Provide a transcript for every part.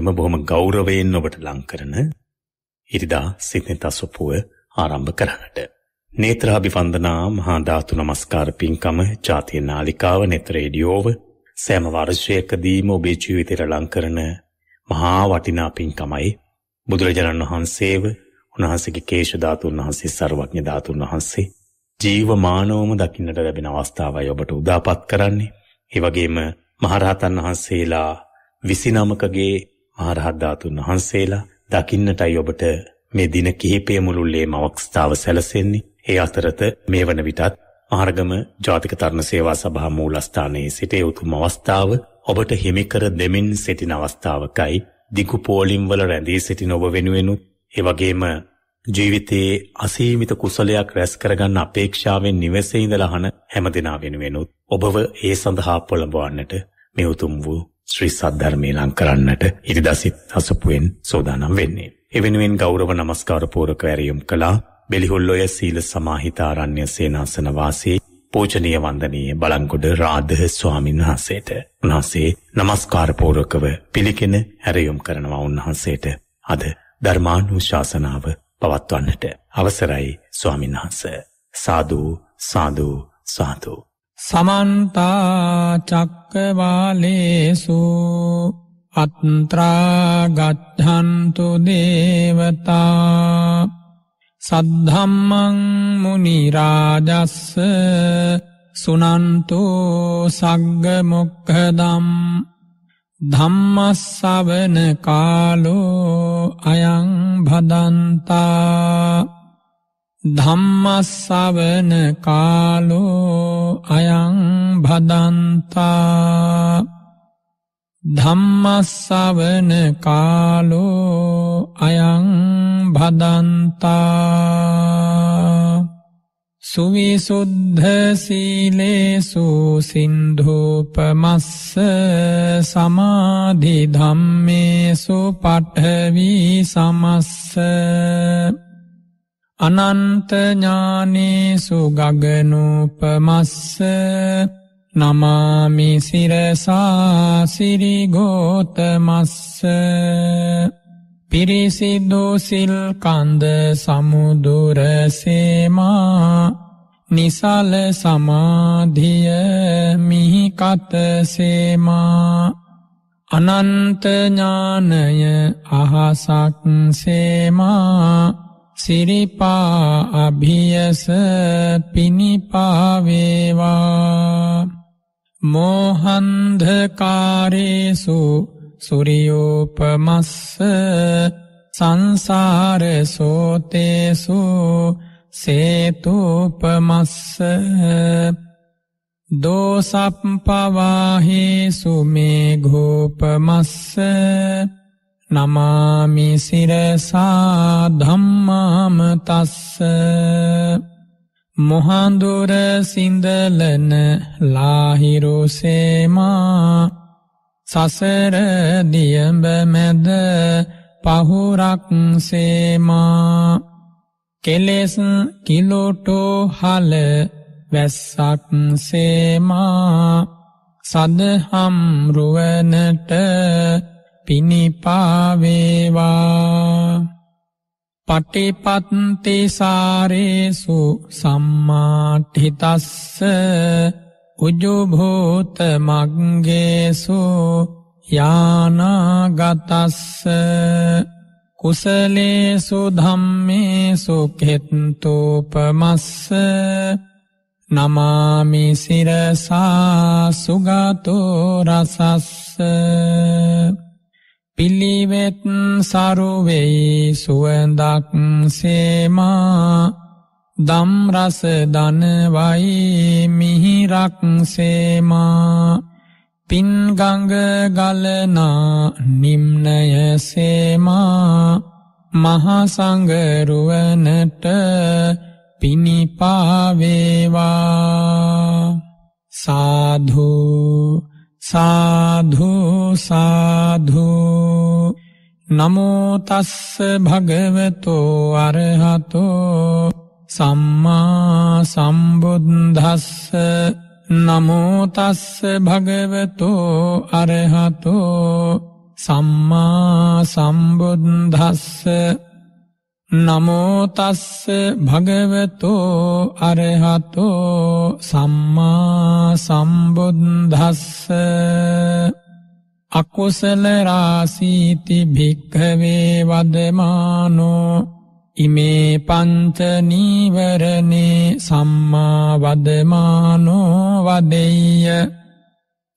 දෙන්නටම බොහොම ගෞරවයෙන් ඔබට ලං කරන ඉරිදා සිතෙන් තසපුව ආරම්භ කරන්නට. නේත්‍රාභිවන්දනා මහා ධාතු නමස්කාර පින්කම ජාතිය නාලිකාව net රේඩියෝව සෑම වර්ෂයකදීම ඔබේ ජීවිතයට ලං කරන මහා වටිනා පින්කමයි බුදුරජාණන් වහන්සේව උන්වහන්සේගේ කේශ ධාතුන් වහන්සේ ਸਰවඥ ධාතුන් වහන්සේ ජීවමානවම දකින්නට ලැබෙන අවස්ථාවයි ඔබට උදාපත් කරන්නේ. ඒ වගේම මහරහතන් වහන්සේලා 29කගේ ආරහත් ධාතුන් වහන්සේලා දකින්නටයි ඔබට මේ දින කිහිපය මුළුල්ලේම අවස්ථාව සැලසෙන්නේ. ඒ අතරත මේ වන විටත් ආර්ගම ජාතික තරණ සේවා සභා මූලස්ථානයේ සිටේ උතුම් අවස්ථාව ඔබට හිමිකර දෙමින් සිටින අවස්ථාවකයි දිගු පෝලිම් වල රැඳී සිටින ඔබ වෙනුවෙනුත් ඒ වගේම ජීවිතයේ අසීමිත කුසලයක් රැස් කරගන්න අපේක්ෂාවෙන් නිවසේ ඉඳලා හන හැමදෙනා වෙනුවෙනුත් ඔබව ඒ සඳහා පොළඹවන්නට මේ උතුම් වූ ශ්‍රී සද්ධර්මයේ ලං කරන්නට ඉරිදාසිත හසපුවෙන් සෝදානම් වෙන්නේ. එවෙනුවෙන් ගෞරව නමස්කාර පූරක ඇරියුම් කළා බෙලිහොල්ලොය සීල සමාහිත ආරණ්‍ය සේනාසන වාසී පූජනීය වන්දනීය බලංගොඩ රාධ ස්වාමීන් වහන්සේට. උන්වහන්සේ නමස්කාර පූරකව පිළිගෙන ඇරියුම් කරනවා උන්වහන්සේට. අද ධර්මානුශාසනාව පවත්වන්නට අවසරයි ස්වාමීන් වහන්ස. සාදු සාදු සාදු සමන්තා චක් චක්කවාලේසු අත්ත්‍රාගත්හන්තු දේවතා සද්ධම්මං මුනිරාජස්ස සුනන්තු සග්ගමොක්හදම් ධම්මස්සවන කාලෝ අයං භදන්තා ධම්මස්සවන කාලෝ අයං භදන්තා ධම්මස්සවන කාලෝ අයං භදන්තා සුවිසුද්ධ සීලේසු සින්ධූපමස්ස සමාධි ධම්මේසු පට්ඨවි සමස්ස අනන්තඥානේසු ගගනුපමස්ස නමාමිසිරසාසිරිගෝතමස්ස පිරිසිදුසිල් කන්ද සමුදුරසේමා නිසල සමාධිය මිහිකතසේමා අනන්තඥානය අහසක් සේමා සිරිපා අභියස පිනිපාවේවා මෝහන්ධකාරේසු සුරියෝපමස්ස සංසාර සෝතේසු සේතුපමස්ස දෝසප්පවාහේසු මේ ගෝපමස්ස නමාමි සිරසා ධම්මාම තස්ස මොහඳුර සිඳලන ලාහිරුසේමා සසර දියඹ මැද පහුරක් සේමා කෙලෙස් කිලෝටෝ හල වැස්සක් සේමා සදහම් රුවනට පිණිපාවේවා පටිපත්තේසාරේසු සම්මාටිතස්ස උජුභූත මග්ගේසු යානාගතස්ස කුසලේසු ධම්මේසු කෙත්තෝපමස්ස නමාමි සිරසා සුගතෝ රසස්ස පිළිවෙත් සරුවෙයි සුවඳක් සේමා දම්රස දනවයි මිහිරක් සේමා පින්ගංග ගලනා නිම්නය සේමා මහසංගරුවනට පිණිපාවේවා සාධූ සාධු සාධු නමෝ තස්ස භගවතෝ අරහතෝ සම්මා සම්බුද්දස්ස නමෝ තස්ස භගවතෝ අරහතෝ සම්මා සම්බුද්දස්ස නමෝතස්ස භගවතෝ අරහතෝ සම්මා සම්බුද්ධස්ස අකුසල රාසීති භික්ඛවේ වදමානෝ ඉමේ පංච නීවරණේ සම්මා වදමානෝ වදෙය්‍ය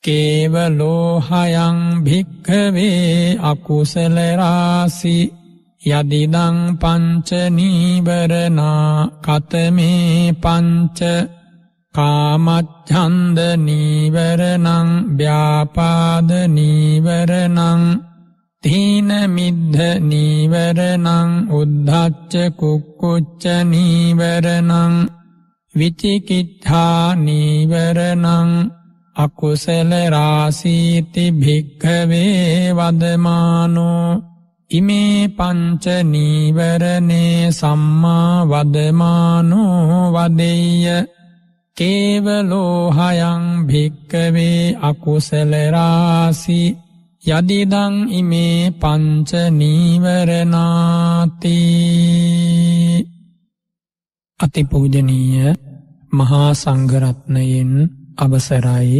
කේවලෝ හයං භික්ඛවේ අකුසල රාසී යදිදං පංච නීවරණා කතමේ පංච කාමච්ඡන්ද නීවරණං ව්‍යාපාද නීවරණං තීන මිද්ධ නීවරණං උද්ධච්ච කුක්කුච්ච නීවරණං විචිකිච්ඡා නීවරණං අකුසල රාසීති භික්ඛවේ වදමානෝ ඉමේ පංච නීවරණේ සම්මා වදමානෝ වදෙය්‍ය කේවලෝහයං භික්කවේ අකුසල රාසි යදිදං ඉමේ පංච නීවරණාති අතිපූජනීය මහා සංඝරත්නයෙන් අවසරයි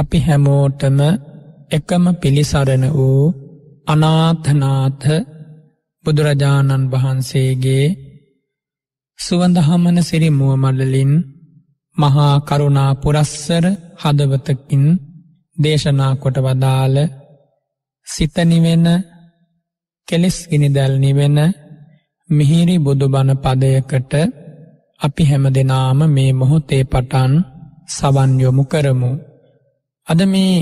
අපි හැමෝටම එකම පිළිසරණ වූ අනාථනාථ බුදුරජාණන් වහන්සේගේ සුවඳහමන සිරිමුව මල්ලලින් මහා කරුණා පුරස්සර හදවතකින් දේශනා කොට වදාළ සිතනිවෙන කෙලෙස් ගිනිදැල්නිවෙන මිහිරි බුදුබණ පදයකට අපි හැම දෙනාම මේ මොහොතේ පටන් සවන් යොමු කරමු. අද මේ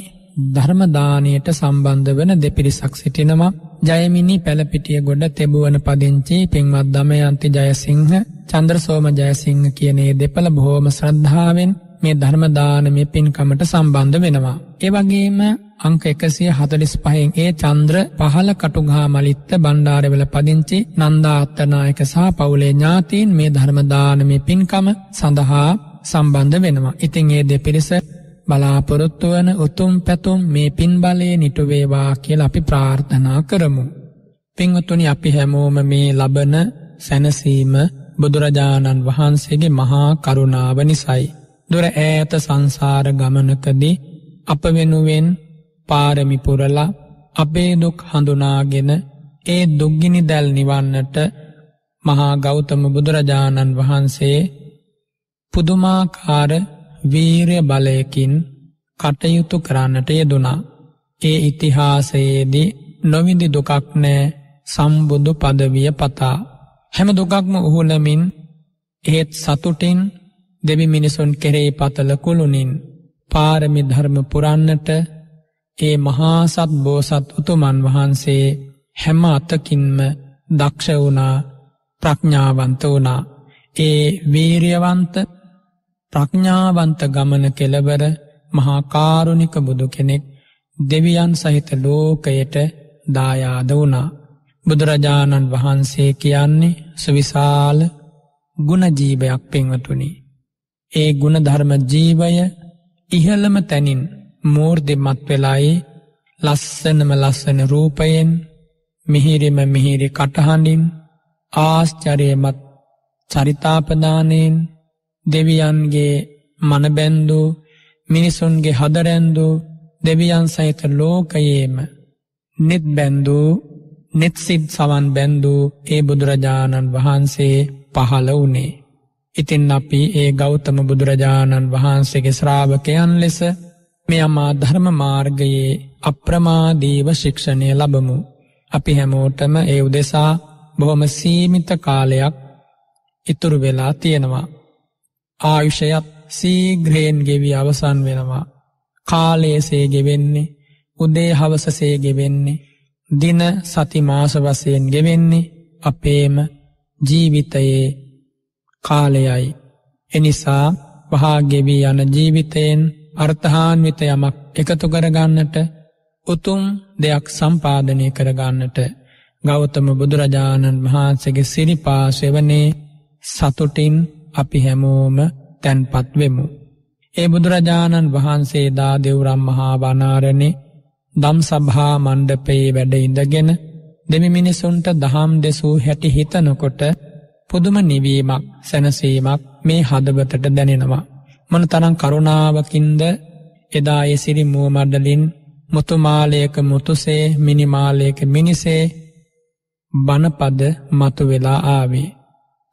ධර්ම දානයට සම්බන්ධ වන දෙපිරිසක් සිටිනවා ජයමිනි පැලපිටිය ගොඩ තෙබුවන පදිංචි පින්වත් දමයන්ති ජයසිංහ චන්ද්‍රසෝම ජයසිංහ කියනේ දෙපළ බොහෝම ශ්‍රද්ධාවෙන් මේ ධර්මදානමය පින්කමට සම්බන්ධ වෙනවා. ඒවගේම අංක එකසිය හතලිස් පහෙන් ඒ චන්ද්‍ර පහල කටුගා මලිත්ත බණ්ඩාරවෙල පදිංචි නන්දාත්තනායක සහ පවුලේ ඥාතීන් මේ ධර්මදානමය පින්කම සඳහා සම්බන්ධ වෙනවා. ඉතිං ඒ දෙපිරිස බලාපොරොත්තු වන උතුම් පැතුම් මේ පින් බලයේ නිටුවේවා කියලා අපි ප්‍රාර්ථනා කරමු. පින්වතුනි අපි හැමෝම මේ ලබන සැනසීම බුදුරජාණන් වහන්සේගේ මහා කරුණාව නිසයි. දුර ඈත සංසාර ගමනකදී අප වෙනුවෙන් පාරමි පුරලා අපේ දුක් හඳුනාගෙන ඒ දුක්ගිනි දැල් නිවන්නට මහා ගෞතම බුදුරජාණන් වහන්සේ පුදුමාකාර වීරය බලයකින් කටයුතු කරන්නට යෙදුනා. ඒ ඉතිහාසයේදී නොවිදි දුකක් නෑ සම්බුදු පදවිය පතා. හැම දුකක්ම උහුලමින් එහෙත් සතුටින් දෙවි මිනිසුන් කෙරේ පතල කුළුණින් පාරමි ධර්ම පුරන්නට ඒ මහාසත් බෝසත් උතුමන් වහන්සේ හැම අතකින්ම දක්ෂ වුණා ප්‍රඥාවන්ත වුණා ඒ වීරියවන්ත ප්‍රඥාවන්ත ගමන කෙලවර මහාකාරුණික බුදු කෙනෙක් දෙවියන් සහිත ලෝකයට දායාද වුණා. බුදුරජාණන් වහන්සේ කියන්නේ සුවිශාල ගුණජීවයක් පෙන්වතුනි. ඒ ගුණධර්ම ජීවය ඉහළම තැනින් මෝර්ධිමත් වෙලායි ලස්සනම ලස්සන රූපයෙන් මිහිරිම මිහිරි කටහඬින් ආශ්චරයමත් චරිතාපදානයෙන් දෙවියන්ගේ මනබැන්දු මිනිසුන්ගේ හදරැන්දු දෙවියන් සහිත ලෝකයේම නෙත් බැන්දූ නෙත්සිත් සවන් බැන්දූ ඒ බුදුරජාණන් වහන්සේ පහළ වනේ. ඉතින් අපි ඒ ගෞතම බුදුරජාණන් වහන්සේගේ ශ්‍රාවකයන් ලෙස මෙ අමා ධර්ම මාර්ගයේ අප්‍රමාදීව ශික්ෂණය ලබමු. අපි හැමෝටම ඒ උදෙසා බොහොම සීමිත කාලයක් ඉතුරු වෙලා තියෙනවා. ආයුෂයත් සීග්‍රයෙන් ගෙවී අවසන් වෙනවා. කාලයසේ ගෙවෙන්නේ උදේ හවසසේ ගෙවෙන්නේ දින සති මාස වසයෙන් ගෙවෙන්නේ අපේම ජීවිතයේ කාලයයි. එනිසා වහාගෙවී යන ජීවිතයෙන් අර්ථහාන්විත යමක් එකතු කරගන්නට උතුම් දෙයක් සම්පාධනය කරගන්නට ගෞතම බුදුරජාණන් වහන්සේගේ සිරිපාසෙවනේ සතුටින් අපි හැමෝම තැන්පත් වෙමු. ඒ බුදුරජාණන් වහන්සේදා දෙවුරම් මහා වනාරණේ දම් සභා මණ්ඩපයේ වැඩ ඉඳගෙන දෙමි මිනිසුන්ට දහම් දෙසූ හැටි හිතනකොට පුදුම නිවීමක් සැනසීමක් මේ හදවතට දැනෙනවා. මන තරං කරුණාවකින්ද එදා එසිරි මුවමඩලින් මුතුමාලයක මුතුසේ මිනිමාලයක මිනිසේ බනපද මතු වෙලා ආවේ.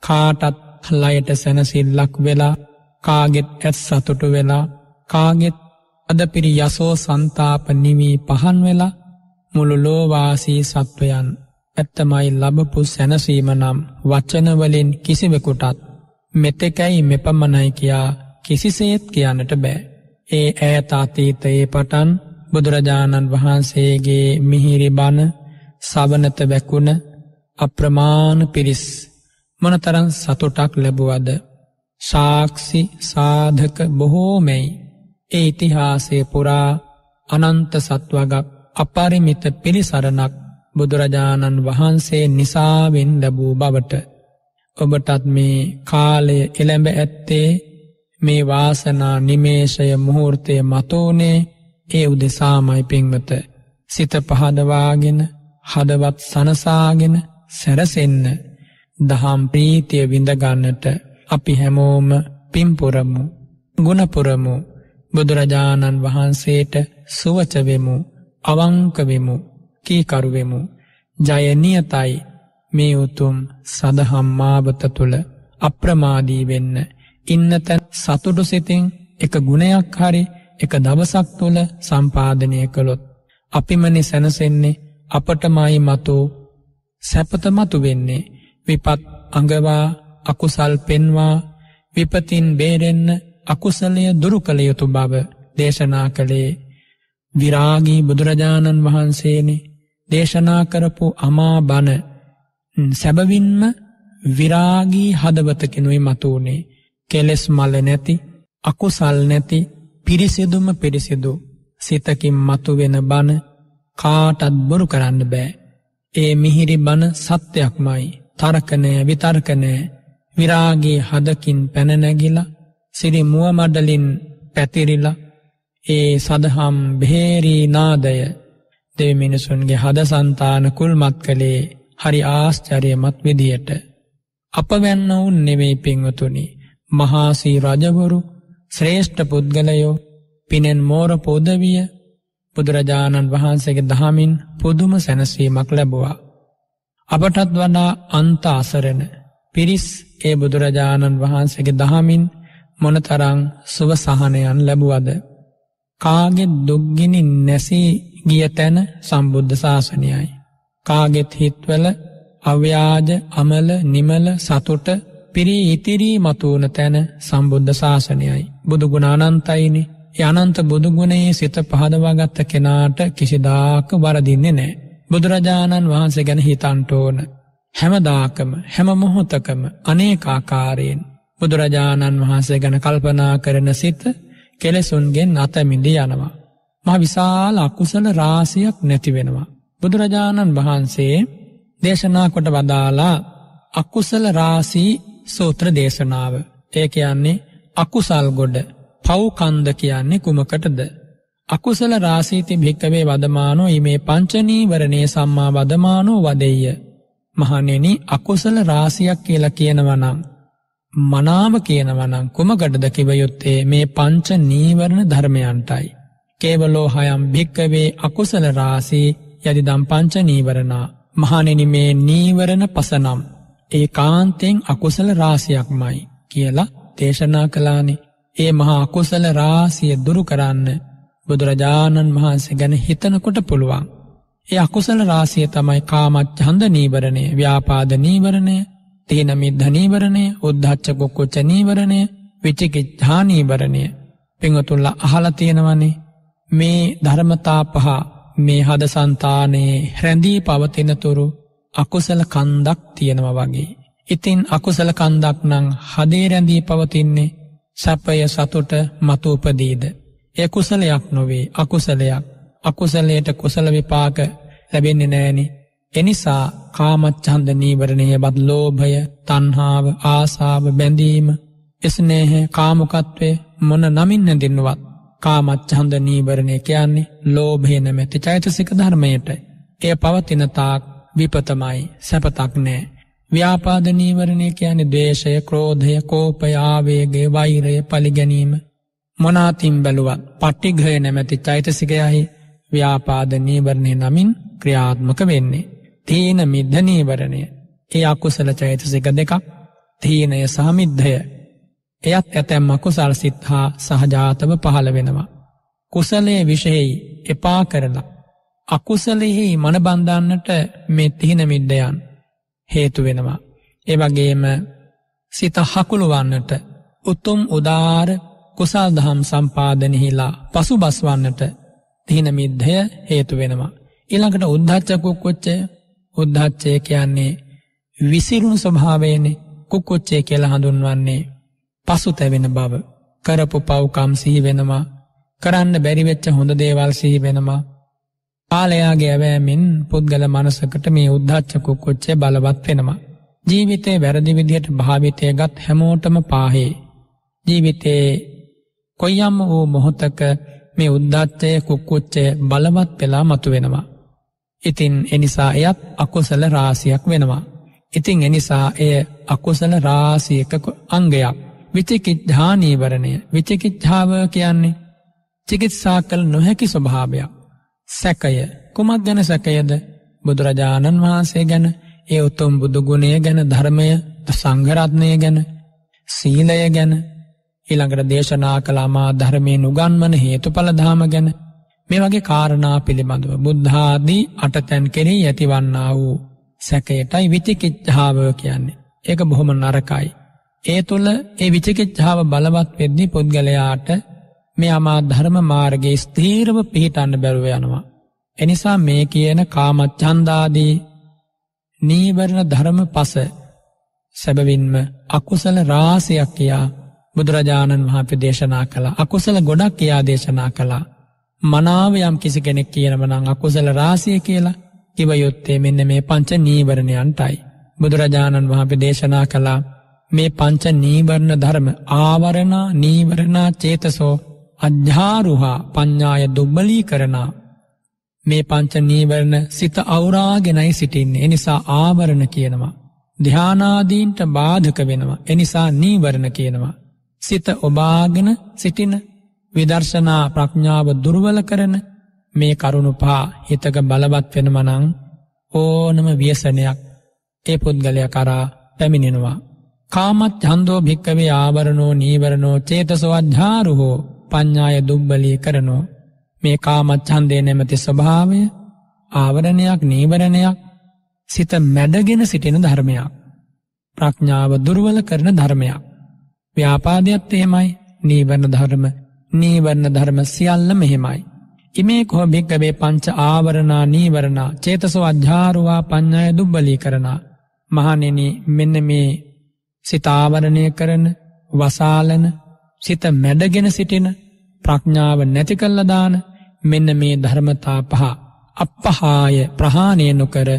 කාටත් ලයට සැනසිල්ලක් වෙලා කාගෙත් ඇත් සතුටු වෙලා කාගෙත් අදපිරි යසෝ සන්තාප නිමී පහන් වෙලා මුළු ලෝවාසී සත්වයන් ඇත්තමයි ලබපු සැනසීම නම් වචනවලින් කිසිවෙකුටත් මෙතෙකැයි මෙපමණයි කියා කිසිසේත් කියන්නට බෑ. ඒ ඇයතාතීතයේ පටන් බුදුරජාණන් වහන්සේගේ මිහිරිබණ සවනත වැැකුණ අප්‍රමාණ පිරිස් මොනතරන් සතුටක් ලැබුවද සාක්ෂි සාධක බොහෝමැයි ඒ ඉතිහාසේ පුරා අනන්ත සත්වගක් අපරිමිත පිරිසරණක් බුදුරජාණන් වහන්සේ නිසාවෙන් ලැබූ බවට ඔබටත් මේ කාලය එළැඹ ඇත්තේ මේ වාසනා නිමේෂය මුහූර්තය මතෝනේ ඒ උදෙසාමයි පින්වත සිත පහදවාගෙන හදවත් සනසාගෙන සැරසෙන්න දහම් ප්‍රීතිය විඳගන්නට අපි හැමෝම පිම්පුරමු ගුණපුරමු බුදුරජාණන් වහන්සේට සුවචවෙමු අවංකවෙමු කීකරුවෙමු ජයනියතයි මේ උතුම් සඳහම් මාවත තුළ අප්‍රමාදී වෙන්න ඉන්නතැන් සතුටු සිතින් එක ගුණයක් හරි එක දවසක් තුළ සම්පාධනය කළොත් අපිමනි සැනසෙන්නේ අපටමයි මතු සැපත මතු වෙන්නේ විපත් අඟවා අකුසල් පෙන්වා විපතින් බේරෙන්න අකුසලය දුරු කළ යුතු බව දේශනා කළේ විරාගී බුදුරජාණන් වහන්සේනි දේශනා කරපු අමා බණ සැබවින්ම විරාගී හදවතකිනුයි මතුවනේ කෙලෙස් මල නැති අකුසල් නැති පිරිසිදුම පිරිසිදු සිතකින් මතුවෙන බණ කාටත් බොරු කරන්න බෑ ඒ මිහිරි බණ සත්‍යයක්මයි තර්කනෑ විතර්කනෑ විරාගේ හදකින් පැනනැගිලා සිරි මුවමඩලින් පැතිරිලා ඒ සඳහම් බේරී නාදය දෙව මිනිසුන්ගේ හද සන්තාන කුල්මත් කළේ හරි ආශ්චරයමත් විදියට. අප වැන්න උන් නෙවෙයි පිංවතුනි මහාසී රජවරු ශ්‍රේෂ්ඨ පුද්ගලයෝ පිනෙන් මෝර පෝදවිය බුදුරජාණන් වහන්සේගේ දහමින් පුදුම සැනසීමක් ලැබවා. අපටත් වනා අන්ත අසරෙන පිරිස් ඒ බුදුරජාණන් වහන්සේගේ දහමින් මොනතරං සුව සහනයන් ලැබුවද. කාගෙත් දුක්ගිනි නැසී ගිය තැන සම්බුද්ධ ශාසනයයි. කාගෙත් හිත්වල අව්‍යාජ අමල නිමල සතුට පිරී ඉතිරී මතුවන තැන සම්බුද්ධ ශාසනයයි. බුදුගුණානන්තයිනි යනන්ත බුදුගුණයේ සිත පහදවාගත්ත කෙනාට කිසිදාක වරදින්නේ නෑ. බුදුරජාණන් වහන්සේ ගැන හිතන්ට ඕන හැමදාකම හැම මොහොතකම අනේකාකාරයෙන් බුදුරජාණන් වහන්සේ ගැන කල්පනා කරන සිත කෙලෙසුන්ගෙන් අතමිඳී යනවා. මා විශාල අකුසල රාසියක් නැතිවෙනවා. බුදුරජාණන් වහන්සේ දේශනා කොට වදාලා අකුසල රාසී සූත්‍ර දේශනාව. ඒ කියන්නේ අකුසල් ගොඩ පව්කන්ද කියන්නේ කුමකටද අකුසල රාසීති භික්කවේ වදමානෝ ීමේ පංචනීවරණේ සම්මා වදමානෝ වදෙය. මහණෙනි අකුසල රාසියක් කියලා කියනවනම් මනාව කියනවනම් කුමකටද කිව යුත්තේ මේ පංච නීවරණ ධර්මයන්ටයි. කේවලෝ හයම් භික්කවේ අකුසල රාසී යදිදම් පංච නීවරණා මහණෙනි මේ නීවරණ පසනම් ඒ කාන්තෙන් අකුසල රාසියක්මයි කියලා දේශනා කළානේ. ඒ මහා අකුසල රාසිය දුරු කරන්න බුදුරජාණන් වහන්සේ ගැන හිතනකොට පුළුවන්. ඒ අකුසල රාසිය තමයි කාමච්චන්ද නීවරණය ව්‍යාපාද නීවරණය තියන මිද්ධ නීවරණය උද්ධච්ච ගොක්කොච්ච නීවරණය විචිකිච්ඡා නීවරණය පිංහතුල්ල අහල තියෙනවනේ මේ ධර්මතා පහ මේ හද සන්තානයේ හැරැඳී පවතිනතුරු අකුසල කන්දක් තියෙනව වගේ. ඉතින් අකුසල කන්දක් නං හදේ රැඳී පවතින්නේ සැපය සතුට මතුූපදීද. එය කුසලයක් නොවේ අකුසලයක් අකුසලයට කුසල විපාක ලැබෙන්නේ නෑනි. එනිසා කාමච්ඡන්ද නීවරණය බත් ලෝභය තණ්හාව ආසාාව බැඳීම එස්නේහ කාමකත්වය මොන නමින්න දෙන්නවත් කාමච්ඡන්ද නීවරණය කියන්නේ ලෝභය නැමැති චෛතසික ධර්මයට එය පවතින තාක් විපතමයි සැපතක් නෑ. ව්‍යාපාද නීවරණය කියන්නේ ද්වේෂය, ක්‍රෝධය, කෝපය, ආවේගය, වෛරය, පරිගැනීම මොනාතිම් බැලුවත් පට්ටිග්‍රය නැමැති චෛතසිකයහි ව්‍යාපාද නීවරණය නමින් ක්‍රියාත්මක වෙන්නේ. තීන මිද්ධ නීවරණය ඒ අකුසල චෛතසික දෙකක් තීනය සාමිද්ධය එයත් ඇතැම් අකුසල් සිත් හා සහජාතව පහළ වෙනවා. කුසලයේ විෂයෙහි එපා කරලා. අකුසලෙහි මනබන්ධන්නට මේ තිහින මිද්දයන් හේතු වෙනවා. එවගේම සිත හකුළුවන්නට උතුම් උදාාර කුසල් දහම් සම්පාදනහිලා පසු බස්වන්නට තිහින මිද්ධය හේතු වෙනවා. ඊළඟට උද්ධච්ච කුක්කොච්චය උද්ධච්චය කියන්නේ විසිරුණු ස්වභාවයනේ කුක්කොච්චය කියලා හඳුන්වන්නේ පසු තැවෙන බව. කරපු පව්කම් සිහි වෙනවා. කරන්න බැරිවෙච්ච හොඳ දේවල් සිහි වෙනවා. කාලයාගේ ඇවෑමෙන් පුද්ගල මනසකට මේ උද්ධච්ච කුක්කොච්චය බලවත් වෙනවා. ජීවිතේ වැරදි විදිහට භාවිතය ගත් හැමෝටම පාහේ. ජීවිතයේ කොයියම්ම වූ මොහොතක මේ උද්දත්තය කුක්කුච්චය බලවත් පෙලා මතු වෙනවා. ඉතින් එනිසා එයත් අකුසල රාසියක් වෙනවා. ඉතිං එනිසා එය අකුසල රාසියක අංගයක්. විචිකිච්ඡා නීවරණය විචිකිච්ඡාව කියන්නේ චිකිත්සා කළ නොහැකි ස්වභාවයක්. සැකය කුමක් ගැන සැකයද බුදුරජාණන් වහන්සේ ගැන ඒ උතුම් බුදුගුණය ගැන ධර්මය සංඝරත්නය ගැන සීලය ගැන ඊළඟට දේශනා කළාමා ධර්මය නුගන්මන හේතුඵලදාම ගැන මේ වගේ කාරණා පිළිබඳව බුද්ධාදී අටතැන් කෙරෙහි ඇතිවන්නා වූ සැකයටයි විචිකිච්ඡාව කියන්නේ. ඒක බොහොම නරකයි. ඒ තුළ ඒ විචිකිච්ඡාව බලවත් වෙද්දී පුද්ගලයාට මේ අමා ධර්ම මාර්ගයේ ස්ථීරව පිහිටන්න බැරුව යනවා. එනිසා මේ කියන කාමච්ඡන්දාදී නීවරණ ධර්ම පස සැබවින්ම අකුසල රාශියක් කියා බුදුරජාණන් වහන්සේ දේශනා කළා. අකුසල ගොඩක් එයා දේශනා කළා. මනාව යම් කිසි කෙනෙක් කියනවනම් අකුසල රාශිය කියලා කිව යුත්තේ මෙන්න මේ පංච නීවරණයන්ටයි. බුදුරජාණන් වහන්සේ දේශනා කළා මේ පංච නීවරණ ධර්ම ආවරණා නීවරණා චේතසෝ අඥාරුහා පඤ්ඤාය දුබ්බලී කරනා මේ පංච නීවරණ සිත අවුරාගෙනයි සිටින්නේ. එනිසා ආවරණ කියනවා. ධානාදීන්ට බාධක වෙනවා. එනිසා නීවරණ කියනවා. සිත ඔබාගෙන සිටින විදර්ශනා ප්‍රඥාව දුර්වල කරන මේ කරුණු පා හිතක බලවත් වෙන මනං ඕනම වියසනයක් ඒ පුද්ගලය කරා පැමිණෙනවා. කාමත් හන්දෝ භික්කවේ ආවරණෝ නීවරණෝ චේතසවද්ධාරු හෝ පඤ්ඥාය දුම්බලී කරනෝ මේ කාමච්චන්දය නැමති ස්වභාවය ආවරණයක් නීවරණයක් සිත මැඩගෙන සිටින ධර්මයක්. ප්‍රඥාව දුර්වල කරන ධර්මයක්. ව්‍යාපාදයක්ත් එහෙමයි නීවරණ ධර්ම නීවරණ ධර්ම සියල්ල මෙහෙමයි. ඉමේ කොහ භික්කවේ පංච ආවරණා නීවරණා චේතසෝ අධ්‍යාරුවා පඤ්ඥාය දුබ්බලී කරන. මහනෙන මෙන්න මේ සිතාවරණය කරන වසාලන සිත මැඩගෙන සිටින ප්‍රඥාව නැති කල්ලදාන මෙන්න මේ ධර්මතා පහ. අපපහාය ප්‍රහාණය නොකර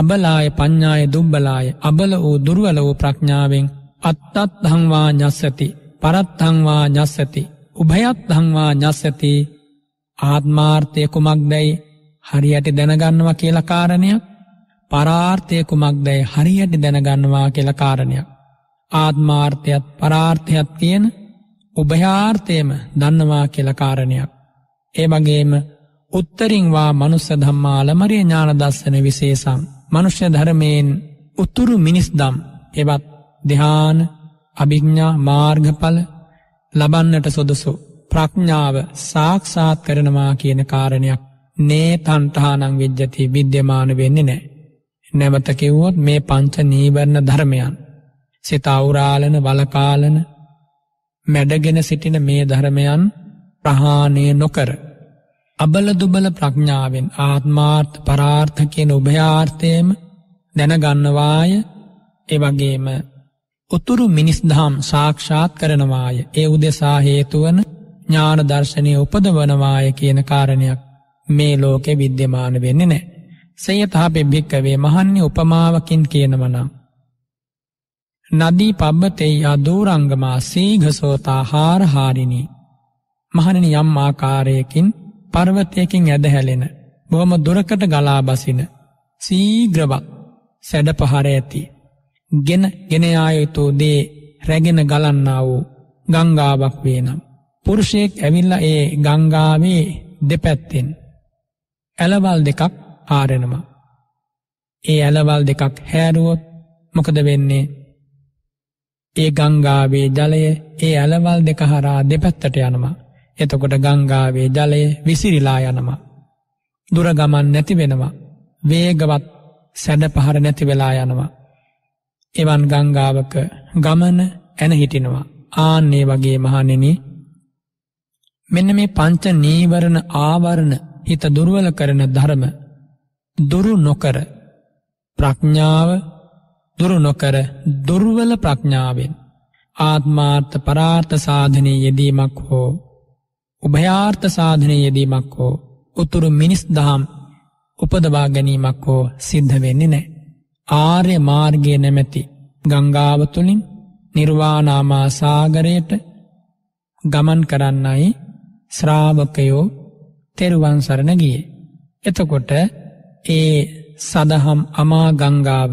අබලාය පඤ්ඥාය දුම්බලාය අබල වූ දුරුවල වූ ප්‍රඥාවෙන් අත්තත් හංවා ඥස්සති පරත් හංවා ඥස්සති උභයත් හංවා ඥස්සති ආත්මාර්ථය කුමක් දැයි හරියට දැනගන්නවා කියලකාරණයක් පරාර්ථය කුමක් දැයි හරියට දැනගන්නවා කියලකාරණයක් ආත්මාර්ථයත් පරාර්ථයක් තියෙන උභයාර්ථයම දන්නවා කියලකාරණයක් ඒ වගේම උත්තරින්වා මනුස්ස ධම්මා ලමරිය ඥාන දස්සන විශේෂම් මනුෂ්‍ය ධර්මයෙන් උතුරු මිනිස් දම් එවත් ධ්‍යාන අභිග්ඥා මාර්ගඵල ලබන්නට සොදසු ප්‍රඥාව සාක්ෂාත් කරනවා කියන කාරණයක් නේ තන්ටහානං විද්ජති විද්‍යමාන වෙන්නේ නෑ. නැවත කිව්වොත් මේ පංච නීවරණ ධර්මයන්. සිත අවුරාලන වලකාලන මැඩගෙන සිටින මේ ධර්මයන් ප්‍රහානය නොකර. අබල දුබල ප්‍රඥාවෙන් ආත්මාර්ථ පරාර්ථකයෙන් උභයාර්ථයම දැනගන්නවාය එවගේම උතුරු මිනිස්දහම් සාක්ෂාත් කරනවාය ඒ උදෙසා හේතුවන ඥාන දර්ශනය උපදවනවාය කියන කාරණයක් මේ ලෝකෙ විද්‍යමාන වෙන්නේ නෑ. සයතහ පෙබ්භික්කවේ මහන්නේ උපමාවකින් කියනවනම්. නදී පබ්බතෙයි අදූරංගමා සීඝසෝතා හාරහාරිණී. මහණෙන යම් ආකාරයකින් පර්වතයකින් ඇදහැලෙන බොහොම දුරකට ගලා බසින සීග්‍රවක් සැඩ පහර ඇති ගෙන ගෙනයායුතු දේ රැගෙන ගලන්නා වූ ගංගාවක් වේනම්. පුරුෂයෙක් ඇවිල්ල ඒ ගංගාවේ දෙපැත්තෙන්. ඇලවල් දෙකක් ආරෙනවා. ඒ ඇලවල් දෙකක් හැරුවොත් මොකද වෙන්නේ. ඒ ගංගාවේ ජලය ඒ ඇලවල් දෙක හරා දෙපැත්තට යනවා. එතකොට ගංගාවේ ජලය විසිරිලා යනවා. දුරගමන් නැති වෙනවා. වේගවත් සැඩ පහර නැති වෙලා යනවා. එවන් ගංගාවක ගමන ඇන හිටිනවා ආන්නේ වගේ මහනෙන මෙන්න මේ පංච නීවරණ ආවරණ හිත දුර්වල කරන ධර්ම දුරු නොකර ප්‍රඥාව දුරු නොකර දුර්වල ප්‍රඥාවෙන් ආත්මාර්ථ පරාර්ථ සාධනය යෙදීමක් හෝ උභයාර්ථ සාධනය යෙදීමක් හෝ උතුරු මිනිස් දහම් උපදවා ගැනීමක් හෝ සිද්ධ වෙන්නේ නෑ ආර්ය මාර්ගය නැමැති ගංගාවතුලින් නිර්වානාමා සාගරයට ගමන් කරන්නයි ශ්‍රාවකයෝ තෙරුවන් සරණ ගිය. එතකොට ඒ සදහම් අමා ගංගාව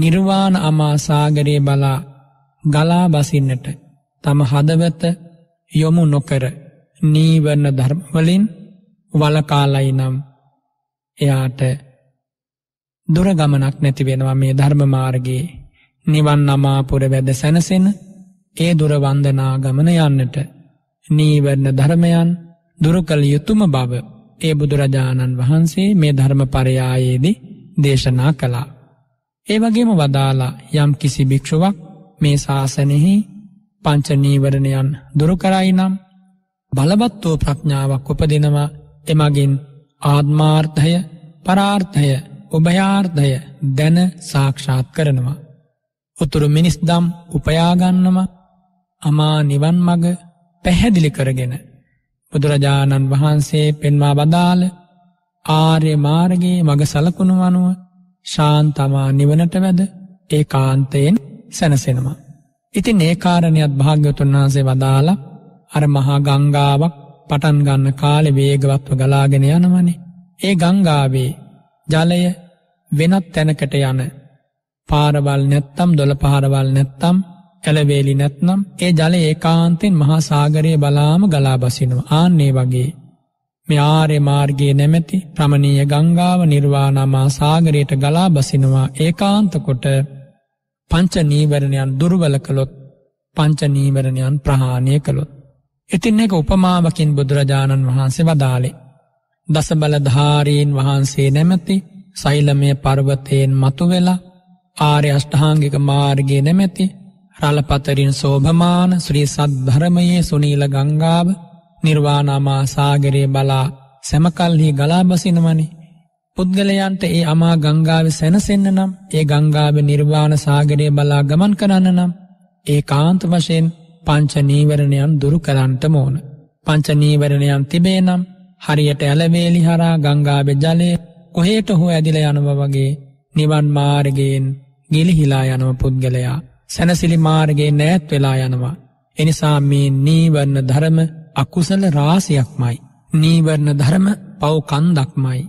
නිර්වාණ අමා සාගරයේ බලා ගලා බසින්නට තම හදවත යොමු නොකර නීවරණ ධර්මවලින් වලකාලයි නම් එයාට දුරගමනක් නැති වෙනවා මේ ධර්ම මාර්ගයේ නිවන් අමාපුර වැද සැනසෙන ඒ දුරවන්දනා ගමන යන්නට නීවරණ ධර්මයන් දුරුකළ යුතුම බව ඒ බුදුරජාණන් වහන්සේ මේ ධර්ම පරයායේදී දේශනා කළා. ඒ වගේම වදාලා යම් කිසි භික්‍ෂුවක් මේ ශාසනෙහි පංචනීවරණයන් දුරුකරයි නම් බලවත් වූ ප්‍රඥාවක් උපදිනවා එමගින් ආත්මාර්ථය පරාර්ථය ඔබයාර්ධය දැන සාක්ෂාත් කරනවා. උතුරු මිනිස් දම් උපයාගන්නම අමා නිවන් මග පැහැදිලි කරගෙන. බුදුරජාණන් වහන්සේ පෙන්වා බදාල ආර්ය මාර්ගයේ මග සලකුණු අනුව ශාන්තමා නිවනට වැද ඒ කාන්තයෙන් සැනසෙනවා. ඉතින් ඒ කාරණයක් භාග්‍යතුන් වහන්සේ වදාලා අර මහා ගංගාවක් පටන් ගන්න කාලෙ වේගවත්ව ගලාගෙන යනවනේ. ඒ ගංගාවේ ජලය වෙනත් තැනකට යන පාරවල් නැත්තම් දොළ පහරවල් නැත්තම් ඇලවේලි නැත්නම් ඒ ජල ඒකාන්තෙන් මහා සාගරයේ බලාම ගලා බසිනවා ආන්නේ වගේ මේ ආර්ය මාර්ගයේ නැමැති ප්‍රමණීය ගංගාව නිර්වාණමා සාගරයට ගලා බසිනවා ඒකාන්ත කොට පංච නීවරණයන් දුර්වල කළොත් පංච නීවරණයන් ප්‍රහාණය කළොත් ඉතින් එක උපමාවකින් බුදුරජාණන් වහන්සේ වදාළේ දසබලධාරීන් වහන්සේ නැමැති සෛලමය පර්වතයෙන් මතුවෙලා ආර්ය අෂ්ඨාංගික මාර්ගයේ නැමැති රලපතරින් සෝභමාන ශ්‍රී සද්ධරමයේ සුනීල ගංගාව නිර්වාණමා සාගරයේ බලා සැමකල්හි ගලා බසිනවනි පුද්ගලයන්ට ඒ අමා ගංගාව සැනසෙන්න නම් ඒ ගංගාව නිර්වාණ සාගරයේ බලා ගමන් කරන්න නම් ඒ කාන්ත වශයෙන් පංච නීවරණයන් දුරු කරන්නට මෝන පංච නීවරණයන් තිබේ නම් හරියට ඇලවේලි හරා ගංගාව ජලය කොහේට හෝ ඇදිල යනව වගේ නිවන් මාර්ගයෙන් ගිලිහිලා යනව පුද්ගලයා සැනසිලි මාර්ගේ නෑත් වෙලා යනවා. එනිසා මේ නීවරණ ධරම අකුසල රාසියක්මයි. නීවරණ ධරම පව්කන්දක්මයි.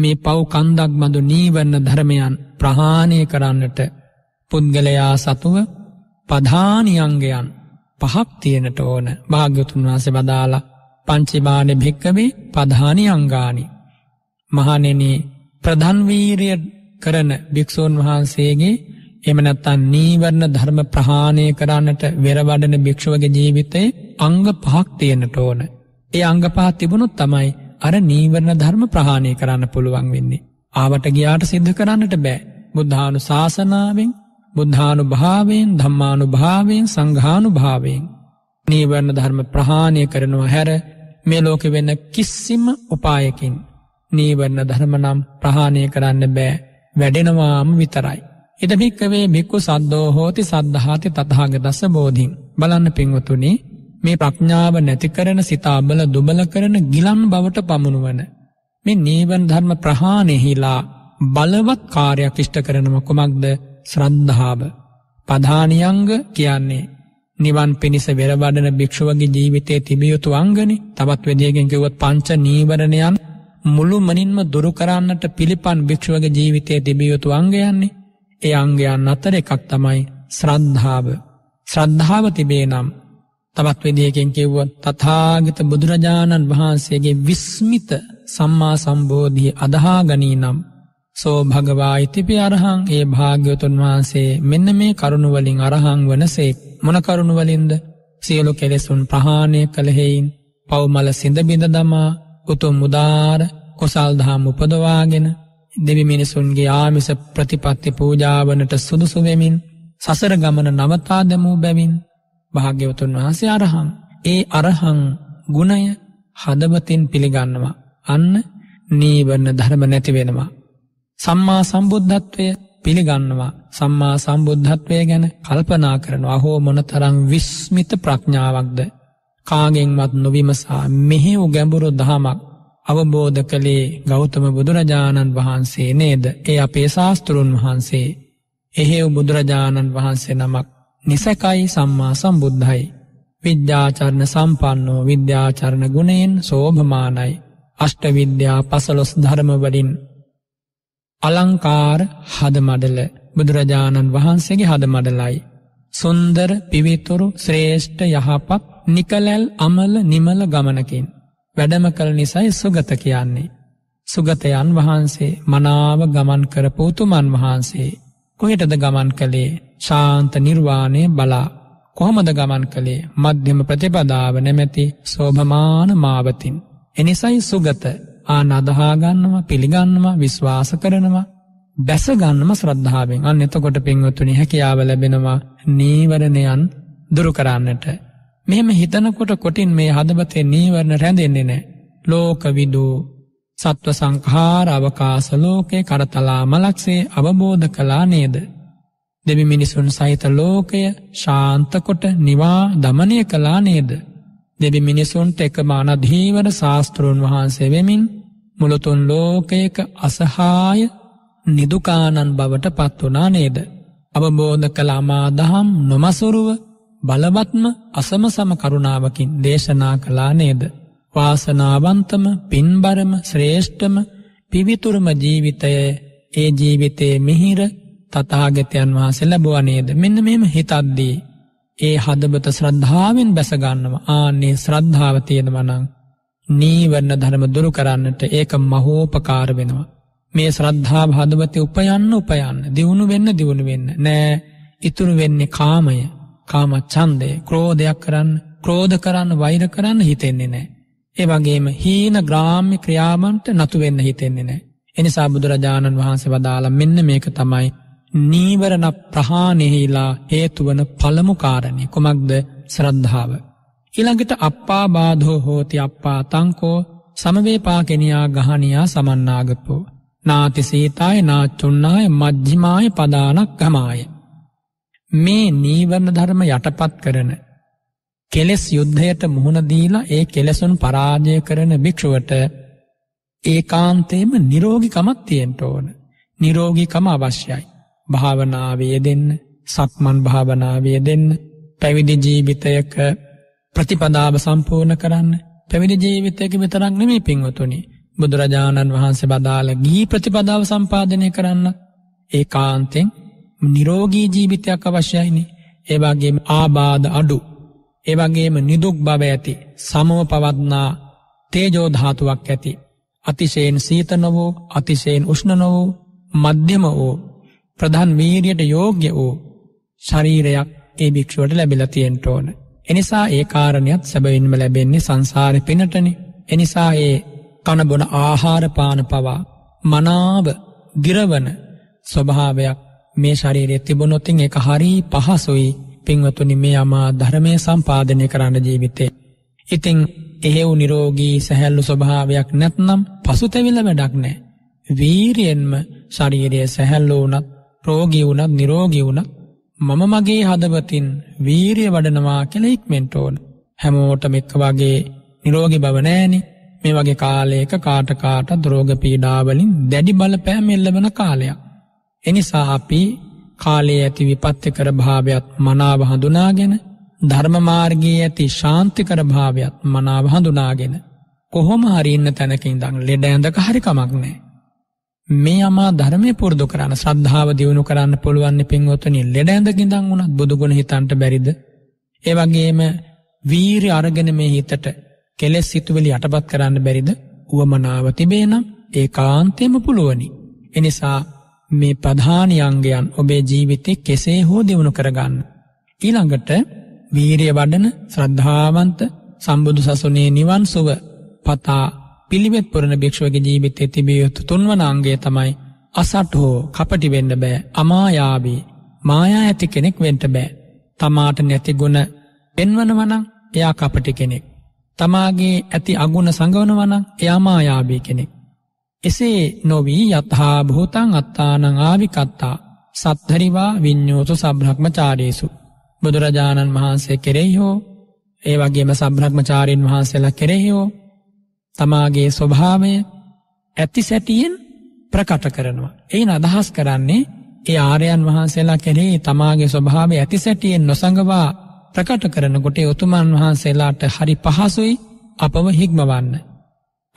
මේ පව්කන්දක් බඳු නීවරණ ධර්මයන් ප්‍රහාණය කරන්නට පුද්ගලයා සතුව පධානියංගයන් පහක් තියෙනට ඕන භාග්‍යතුන් වහස බදාලා පංචිබාන භික්කවේ පධානි අංගානි මහනෙනේ ප්‍රධන්වීරය කරන භික්‍ෂූන් වහන්සේගේ එමනත්තන් නීවරණ ධර්ම ප්‍රහාණය කරන්නට වෙරවඩන භික්‍ෂුවගේ ජීවිතයේ අංග පහක් තියෙනට ඕන. ඒ අංග පහත් තිබුණොත් තමයි අර නීවරණ ධර්ම ප්‍රහාණය කරන්න පුළුවන් වෙන්නේ. ආවට ගියාට සිද්ධ කරන්නට බෑ බුද්ධානු ශාසනාවෙන් බුද්ධානු භාවයෙන් ධම්මානු භාවයෙන් සංඝානු භාවයෙන්. නීවරණ ධර්ම ප්‍රහාණය කරනවා හැර මේ ලෝකෙ වෙන්න කිසිම උපායකින් නීවරණ ධර්ම නම් ප්‍රහාණය කරන්න බෑ වැඩෙනවාම විතරයි. එද භික්කවේ බික්කු සද්දෝ හෝති සද්ධාති තතහාග දස බෝධීන් බලන්න පින්වතුනි මේ ප්‍රඥාව නැති කරන සිතාබල දුබල කරන ගිලන් බවට පමුණුවන. මේ නීවන් ධර්ම ප්‍රහානෙහිලා බලවත් කාරයක් ෂ්ට කරනම කුමක්ද ශ්‍රද්ධාව. පධානියංග කියන්නේ. නිවන් පිණිස වෙරබඩන භික්ෂුවගේ ජීවිතය තිබියුතු අංගනි තවත් වෙදියගෙන් කිවත් පංච නීවරණයන් මුළු මනින්ම දුරු කරන්නට පිළිපන් භික්ෂුවගේ ජීවිතය දෙබියයුතු අංගයන්නේ ඒ අංගයන් අතර එකක් තමයි ශ්‍රද්ධාව. ශ්‍රද්ධාව තිබේ නම් තවත් විදිහකින් කිව්ව තථාගත බුදුරජාණන් වහන්සේගේ විස්මිත සම්මා සම්බෝධිය අදහාගනී නම් සෝ භගවා ඉතිපි අරහං ඒ භාග්‍යවතුන් වහන්සේ මෙන්න මේ කරුණුවලින් අරහං වනසේ මොන කරුණුවලින්ද සියලු කෙලෙසුන් ප්‍රහාණය කළහෙයින් පව්මල සිඳබිඳ දමා උතුම් මුදාර කොසල්දහම් උපදවාගෙන දෙවි මිනිසුන්ගේ ආමිස ප්‍රතිපත්ති පූජාවනට සුදුසුවෙමින් සසර ගමන නවතා දැමූ බැවින් භාග්‍යවතුන් වහන්සේ අරහං ඒ අරහං ගුණය හදවතින් පිළිගන්නවා අන්න නීවරණ ධර්ම නැතිවෙනවා සම්මා සම්බුද්ධත්වය පිළිගන්නවා සම්මා සම්බුද්ධත්වය ගැන කල්පනා කරනවා හෝ මොනතරං විස්මිත ප්‍රඥාවක්ද කාගෙන්වත් නොවිමසා මෙහෙවු ගැඹුරු දහමක් අවබෝධ කළේ ගෞතම බුදුරජාණන් වහන්සේ නේද ඒ අපේ ශාස්තෘන් වහන්සේ එහෙව් බුදුරජාණන් වහන්සේ නමක් නිසැකයි සම්මා සම්බුද්ධයි විද්‍යාචරණ සම්පන්නෝ විද්‍යාචරණ ගුණයෙන් සෝභමානයි අෂ්ටවිද්‍යා පසලොස් ධර්මවලින් අලංකාර හදමඩල බුදුරජාණන් වහන්සේගේ හදමඩලයි සුන්දර පිවිතුරු ශ්‍රේෂ්ඨ යහපත් නිකලැල් අමල නිමල ගමනකින් වැඩම කළ නිසයි සුගත කියන්නේ. සුගතයන් වහන්සේ මනාව ගමන් කර පූතුමන් වහන්සේ කොහෙටද ගමන් කළේ ශාන්ත නිර්වාණය බලා කොහොමද ගමන් කළේ මධ්‍යම ප්‍රතිපදාව නැමැති සෝභමාන මාවතින්. එනිසයි සුගත ආ නදහාගන්නම පිළිගන්නම විශ්වාස කරනවා බැසගන්නම ශ්‍රද්ධාවෙන් අන්න එතකොට පින්වතුනි හැකියාව ලැබෙනවා නීවරණයන් දුරු කරන්නට මෙහෙම හිතනකොට කොටින් මේ හදවතේ නීවරණ රැඳෙන්නේ නෑ. ලෝකවිදූ සත්ව සංකාර අවකාස ලෝකේ කරතලා මලක්සේ අවබෝධ කලා නේද. දෙවි මිනිසුන් සහිත ලෝකය ශාන්තකොට නිවා දමනය කලා නේද. දෙවි මිනිසුන්ට එකම අනධීවර ශාස්තෘන් වහන්සේ වෙමින් මුළුතුන් ලෝකයක අසහාය නිදුකානන් බවට පත්වනා නේද. අවබෝධ කළ අමාදහම් නොමසුරුව බලවත්ම අසමසම කරුණාවකින් දේශනා කළා නේද. වාසනාවන්තම පින්බරම ශ්‍රේෂ්ඨම පිවිතුරුම ජීවිතය ඒ ජීවිතයේ මිහිර තතාගතයන් වහන්සේ ලැබුවා නේද. මෙන්න මෙම හිතද්දී. ඒ හදබත ශ්‍රද්ධාවෙන් බැසගන්නවා ආන්නේ ශ්‍රද්ධාව තියෙනවනං. නීවරණ ධර්ම දුරු කරන්නට ඒක මහෝපකාර වෙනවා. මේ ශ්‍රද්ධා භාධවතය උපයන්න උපයන්න දියුණු වෙන්න දියුණු වෙන්න නෑ ඉතුරු වෙන්නේ කාමය කාම චන්දේ ක්‍රෝධයක් කරන්න ක්‍රෝධ කරන්න වෛර කරන්න හිතෙන්නේ නෑ. ඒ වගේම හීන ග්‍රාම්‍ය ක්‍රියාවන්ට නතුවෙන්න හිතෙන්නේ නෑ. එනිසා බුදුරජාණන් වහන්සේ වදාලා මෙන්න මේක තමයි නීවරණ ප්‍රහානෙහිලා හේතුවන පළමු කාරණය කුමක්ද ශ්‍රද්ධාව. ඊළඟට අප්පා බාධෝ හෝති අප්පා තංකෝ සමවේපා කෙනයා ගහනයා සමන්නාගපෝ. නාති සීතාය නාච්චුන්නාය මජ්ජිමාය පදානක් ගමාය. මේ නීවරණ ධර්ම යටපත් කරන කෙලෙස් යුද්ධයට මුහුණ දීලා ඒ කෙලෙසුන් පරාජය කරන භික්ෂුවට ඒකාන්තේම නිරෝගිකමක් තියෙන්න ඕන. නිරෝගිකම අවශ්‍යයි. භාවනාවේ දෙන්න, සක්මන් භාවනාවේ දෙන්න, පැවිදි ජීවිතයක ප්‍රතිපදාව සම්පූර්ණ කරන්න. පැවිදි ජීවිතයක විතරක් නෙමෙයි පින්වතුනි. බුදුරජාණන් වහන්සේ බදාළ ගී ප්‍රතිපදාව සම්පාදනය කරන්න. ඒකාන්තෙන් නිරෝගී ජීවිතයක් අවශ්‍යයිනේ ඒවාගේම ආබාධ අඩු ඒවගේම නිදුක් බව ඇති සමව පවත්නා තේජෝධාතුවක් ඇති. අතිශයෙන් සීතනොවෝ අතිශයෙන් උෂ්ණනොවෝ මධ්‍යම වූ ප්‍රධන් වීරයට යෝග්‍ය වූ ශරීරයක් ඒ භික්ෂුවට ලැබිලතියෙන්ට ඕන. එනිසා ඒ කාරණයක් සැබවින්ම ලැබෙන්නේ සංසාර පිනටන එනිසා ඒ කණබොන ආහාරපාන පවා මනාව දිරවන ස්වභාවයක් මේ ශරීරෙත් තිබුණොත්තින් එක හරී පහසුයි පින්වතුනි මේ අමා ධර්මය සම්පාධනය කරන්න ජීවිතේ. ඉතිං එහෙව් නිරෝගී සැහැල්ලු ස්වභාවයක් නැත්නම් පසුතැවිල වැඩක් නෑ. වීරියෙන්ම ශරීරය සැහැල්ලෝ වනත් රෝගී වුණත් නිරෝගී වුණත් මම මගේ හදවතින් වීරිය වඩනවා කෙළ ඉක්මෙන්ටෝන. හැමෝටම එක්ක වගේ නිරෝගි බවනෑනි මේ වගේ කාලයක කාටකාට ද්‍රෝග පීඩාවලින් දැඩි බලපෑම් එල්ලබන කාලයක්. එනිසා අපි කාලයේ ඇති විපත්තිකර භාවයක් මනාව හඳුනාගෙන ධර්මමාර්ගයේ ඇති ශාන්තිකර භාවයක් මනාව හඳුනාගෙන කොහොම හරින්න තැනකින් දං ලෙඩ ඇඳක හරිකමක් නෑ. මේ අමා ධර්මය පුරදු කරන්න සද්ධාව දියුණු කරන්න පුළුවන්න පින්වොතනි ලෙඩ ඇඳකින්දං වුණත් බුදුගුණ හිතන්ට බැරිද. ඒවගේම වීරි අරගෙන මේ හිතට කෙලෙස් සිතුවලි යටපත් කරන්න බැරිද වුවමනාව තිබේ නම් ඒ කාන්තයම පුළුවනි. එනිසා මේ ප්‍රධානයංගයන් ඔබේ ජීවිතය කෙසේ හෝ දෙවුණු කරගන්න. ඊළඟට වීරිය වඩන ශ්‍රද්ධාවන්ත සම්බුදු සසුනේ නිවන් සුව පතා පිළිවෙත් පුරණ භික්ෂුවගේ ජීවිතය තිබිය යුතු තුන්වනාංගේ තමයි අසට හෝ කපටි වෙන්න බෑ අමායාවී මායා ඇති කෙනෙක් වෙන්ට බෑ. තමාට නැති ගුණ පෙන්වනවනං එයා කපටි කෙනෙක්. තමාගේ ඇති අගුණ සඟවනවනං එයා මායාබී කෙනෙක්. එසේ නොවී යතහා භූතං අත්තානං ආවිකත්තා සත්හරිවා විඤ්ඤෝතු සබ්‍රහ්මචාරීසු බුදුරජාණන් වහන්සේ කෙරෙහි හෝ ඒ වගේම සබ්‍රහ්මචාරීන් වහන්සේලා කෙරෙහි හෝ තමාගේ ස්වභාවය ඇති සැටියෙන් ප්‍රකට කරනවා එයින් අදහස් කරන්නේ ඒ ආර්යයන් වහන්සේලා කෙරෙහි තමාගේ ස්වභාවය ඇති සැටියෙන් නොසඟවා ප්‍රකට කරනකොට උතුමන් වහන්සේලාට හරි පහසුයි අපව හික්මවන්න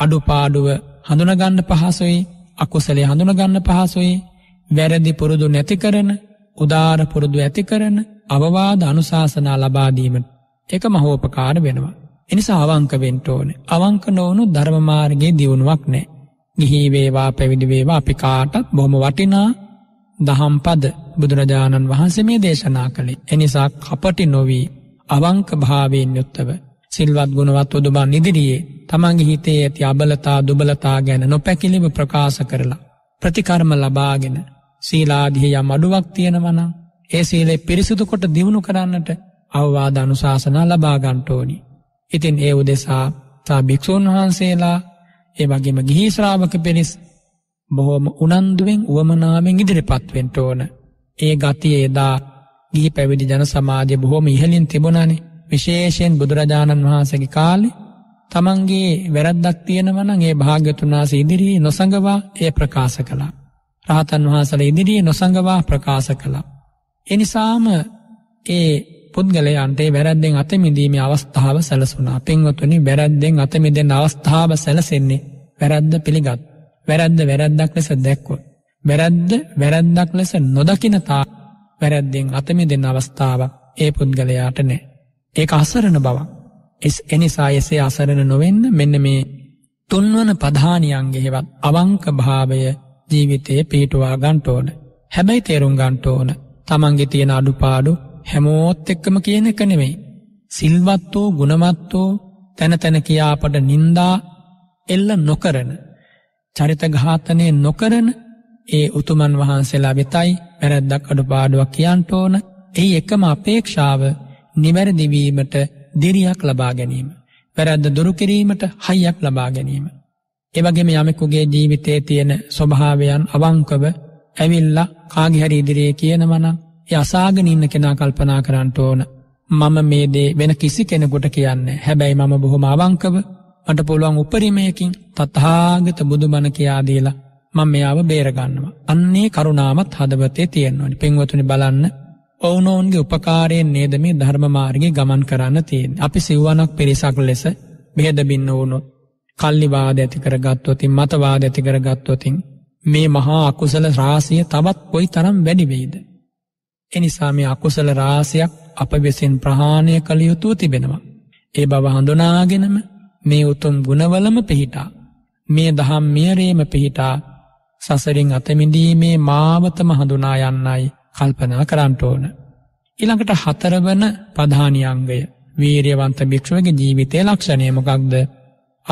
අඩුපාඩුව හඳුනගන්න පහසුයි අකුසලේ හඳුනගන්න පහසුයි වැරදි පුරුදු නැති කරන උදාර පුරුදු ඇති කරන අවවාද අනුශාසනා ලබාදීම එක මහෝපකාර වෙනවා. එනිසා අවංක වෙන්ට ඕන අවංක නොවනු ධර්මමාර්ගයේ දියුණුවක් නෑ. ගිහිවේවා පැවිදිවේවා අපි කාටත් බොහොම වටිනා දහම්පද බුදුරජාණන් වහන්සේ මේ දේශනා කළේ එනිසා කපටි නොවී අවංක භාවයෙන් යුත්තව සිල්වත් ගුණවත් ඔදුබන් ඉදිරියේ තමන්ගේ හිතේ ඇති අබලතා දුබලතා ගැන නොපැකිලිව ප්‍රකාශ කරලා. ප්‍රතිකර්ම ලබාගෙන සීලාදිහය මඩුවක් තියෙනවන ඒ සීලේ පිරිසිදු කොට දියුණු කරන්නට අවවාධ අනුශාසනා ලබාගන්ටෝනි. ඉතින් ඒ උදෙසා තා භික්‍ෂූන් වහන්සේලා ඒ වගේම ගිහි ශ්‍රාවක පිරිස් බොහෝම උනන්දුවෙන් වුවමනාවෙන් ඉදිරිපත්වෙන්ට ඕන. ඒ ගතිය එදා ගිහි පැවිදි ජන සමාජය බොහොම ඉහලින් තිබුණනේ විශේෂයෙන් බුදුරජාණන් වහන්සගේ කාලෙ තමන්ගේ වැරද්දක් තියෙනවනන් ඒ භාග්‍යතුන්වාස ඉදිරියේ නොසඟවා ඒ ප්‍රකාශ කළා. රහතන් වහන්සල ඉදිරියේ නොසඟවා ප්‍රකාශ කළා. එනිසාම ඒ පුද්ගලයන්ටේ වැරද්දෙන් අතමිදීම අවස්ථාව සැලසුනා පෙන්වතුනි වැරද්දෙන් අතමිදෙන් අවස්ථාව සැලසෙන්නේ වැරද්ද පිළිගත්. වැරද්ද වැරද්දක් ලෙස දැක්කොත්. වැරද්ද වැරද්දක් ලෙස නොදකිනතා වැරද්දෙන් අතමි දෙන්න අවස්ථාවක් ඒ පුද්ගලයාට නෑ. ඒක අසරණ බවක්. එස් එනිසා එසේ අසරණ නොවෙන්න මෙන්න මේ තුන්වන ප්‍රධානියන්ගෙහෙවත් අවංක භාවය ජීවිතයේ පිහිටුවා ගන්ටෝන. හැබැයි තේරුම් ගන්ටෝන තමන්ගේ තියෙන අඩුපාඩු හැමෝත් එක්කම කියන එක නෙමෙයි. සිල්වත් වූ ගුණමත් වූ තැන තැන කියාපට නින්දා එල්ල නොකරන චරිත ඝාතනය නොකරන ඒ උතුමන් වහන්සේලා වෙතයි වැරැද්දක් අඩුපාඩුවක් කියන්ට ඕන එයි එකම අපේක්ෂාව නිවැරදිවීමට දෙරියක් ලබා ගැනීම. වැරැද්ද දුරුකිරීමට හයියක් ලබා ගැනීම. එවගේම යමෙකුගේ ජීවිතයේ තියෙන ස්වභාවයන් අවංකව ඇවිල්ල කාගිහරි ඉදිරියේ කියනවනම් යසාගෙන ඉන්න කෙනා කල්පනා කරන්නට ඕන. මම මේ දේ වෙන කිසි කෙනෙකුට කියන්න හැබැයි මම බොහොම අවංකව මට පුළුවන් උපරිමයකින් තත්හාගත බුදුබණ කියාදීලා මං මෙයාව බේරගන්නවා. අන්නේ කරුණාවත් හදවතේ තියෙන්වනි. පින්වතුනි බලන්න ඔවුනෝන්ගේ උපකාරයෙන් නේද මේ ධර්මමාර්ගය ගමන් කරන්න තියෙන් අපි සිව්ුවනක් පිරිසක් ලෙස බෙහෙද බින්න වුණු කල්ලිවාද ඇති කරගත්වතින් මතවාද ඇති කරගත්වතින් මේ මහා අකුසල රාසිය තවත් කොයි තරම් වැඩිවෙයිද. එනිසා මේ අකුසල රාසියක් අප වෙසින් ප්‍රහාණය කළ යුතුව තිබෙනවා. ඒ බව හඳුනාගෙනම මේ උතුම් ගුණවලම පිහිටා මේ දහම් මියරේම පිහිටා සසරින් අතමිඳීමේ මාවතම හඳුනා යන්නයි කල්පනා කරන්ට ඕන. ඉළඟට හතරවන ප්‍රධානියංගය වීරයවන්ත භික්ෂුවගේ ජීවිතය ලක්ෂණය මොකක්ද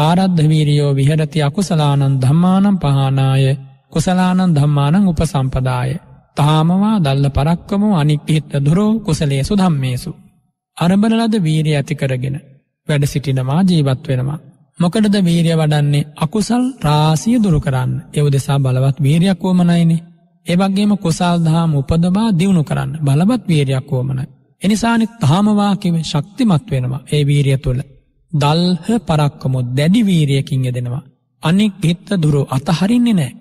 ආරද්ධවීරියෝ විහරති අකුසලානන් ධම්මානම් පහනාය කුසලානන් ධම්මානං උපසම්පදාය. තාමවා දල්ල පරක්කම අනික්්‍යහිත්ත දුරෝ කුසලේසු ධම්මේසු. අරඹලලද වීරිය ඇති කරගෙන වැඩ සිටිනවා ජීවත් වෙනවා. මොකටද වීරිය වඩන්නේ අකුසල් රාසිය දුරු කරන්න එව් දෙසා බලවත් වීරයක් වුවමනයිනේ ඒවගේම කුසල් දහම් උපදවා දියුණු කරන්න බලවත් වීරයක් වුවමනයි. එනිසානි තාමවාකිව ශක්තිමත් වෙනවා ඒ වීරිය තුළ. දල්හ පරක්කමු දැඩිවීරියකින් යෙදෙනවා. අනෙක් ගෙත්ත දුරු අතහරින්නේ නෑ.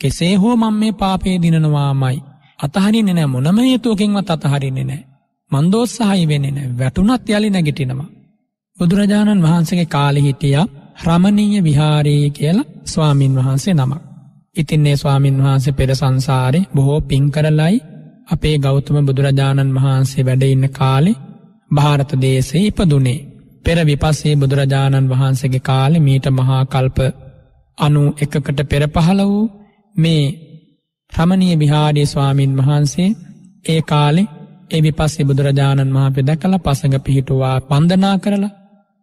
කෙසේ හෝ මං මේ පාපේ දිනනවාමයි. අතහරින්නේ නෑ මොනම හේතුවකින්වත් අතහරින්නේ නෑ. මන්දෝත්සහයි වෙන්නේ නෑ වැටුනත් යලි නැගිටිනවා. බුදුරජාණන් වහන්සේගේ කාලෙ හිටියා රමණීය විහාරයේ කියලා ස්වාමින් වහන්සේ නමක්. ඉතින් ඒ ස්වාමින් වහන්සේ පෙර සංසාරේ බොහෝ පින් කරලයි අපේ ගෞතම බුදුරජාණන් වහන්සේ වැඩ ඉන්න කාලේ ಭಾರತ දේශේ ඉපදුනේ. පෙර විපස්සේ බුදුරජාණන් වහන්සේගේ කාලේ මීට මහා කල්ප 91කට පෙර පහළ වූ මේ රමණීය විහාරයේ ස්වාමින් වහන්සේ ඒ කාලේ ඒ විපස්සේ බුදුරජාණන් වහන්සේ දැකලා පසඟ පිහිටුවා වන්දනා කරලා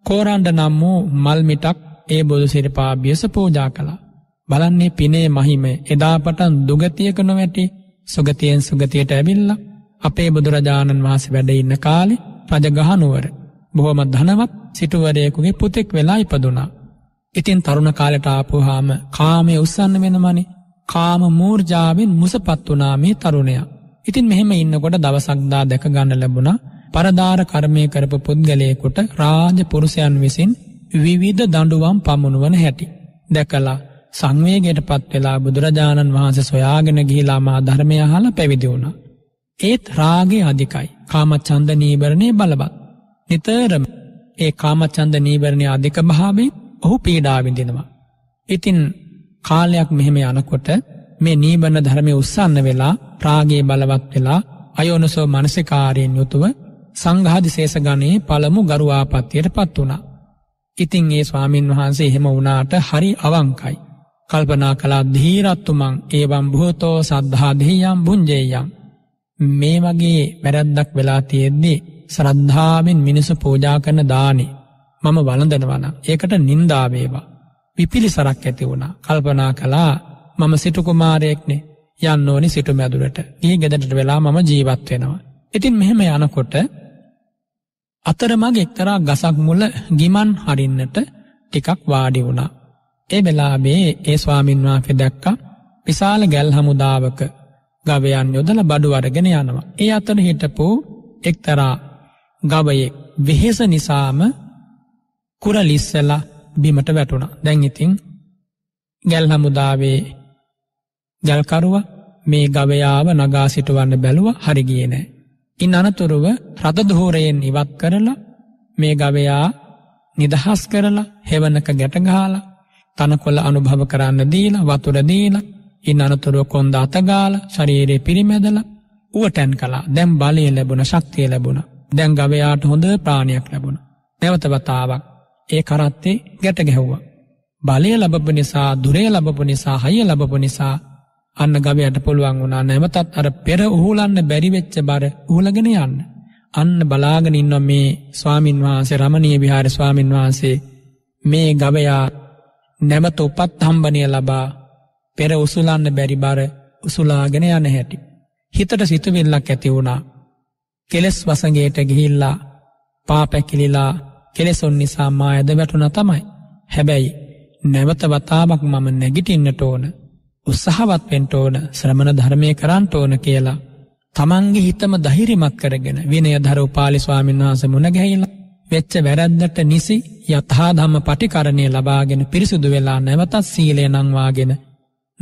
කෝරණ්ඩ නම් වූ මල් මිටක් ඒ බුදු සිරිපා බියස පූජා කළා. බලන්නේ පිනේ මහිම එදා පටන් දුගතියක නොවැටි සුගතියෙන් සුගතියට ඇවිල්ලා අපේ බුදුරජාණන් වහන්සේ වැඩ ඉන්න කාලේ රජගහ නුවර බොහොම ධනවත් සිටුවරයෙකුගේ පුතෙක් වෙලා ඉපදුනා. ඉතින් තරුණ කාලයට ආපුවාම කාමයේ උස්සන්න වෙනමනේ. කාම මූර්ජාවෙන් මුසපත් වුණා මේ තරුණයා. ඉතින් මෙහෙම ඉන්නකොට දවසක් දා දැක ගන්න ලැබුණා පරදාර කර්මය කරපු පුද්ගලයෙකුට රාජ පුරුෂයන් විසින් විවිධ දඬුවම් පමුණුවන හැටි. දැකලා සංවේගයට පත් වෙලා බුදුරජාණන් වහන්සේ සොයාගෙන ගිහිලා මා ධර්මය අහලා පැවිදි වුණා. ඒත් රාගේ අධිකයි. කාමච්ඡන්ද නීවරණේ බලවත්. නිතරම ඒ කාමච්ඡන්ද නීවරණය අධික භාවයෙන් ඔහු පීඩා විඳිනවා. ඉතින් කාලයක් මෙහෙම යනකොට මේ නීවරණ ධර්මයේ උස්සන්න වෙලා රාගේ බලවත් වෙලා අයෝනසෝ මනසිකාරයෙන් යුතුව සංඝාදිශේෂ ගණයේ පළමු ගරු ආපත්‍යයට පත් වුණා. ඉතින් ඒ ස්වාමින් වහන්සේ එහෙම වුණාට හරි අවංකයි. කල්පනා කළා ධීරත්තුමන් ඒවම් භූතෝ සද්ධාධීයම් බුංජේයම්. මේ වගේ වැරැද්දක් වෙලා තියෙද්දී සරද්ධාවෙන් මිනිසු පූජා කරන දානි මම වලඳනවන ඒකට නින්දාවේවා. පිපිලි සරක් ඇති වුණ කල්පනා කලා මම සිටුකුමාරයෙක්නෙ යන්න ඕනි සිටු මැදුරට ඒ ගෙදට වෙලා මම ජීවත් වෙනවා. ඉතින් මෙහෙම යනකොට අතරමගේ එක්තරා ගසක් මුල ගිමන් හරින්නට ටිකක් වාඩි වුණා. ඒ වෙලාබේ ඒ ස්වාමින්වාන්සේ දැක්කා විශාල ගැල් හමුදාවක ගවයන් යොදල බඩු අරගෙන යනවා. ඒ අතර හිටපු එක්තරා ගවයෙක් වෙහෙස නිසාම කුරලිස්සල බිමට වැටුණ දැන් ඉතිං ගැල් හමුදාවේ ගැල්කරුව මේ ගවයාව නගා සිටුවන්න බැලුව හරිගිය නෑ. ඉන් අනතුරුව රථදහෝරයෙන් ඉවත් කරලා මේ ගවයා නිදහස් කරලා හෙවනක ගැටගාලා තනකොල අනුභව කරන්න දීලා වතුර දීලා ඉන් අනතුරුව කොන්ද අතගාල ශරීරයේ පිරිමැදල ඌටැන් කලා දැම් බලය ලැබුණ ශක්තිය ලැබුණ දැන් ගවයාට හොඳ ප්‍රාණයක් ලැබුණ නැවතවතාවක් ඒ කරත්තේ ගැට ගැහ්වා. බලය ලබපු නිසා දුරේ ලබපු නිසා හය ලබපු නිසා අන්න ගවයට පුළුවන් වුණා නැවතත් අර පෙර උහුලන්න බැරිවෙච්ච බර උහලගෙන යන්න. අන්න බලාගෙන ඉන්න මේ ස්වාමින්වහන්සේ රමණීය විහාර ස්වාමින්වහන්සේ මේ ගවයා නැවත උපත් හම්බනය ලබා පෙර උසුලන්න බැරිබාර උසුලාගෙන යන හැටි. හිතට සිතුවිල්ලක් ඇති වුණා. කෙලෙස් වසගේට ගිහිල්ලා පාපැකිලිලා කෙලෙසොන් නිසා මා ඇද වැටුන තමයි. හැබැයි නැවත වතාවක් මම නැගිටින්නට ඕන. උත්සාහවත්වෙන්ට ඕන ශ්‍රමණ ධර්මය කරන්ට ඕන කියලා. තමන්ගේ හිතම දහිරිමත් කරගෙන විනය ධර උපාලි ස්වාමින් වහස මුණ ගැහිල්ලා වෙච්ච වැරැද්දට නිසි යථාධම පටිකරණය ලබාගෙන පිරිසුදු වෙලා නැවතත් සීලය නංවාගෙන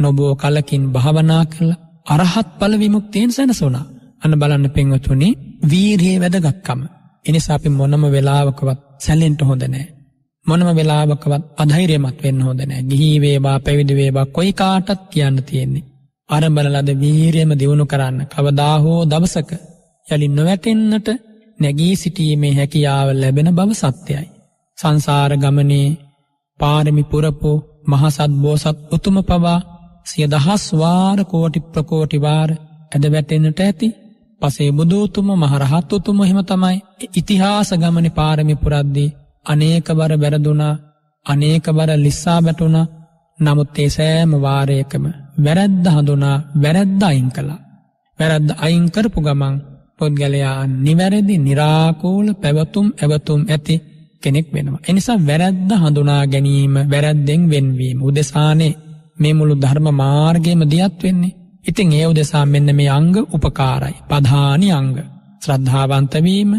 නොබෝ කලකින් භාවනා කළ අරහත් පල විමුක්තියෙන් සැනසුනා අන බලන්න පෙන්වතුනේ වීරයේ වැදගත්කම එනිසාපි මොනම වෙලාවකවත් සැලෙන්ට හොඳනෑ. මොනම වෙලාවකවත් අධෛරයමත් වෙන්න හොඳනෑ ගිහිවේවා පැවිදිවේවා කොයි කාටත් කියන්න තියෙන්නේ. අරඹලලද වීරයම දියුණු කරන්න කවදාහෝ දවසක යළි නොවැටෙන්න්නට නැගී සිටීමේ හැකියාව ලැබෙන බව සත්‍යයි. සංසාර ගමනේ පාරමි පුරපු මහසත් බෝසත් උතුම පවා සිය දහස් වාර කෝටි ප්‍රකෝටි වාර ඇද වැටෙන්නට ඇති පසේ බුදෝතුම මහරහත් උතුම එහෙම තමයි ඉතිහාස ගමන පාරමි පුරද්දී අනේක බර බැරදුනා අනේක බර ලිස්සා බැටුණා නමුත් ඒ සෑම වාරයකම වැරැද්ද හඳුනා වැරැද්ද අයින් කළා. වැරැද්ද අයින්කරපු ගමන් පුද්ගලයා නිවැරදි නිරාකූල පැවතුම් ඇවතුම් ඇති කෙනෙක් වෙනවා. එනිසා වැරැද්ද හඳුනා ගැනීම වැරැද්දෙන් වෙන්වීම උදෙසානේ මේ මුළු ධර්ම මාර්ගයම දියත් වෙන්නේ. ඉතිං ඒ උදෙසා මෙන්න මේ අංග උපකාරයි. පධානි අංග ශ්‍රද්ධාවන්තවීම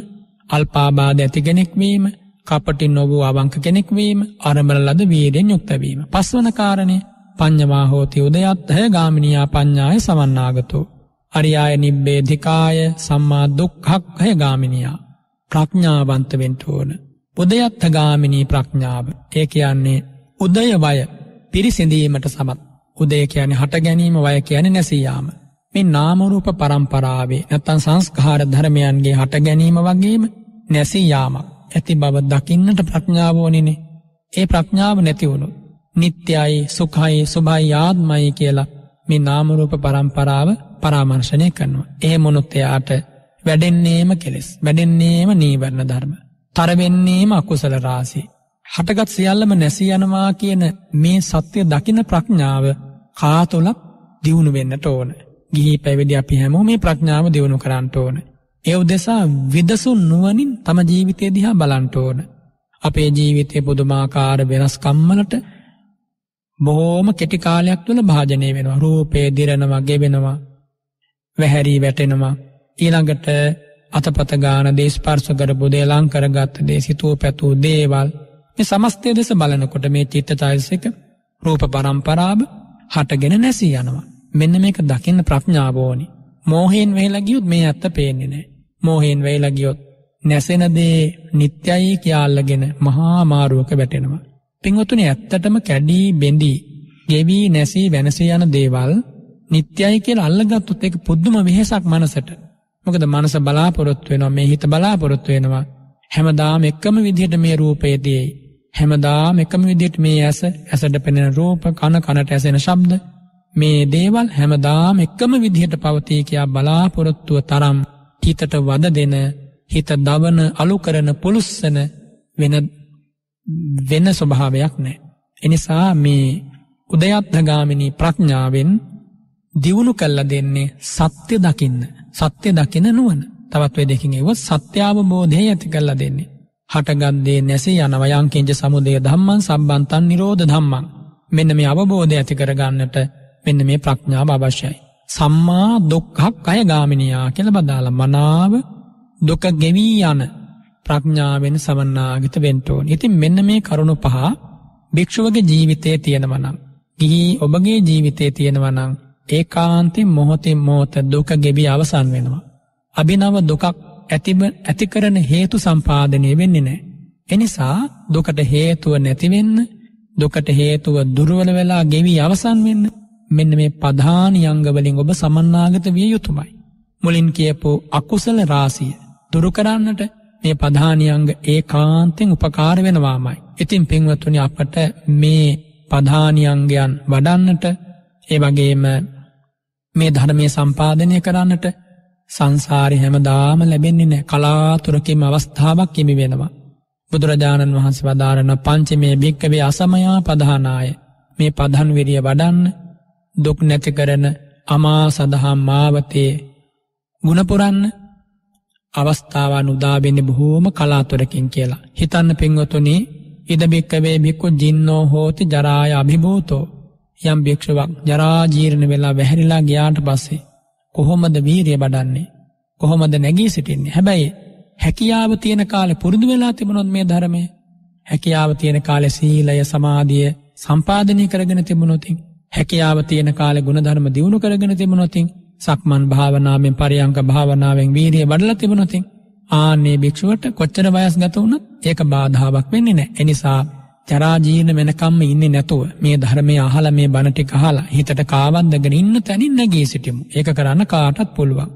අල්පාබාධ ඇති කෙනෙක්වීම කපටි නොවූ අවංක කෙනෙක්වීම අරමල ලද වීරෙන් යුක්තවීම. පස්වන කාරණය පඤ්ඥවාහෝති උදයත්හය ගාමිනියා පඤ්ඥාය සවන්නාගතෝ. අරියාය නිබ්බේධිකාය සම්මා දුක්හක්හය ගාමිනියා ප්‍රඥාවන්තවෙන්ට ඕන. උදයත්ත ගාමිනී ප්‍රඥාව ඒ කියන්නේ උදය වය පිරිසිඳීමට සමත් උදේ කියන හට ගැනීම වය කියන නැසයාම. මේ නාමරූප පරම්පරාවේ නැත්තන් සංස්කාර ධර්මයන්ගේ හට ගැනීම වගේම නැසයාමක් ඇති බව දකින්නට ප්‍රඥාවෝනිනේ. ඒ ප්‍රඥාව නැතිවුණු. නිත්‍යයි සුකයි සුභයි ආත්මයි කියලා මේ නාමරූප පරම්පරාව පරාමර්ශණය කරනවා. ඒ මොනුත්තයාට වැඩෙන්නේම කෙලෙස් වැඩෙන්නේම නීවරණ ධර්ම. තරවෙන්නේම අකුසල රාසි. හටගත් සියල්ලම නැසී යනවා කියන මේ සත්‍යය දකින ප්‍රඥාව කාතුලක් දියුණු වෙන්නට ඕන. ගිහි පැවිදි අපි හැමෝ මේ ප්‍රඥාව දියුණු කරන්නට ඕන. ඒ උදෙසා විදසුන් නුවනින් තම ජීවිතය දිහා බලන්ට ඕන. අපේ ජීවිතය පුදුමාකාර වෙනස්කම්මලට බොහෝම කෙටි කාලයක් තුළ භාජනය වෙනවා රූපේ දිරනවා ගෙබෙනවා වැහැරී වැටෙනවා ඊළඟට අතපත ගාන දේශපාර්ශ කරපු දේ ලංකරගත්ත දේ සිතුව පැතුූ දේවල් මේ සමස්තය දෙස බලනකොට මේ චිත්ත චෛසික රූප පරම්පරාභ හටගෙන නැසී යනවා මෙන්න මේක දකින්න ප්‍රඥාවෝනි මෝහෙන් වෙහිලගියුත් මේ ඇත්ත පේන්නේ නෑ මෝහෙන් වෙයිලගියොත් නැසෙනදේ නිත්‍යයි කියාල්ලගෙන මහාමාරුවක වැටෙනවා පින්වතුනි ඇත්තටම කැඩී බෙඳී ගෙවී නැසී වෙනසී යන දේවල් නිත්‍යයි කියලා අල්ලගත්තොත් ඒක පුදුම වෙහෙසක් මනසට. මොකද මනස බලාපොරොත්තු වෙනවා මේ හිත බලාපොරොත්තු වෙනවා හැමදාම එකම විදිහට මේ රූපය දෙයි. හැමදාම එකම විදිහට මේ ඇස ඇසට පෙනෙන රූප කන කනට ඇසෙන ශබ්ද මේ දේවල් හැමදාම එකම විදිහට පවතී කියා බලාපොරොත්තුව තරම් හිතට වද දෙන හිත දවන අලු කරන පුළුස්සන වෙන වෙන ස්වභාවයක් නෑ. එනිසා මේ උදයත්ධගාමිනී ප්‍රඥාවෙන් දියුණු කල්ල දෙන්නේ සත්‍ය දකින්න සත්‍ය දකින නුවන තවත්වේ දෙකින් ඒව සත්‍යාවබෝධය ඇති කල්ල දෙන්නේ. හටගන්දේ නැසේ යනවයන් කෙන්ජ සමුදය දම්මන් සම්බන්තන් නිරෝධ දම්මන් මෙන්න මේ අවබෝධය ඇති කරගන්නට මෙන්න මේ ප්‍රඥාව අවශ්‍යයි. සම්මා දුක්හක් අය ගාමිනියා කෙළ බදාල මනාව දුක ගෙවී යන ප්‍රඥාවෙන් සමන්නාගත වෙන්න ඕන. ඉතින් මෙන්න මේ කරුණු පහ භික්ෂුවගේ ජීවිතයේ තියෙනවා නම්, ගිහි ඔබගේ ජීවිතයේ තියෙනවා නම් ඒකාන්තයෙන් මොහොතින් මොහොත දුක ගෙවි අවසන් වෙනවා. අභිනව දුකක් ඇතිබ ඇතිකරන හේතු සම්පාදනය වෙන්නේ නෑ. එනිසා දුකට හේතුව නැතිවෙන්න දුකට හේතුව දුර්වල වෙලා ගෙවී අවසන් වෙන්න මෙන්න මේ පධානයංගවලින් ඔබ සමන්නාගත විය යුතුමයි. මුලින් කියපු අකුසල රාසිය දුරුකරන්නට මේ ප්‍රධානියංග ඒකාන්තෙන් උපකාර වෙනවාමයි. ඉතින් පින්වත්තුනි අපට මේ ප්‍රධානියංගයන් වඩන්නට ඒ වගේම මේ ධර්මය සම්පාධනය කරන්නට සංසාරි හැමදාම ලැබෙන්නේ නෑ කලාතුරකින් අවස්ථාවක් කිමි වෙනවා. බුදුරජාණන් වහන්සේ වදාරන පංච මේ භික්කවේ අසමයා පධානාය මේ පදන් විරිය වඩන්න දුක් නැති කරන අමා සඳහා මාවතයේ ගුණපුරන්න අවස්ථාවන් උදාබෙන බොහෝම කලාතුරකින් කියලා. හිතන්න පින්වතුනේ ඉදභික්කවේ බික්කු ජින්නෝ හෝති ජරාය අභිභූතෝ යම් භික්ෂුවක් ජරාජීරණ වෙලා වැහැරිලා ගියාට පස්සේ කොහොමද වීරිය බඩන්නේ කොහොමද නැගී සිටින්නේ හැබැයි හැකියාව තියෙන කාලෙ පුරුදු වෙලා තිබුණොත් මේ ධර්මය හැකියාව තියෙන කාලෙ සීලය සමාධිය සම්පාධනය කරගෙන තිබුණොතින් හැකියාව තියෙන කාලෙ ගුණධර්ම දියුණු කරගෙන තිබුණොතින් සක්මන් භාවනාවෙන් පරියංක භාවනාවෙන් වීරිය වඩල තිබුණොතින් ආනේ භික්ෂුවට කොච්චර වයස් ගත වුණත් ඒක බාධාවක් වෙන්නේ නෑ එනිසා ජරාජීර්ණ වෙනකම්ම ඉන්නේ නැතුව මේ ධර්මය අහලා මේ බණ ටික අහලා හිතට කාවද්දගෙන ඉන්න තැනින් නැගී සිටිමු. ඒක කරන්න කාටත් පුළුවන්.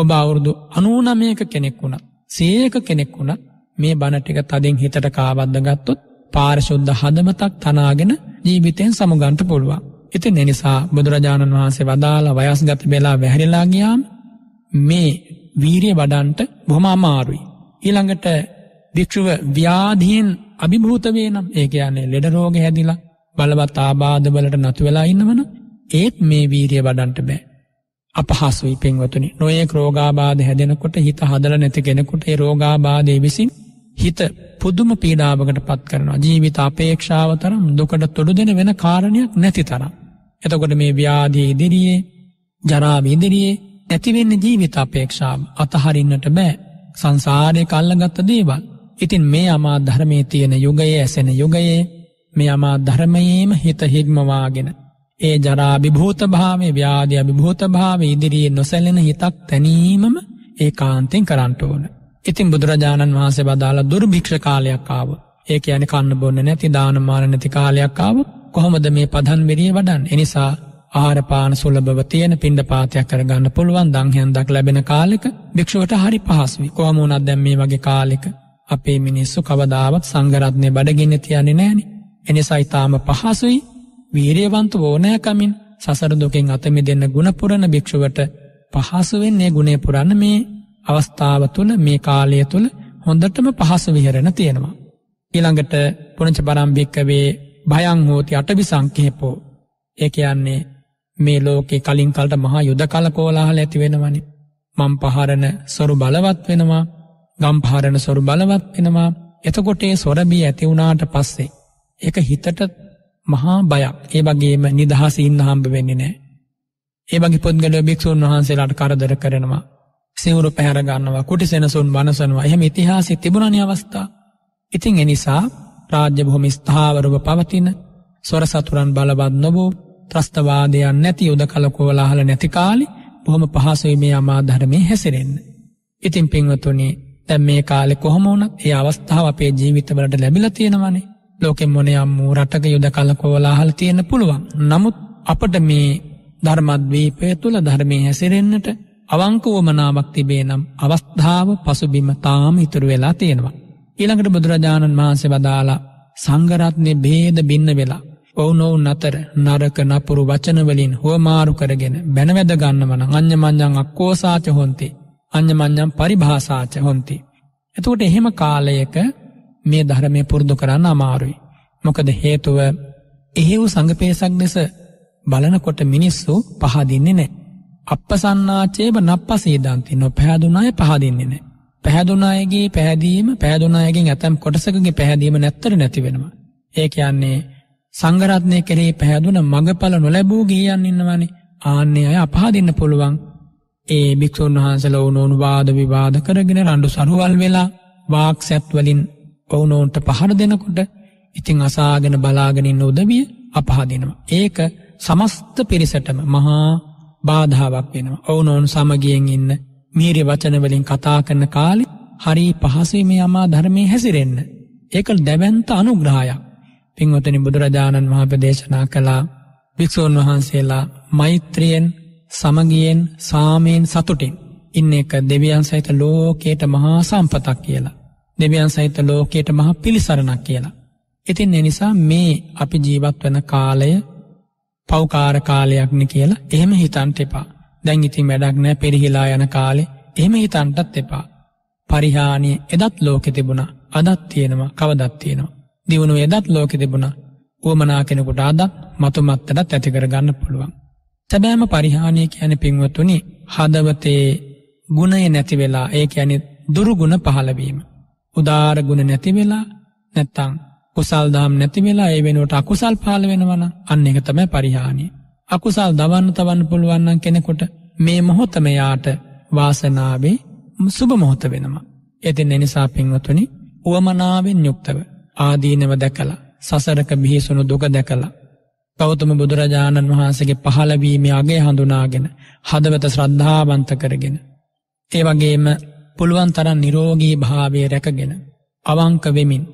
ඔබ අවුරුදු 99ක කෙනෙක් වුණත්, 100ක කෙනෙක් වුණත් මේ බණ ටික තදින් හිතට කාවද්ද ගත්තොත් පාරිශුද්ධ හදමතක් තනාගෙන ජීවිතෙන් සමුගන්ට පුළුවන්. ඉතින් එනිසා බුදුරජාණන් වහන්සේ වදාලා වයස්ගත වෙලා වැහැරිලාගයාම් මේ වීරිය වඩන්ට බොහොම අමාරුයි. ඊළඟට භික්‍ෂුව ව්‍යාධීෙන් අභිභූතවේ නම් ඒ කියන්නේ ලෙඩරෝග හැදිලා බලවත් ආබාධවලට නතු වෙලා ඉන්නවන ඒත් මේ වීරිය වඩන්ට බෑ. අපහසුයි පෙන්වතුනි නොයේ රෝගාබාධ හැදෙනකොට හිත හදල නැති කෙනෙකුට ඒ රෝගාබාධය විසින් හිත පුදුම පීඩාවකට පත් කරනවා ජීවිත අපේක්ෂාව තරම් දුකට තොඩු දෙෙන වෙන කාරණයක් නැති තරම්. එතකොට මේ ව්‍යාධී ඉදිරියේ ජරාව ඉදිරියේ ඇතිවෙන්න ජීවිත අපේක්ෂාව අතහරින්නට බෑ සංසාරය කල්ලගත්ත දේවල්. ඉතින් මේ අමා ධර්මය තියෙන යුගයේ ඇසෙන යුගයේ මේ අමා ධර්මයේම හිත හික්මවාගෙන. ඒ ජරාභිභූත භාවේ ව්‍යාධ අභිභූත භාව ඉදිරියේ නොසැලෙන හිතක් තැනීමම ඒ කාන්තෙන් කරන්ට ඕන. ඉතින් බුදුරජාණන් වහන්සේ බදාලා දුර්භික්ෂ කාලයක් ආව. ඒක යන කන්න බොන්න නැති දානමාන නැති කාලයක් ආවත් කොහොමද මේ පදන් විරිය වඩන් එනිසා ආරපාන සුලභව තියෙන පින්ඩ පාතයක් කරගන්න පුළුවන් දංහන්දක් ලැබෙන කාලෙක භික්ෂුවට හරි පහසුවි කොහමුණත් දැම් මේ වගේ කාලෙක අපේ මිනිස්සු කවදාවත් සංගරත්නය බඩගින්න තියන්නේ නෑනි එනිසා ඉතාම පහසුයි වීරයවන්ත ඕනෑකමින් සසර දුකින් අතමි දෙන්න ගුණපුරණ භික්ෂුවට පහසුවෙන්නේ ගුණේ පුරන්න මේ අවස්ථාව තුළ මේ කාලය තුළ හොඳටම පහසු විහරණ තියෙනවා. ඊළඟට පුනච බරම්භික්කවේ භයං හෝති අටවි සංකේපෝ ඒ කියන්නේ මේ ලෝකේ කලින් කලට මහා යුද කල කෝලාහල ඇති වෙනවනේ. මම් පහරණ සොරු බලවත් වෙනවා. ගම් පහරණ සොරු බලවත් වෙනවා. එතකොට ඒ සොරබී ඇති වුණාට පස්සේ ඒක හිතට මහා බයක්. ඒ වගේම නිදහස ඉන්න හම්බ වෙන්නේ නැහැ. ඒ වගේ පොත්ගල භික්ෂුන් වහන්සේලාට කරදර කරනවා. සිවුරු පැහැර ගන්නවා. කුටිසෙනසුන් වනසනවා. එහෙම ඉතිහාසෙ තිබුණනේ අවස්ථා. ඉතින් ඒ නිසා රාජ්‍ය බොහොම ස්ථාවරව පවතින සොර සතුරන් බලබත් නොබෝ ත්‍රස්තවාදයන් නැති යුද කලකෝලාහල නැතිකාලි බොහොම පහසුයි මේ අමාධරමය හැසිරෙන්න්න. ඉතින් පින්වතුනේ තැම් මේ කාලෙ කොහොමෝනත් ඒ අවස්ථාව අපේ ජීවිතවලට ලැබිල තියෙනවනේ ලෝකෙන් මොනයම් වූ රටක යුද කලකෝලාහල තියෙන පුළුවන්. නමුත් අපට මේ ධර්මත්වීපය තුළ ධර්මය හැසිරෙන්න්නට අවංකෝමනාවක් තිබේ නම් අවස්ථාව පසුබිම තාම ඉතුරු වෙලා තියෙනවා. ඊළඟට බුදුරජාණන් වහන්සේ වදාලා සංගරත්නය බේද බින්න වෙලා. ඔවුනොවුන් අතර නරක නපුරු වචනවලින් හුවමාරු කරගෙන බැනවැද ගන්නවන අන්‍ය මං්ඥං අක්කෝසාච හොන්ති අන්‍ය මං්ඥම් පරිභාසාච හොන්ති. එතුවට එහෙම කාලයක මේ ධරමය පුරුදු කරන්න අමාරුයි. මොකද හේතුව එහෙවු සඟපේසක් දෙෙස බලනකොට මිනිස්සු පහදින්නේ නෑ. අප සන්නාචේව නප්ප සේධන්ති නො පැදුනාය පහදින්නේ නෑ. පැහැදුනායගේ පැහැදීම පැදුනායගෙන් ඇතැම් කොටසකගේ පැහැදීම නැත්තර නැතිවෙනවා. ඒ කියන්නේ සංගරත්නය කෙරේ පැහැදුන මඟඵල නොලැබූ ගීයන් ඉන්නවනි ආන්‍ය අය අපහදින්න පුළුවන් ඒ භික්‍ෂූන් වහන්සල ඕනෝනු වාද විවාද කරගෙන රණ්ඩු සරුවල් වෙලා වාක් සැත්වලින් ඔවුනෝන්ට පහර දෙනකොට ඉතිං අසාගෙන බලාගෙනින් උදවිය අපහදිනවා. ඒක සමස්ත පිරිසටම මහා බාධාවක් වෙනවා. ඔවුනෝන් සමගියෙන් ඉන්න මීරි වචනවලින් කතා කරන කාලි හරි පහසේ මේ අමා ධර්මය හැසිරෙන්න. ඒකල් දැවැන්ත අනුග්‍රහයක්. පින්වතනි බුදුරජාණන් වහපදේශනා කළා භික්‍ෂූන් වහන්සේලා මෛත්‍රියෙන් සමගියෙන් සාමයෙන් සතුටින්. ඉන්න එක දෙවියන් සහිත ලෝකයට මහා සම්පතක් කියලා. දෙවියන් සහිත ලෝකයට මහා පිළිසරණක් කියලා. ඉතින් එනිසා මේ අපි ජීවත් වන කාලය පෞකාර කාලයක්න කියලා එහෙම හිතන්ට එපා. දැන් ඉතින් වැඩක් නෑ පෙරිහිලා යන කාලේ එහෙම හිතන්ටත් එපා. පරිහානිය එදත් ලෝකෙ තිබුණා අදත් තියෙනවා කවදත් තියෙනවා. දියුණු එදත් ලෝකෙ තිබුණා ුවමනා කෙනෙකුට අදක් මතුමත්තටත් ඇතිකරගන්න පුළුවන්. තැබෑම පරිහානිය කියන පින්වතුනි හදවතේ ගුණය නැතිවෙලා ඒ ඇනි දුරුගුණ පහලවීම. උදාරගුණ නැතිවෙලා නැත්තං කුසල්දාම් නැතිවෙලා ඒ වෙනුවට අකුසල් පාල වෙනවන අන්න එක තමයි පරිහානිය. අකුසල් දවන්න තවන්න පුළුවන්නන් කෙනෙකොට මේ මොහොතම යාට වාසනාවේ සුභ මොහොත වෙනවා. එතින් එනිසා පින්වතුනි උවමනාවෙන් යුක්තව ආදීනව දැකලා සසරක බිහිසුණු දුක දැකලා ගෞතම බුදුරජාණන් වහන්සේගේ පහළවීමේ අගේ හඳුනාගෙන හදවත ශ්‍රද්ධාවන්ත කරගෙන ඒ වගේම පුළුවන් තරම් නිරෝගී භාවය රැකගෙන අවංක වෙමින්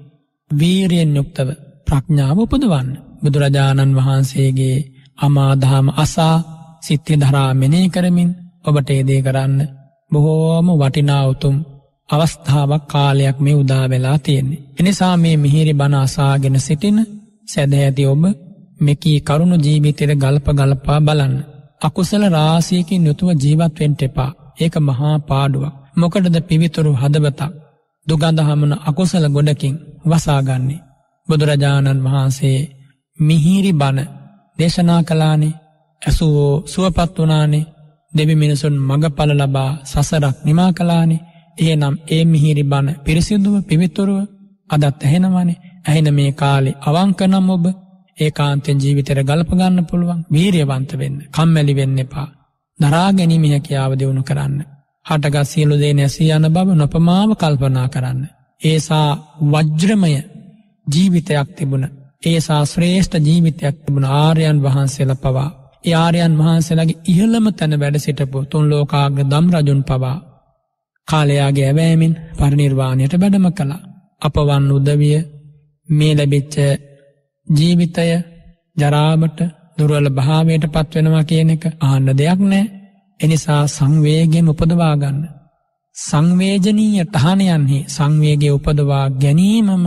වීරියෙන් යුක්තව ප්‍රඥාව උපදවන්න බුදුරජාණන් වහන්සේගේ අමාදහම අසා සිත්‍ය ධරාමනය කරමින් ඔබට ඒදේ කරන්න බොහෝම වටිනාවතුම් අවස්ථාවක් කාලයක් මේ උදා වෙලා තියෙන්නේ. එනිසා මේ මිහිරි බනාසාගෙන සිටින සැදැඇති ඔබ මෙකී කරුණු ජීවිතෙර ගල්ප ගලපා බලන්න. අකුසල රාසයකින් යුතුව ජීවත්වෙන්ට එපා ඒක මහා පාඩුවක්. මොකටද පිවිතුරු හදවතක්. දුගඳහමන අකුසල ගොඩකින් වසාගන්නේ. බුදුරජාණන් වහන්සේ මිහිරි බණ දේශනා කලානේ ඇසුවෝ සුවපත් වනානේ දෙවි මිනිසුන් මඟඵල ලබා සසරක් නිමා කලානේ එහෙනම් ඒ මිහිරි බණ පිරිසිදුව පිවිතුරුව අදත් ඇහෙනවානේ ඇහෙන මේ කාලේ අවංක නම් ඔබ ඒකාන්තෙන් ජීවිතේට ගලප ගන්න පුළුවන් වීරියවන්ත වෙන්න කම්මැලි වෙන්න එපා දරා ගැනීම හැකියාව දියුණු කරන්න හටගත් සියලු දේ නැසී යන බව නොපමාව කල්පනා කරන්න ඒසා වජ්‍රමය ජීවිතයක් තිබුණ ඒසා ශ්‍රේෂ්ඨ ජීවිතයක් තිබුණ ආර්යන් වහන්සේල පවා. ඒ ආර්යන් වහන්සේලගේ ඉහළම තැන වැඩ සිටපු තුන් ලෝකාග දම් රජුන් පවා. කාලයාගේ ඇවෑමෙන් පරිනිර්වාණයට වැඩම කළා. අපවන් උදවිය මේ ලැබිච්ච ජීවිතය ජරාවට දුරල භාවයට පත්වෙනවා කියන එක ආන්න දෙයක් නෑ එනිසා සංවේගෙන් උපදවාගන්න. සංවේජනීය ටහනයන්හි සංවේගේ උපදවා ගැනීමම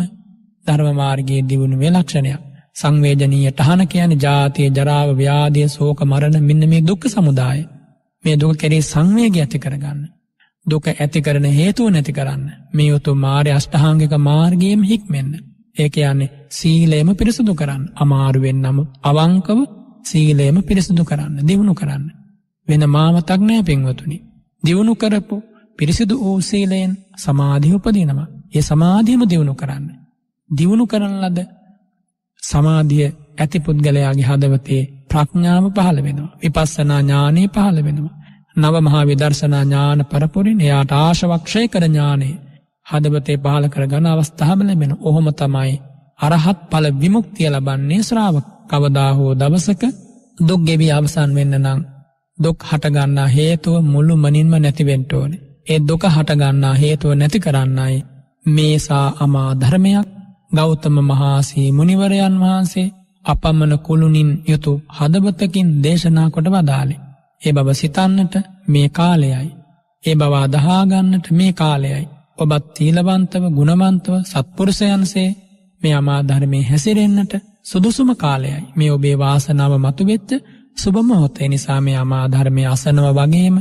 ධර්මමාර්ගයේ දියුණුවේ ලක්ෂණයක්. සංවේජනීය ටහන කියන්නේ ජාතිය, ජරාව, ව්‍යාධිය, ශෝක, මරණ මෙන්න මේ දුක් සමුදාය. මේ දුක කෙරේ සංවේගය ඇති කරගන්න. දුක ඇති කරන හේතුව නැති කරන්න. මේ උතුම් මාර්ය අෂ්ටාංගික මාර්ගයේම හික්මෙන්න. ඒ කියන්නේ සීලයම පිරිසුදු කරන්න. අමාරුවෙන් නම් අවංකව සීලයම පිරිසුදු කරන්න, දියුණු කරන්න. වෙන මාවතක් නෑ පින්වතුනි. දියුණු කරපු පිරිසිදු වූ සීලයෙන් සමාධිය උපදිනවා. ඒ සමාධියම දියුණු කරන්න. දියුණු කරන ලද සමාධිය ඇති පුද්ගලයාගේ හදවතේ ප්‍රඥාව පහළ වෙනවා. විපස්සනා ඥානය පහළ වෙනවා. නව මහා විදර්ශනා ඥාන පරපුරින් එයාට ආශවක්ෂය කර ඥානය හදවතේ පහළ කර ගන අවස්ථාව ලැබෙන. ඔහොම තමයි අරහත් ඵල විමුක්තිය ලබන්නේ ශ්‍රාවක. කවදා හෝ දවසක දුක් ගෙවි අවසන් වෙන්න නම් දුක් හටගන්නා හේතුව මුළු මනින්ම නැතිවෙන්න ඕනේ. ඒ දුක හටගන්නා හේතුව නැති කරන්නයි මේසා අමා ධර්මයක් ගෞතම මහාසේ මුනිවරයන් වහන්සේ අපමණ කුළුණින් යුතු හදවතකින් දේශනා කොට වදාලේ. ඒ බව සිතන්නට මේ කාලයයි. ඒ බව අදහාගන්නට මේ කාලයයි. ඔබත් තීලවන්තව ගුණවන්තව සත්පුරුෂයන්සේ මේ අමාධර්මය හැසිරෙන්න්නට සුදුසුම කාලයයි මේ ඔබේ වාසනාව මතුවෙච්ච සුබම හොතේ නිසා මේ අමාධර්මය අසනව වගේම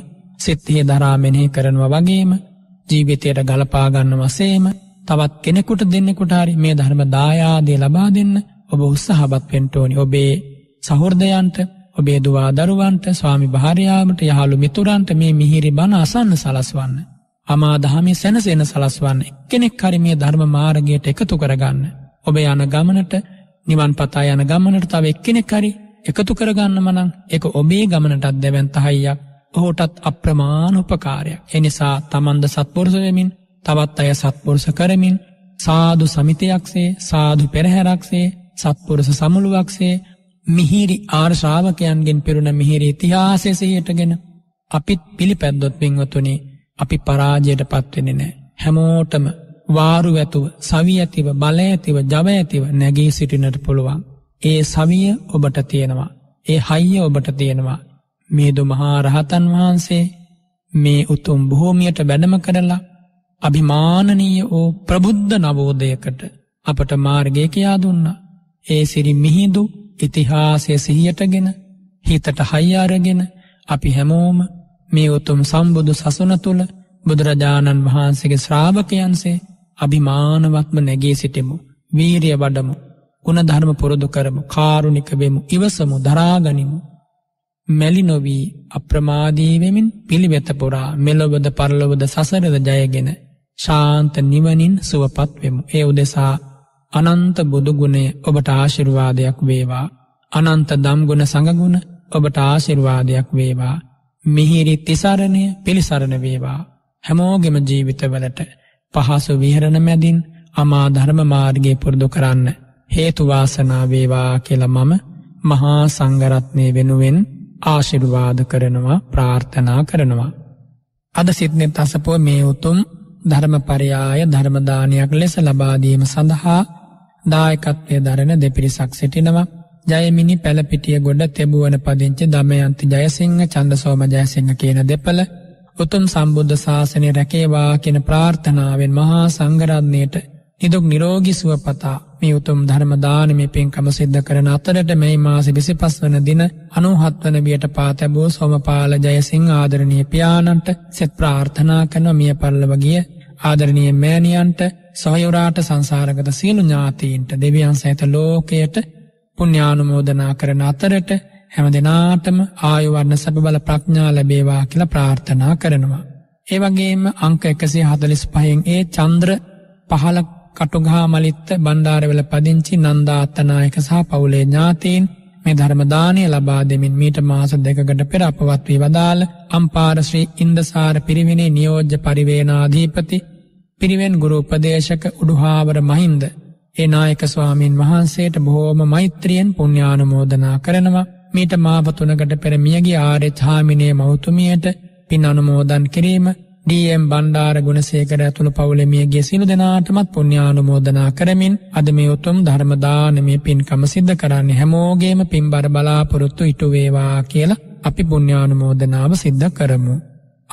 සිත්තිය දරාමෙනෙහි කරනව වගේම ජීවිතයට ගලපාගන්න වසේම තවත් කෙනෙකුට දෙන්නෙකුට හරි මේ ධර්ම දායාදේ ලබා දෙන්න ඔබ උත්සාහවත් වෙන්න ඕනි ඔබේ සහෘදයන්ට ඔබේ දුවා දරුවන්ට ස්වාමි භාර්යාවට යහළු මිතුරන්ට මේ මිහිරි බණ අසන්න සලස්වන්න අමා දහමේ සැනසෙන සලස්වන්න එක්කෙනෙක් හරි මේ ධර්ම මාර්ගයට එකතු කරගන්න ඔබ යන ගමනට නිවන් පතා යන ගමනට තව එක්කෙනෙක් හරි එකතු කරගන්න මනං එක ඔබේ ගමනටත් දෙවැන් තහයියක් ඔහුටත් අප්‍රමාණ උපකාරයක් එනිසා තමන්ද සත්පුරුසයමින් තවත් අය සත්පුරුස කරමින් සාදු සමිතයක්සේ සාදු පෙරහැරක්සේ සත්පුරුස සමුළුවක්සේ මිහිරි ආර්ශාවකයන්ගෙන් පිරුණ මිහිරි තිහාසෙසයටගෙන අපිත් පිළිපැද්දොත් පින්වතුනි අපි පරාජයට පත්වෙන නෑ. හැමෝටම වාරු ඇතුව සවී ඇතිව බල ඇතිව ජව ඇතිව නැගී සිටිනට පුළුවන්. ඒ සවිය ඔබට තියෙනවා. ඒ හයිය ඔබට තියෙනවා. මේදු මහා රහතන් වහන්සේ මේ උතුම් භූමියට වැඩම කරලා අභිමානනීය වූ ප්‍රබුද්ධ නවෝදයකට අපට මාර්ගය කියා දුන්න. ඒ සිරි මිහිදු ඉතිහාසය සිහියටගෙන හිතට හයියාරගෙන අපි හැමෝම මේ උතුම් සම්බුදු සසුන තුළ බුදුරජාණන් වහන්සේගේ ශ්‍රාවකයන්සේ අභිමානවත්ම නැගේ සිටෙමු. වීරිය වඩමු ගුණධර්ම පුරුදු කරමු කාරුණිකවෙමු ඉවසමු දරාගනිමු. මැලි නොවී අප්‍රමාදීවෙමින් පිළිවෙතපුරා මෙලොවද පරලොවද සසරද ජයගෙන ශාන්ත නිවනින් සුවපත් වෙමු. ඒ උදෙසා අනන්ත බුදුගුණේ ඔබට ආශිර්වාදයක් වේවා. අනන්ත දම්ගුණ සඟගුණ ඔබට ආශිර්වාදයක් වේවා. මිහිරි තිසරණය පිළිසරණ වේවා. හැමෝගෙම ජීවිතවලට පහසු විහරණ මැදින් අමා ධර්ම මාර්ගය පුරුදු කරන්න හේතුවාසනා වේවා කියලා මම මහා සංගරත්නය වෙනුවෙන් ආශිර්වාද කරනවා ප්‍රාර්ථනා කරනවා. අද සිද්නෙත් අසපුව මේ උතුම් ධර්මපරයාය ධර්මදානයක් ලෙස ලබාදීම සඳහා දායකත්වය දරන දෙපිරිසක් සිටිනවා ජයමිනි පැළපිටිය ගොඩ තෙබුවන පදිංචි දමයන්ති ජයසිංහ චන්දසෝම ජයසිංහ කියන දෙපළ උතුම් සම්බුද්ධ ශාසනය රැකේවා කියෙන ප්‍රාර්ථනාවෙන් මහා සංගරත්නයට නිදුක් නිරෝගි සුවපතා මේ උතුම් ධර්මදානමි පින්කම සිද්ධ කරන අතරට මේ මාසි බිසි පස් වන දින අනුහත්වන බියට පාතැබූ සොමපාල ජයසිං ආදරණය පියානන්ට සෙත් ප්‍රාර්ථනා කනො මිය පල්ලවගිය ආදරණීය මෑණියන්ට සොයුරාට සංසාරගත සියලු ඥාතීන්ට දෙවියන් සහිත ලෝකයට පුණ්‍යානුමෝදනා කරන අතරට හැම දිනාටම ආයු වර්ණ සැප බල ප්‍රඥා ලැබේවා කියලා ප්‍රාර්ථනා කරනවා. ඒ වගේම අංක 145න් ඒ චන්ද්‍ර පහල කටුගහ මලිත්ත බණ්ඩාරවල පදිංචි නන්දාත්නායක සහ පවුලේ ඥාතීන් මේ ධර්මදානය ලබා දෙමින් මීට මාස දෙකකට පෙර අපවත් වී වදාළ අම්පාරශ්‍රී ඉන්දසාර පිරිවිනේ නියෝජ්‍ය පරිවේනාධීපති පිරිවෙන් ගුරු උපදේශක උඩුහාවර මහින්ද ඒ නායක ස්වාමීන් වහන්සේට බොහෝම මෛත්‍රියෙන් පුණ්‍යානුමෝදනා කරනවා මීට මාව තුනකට පෙර මියගිය ආර්ය ඡාමිනේ මෞතුමියට පින් අනුමෝදන් කිරීම ඩම් බණ්ඩාර ගුණසේකර ඇතුළු පවුලමියගේ සිලු දෙනාටමත් පුුණ්‍යානුමෝදනා කරමින් අද මේ උතුම් ධර්මදානමේ පින්කම සිද්ධ කරන්න හැමෝගේම පින් බර බලාපොරොත්තු ඉටුවේවා කියලා අපි පුුණ්‍යානුමෝදනාව සිද්ධ කරමු.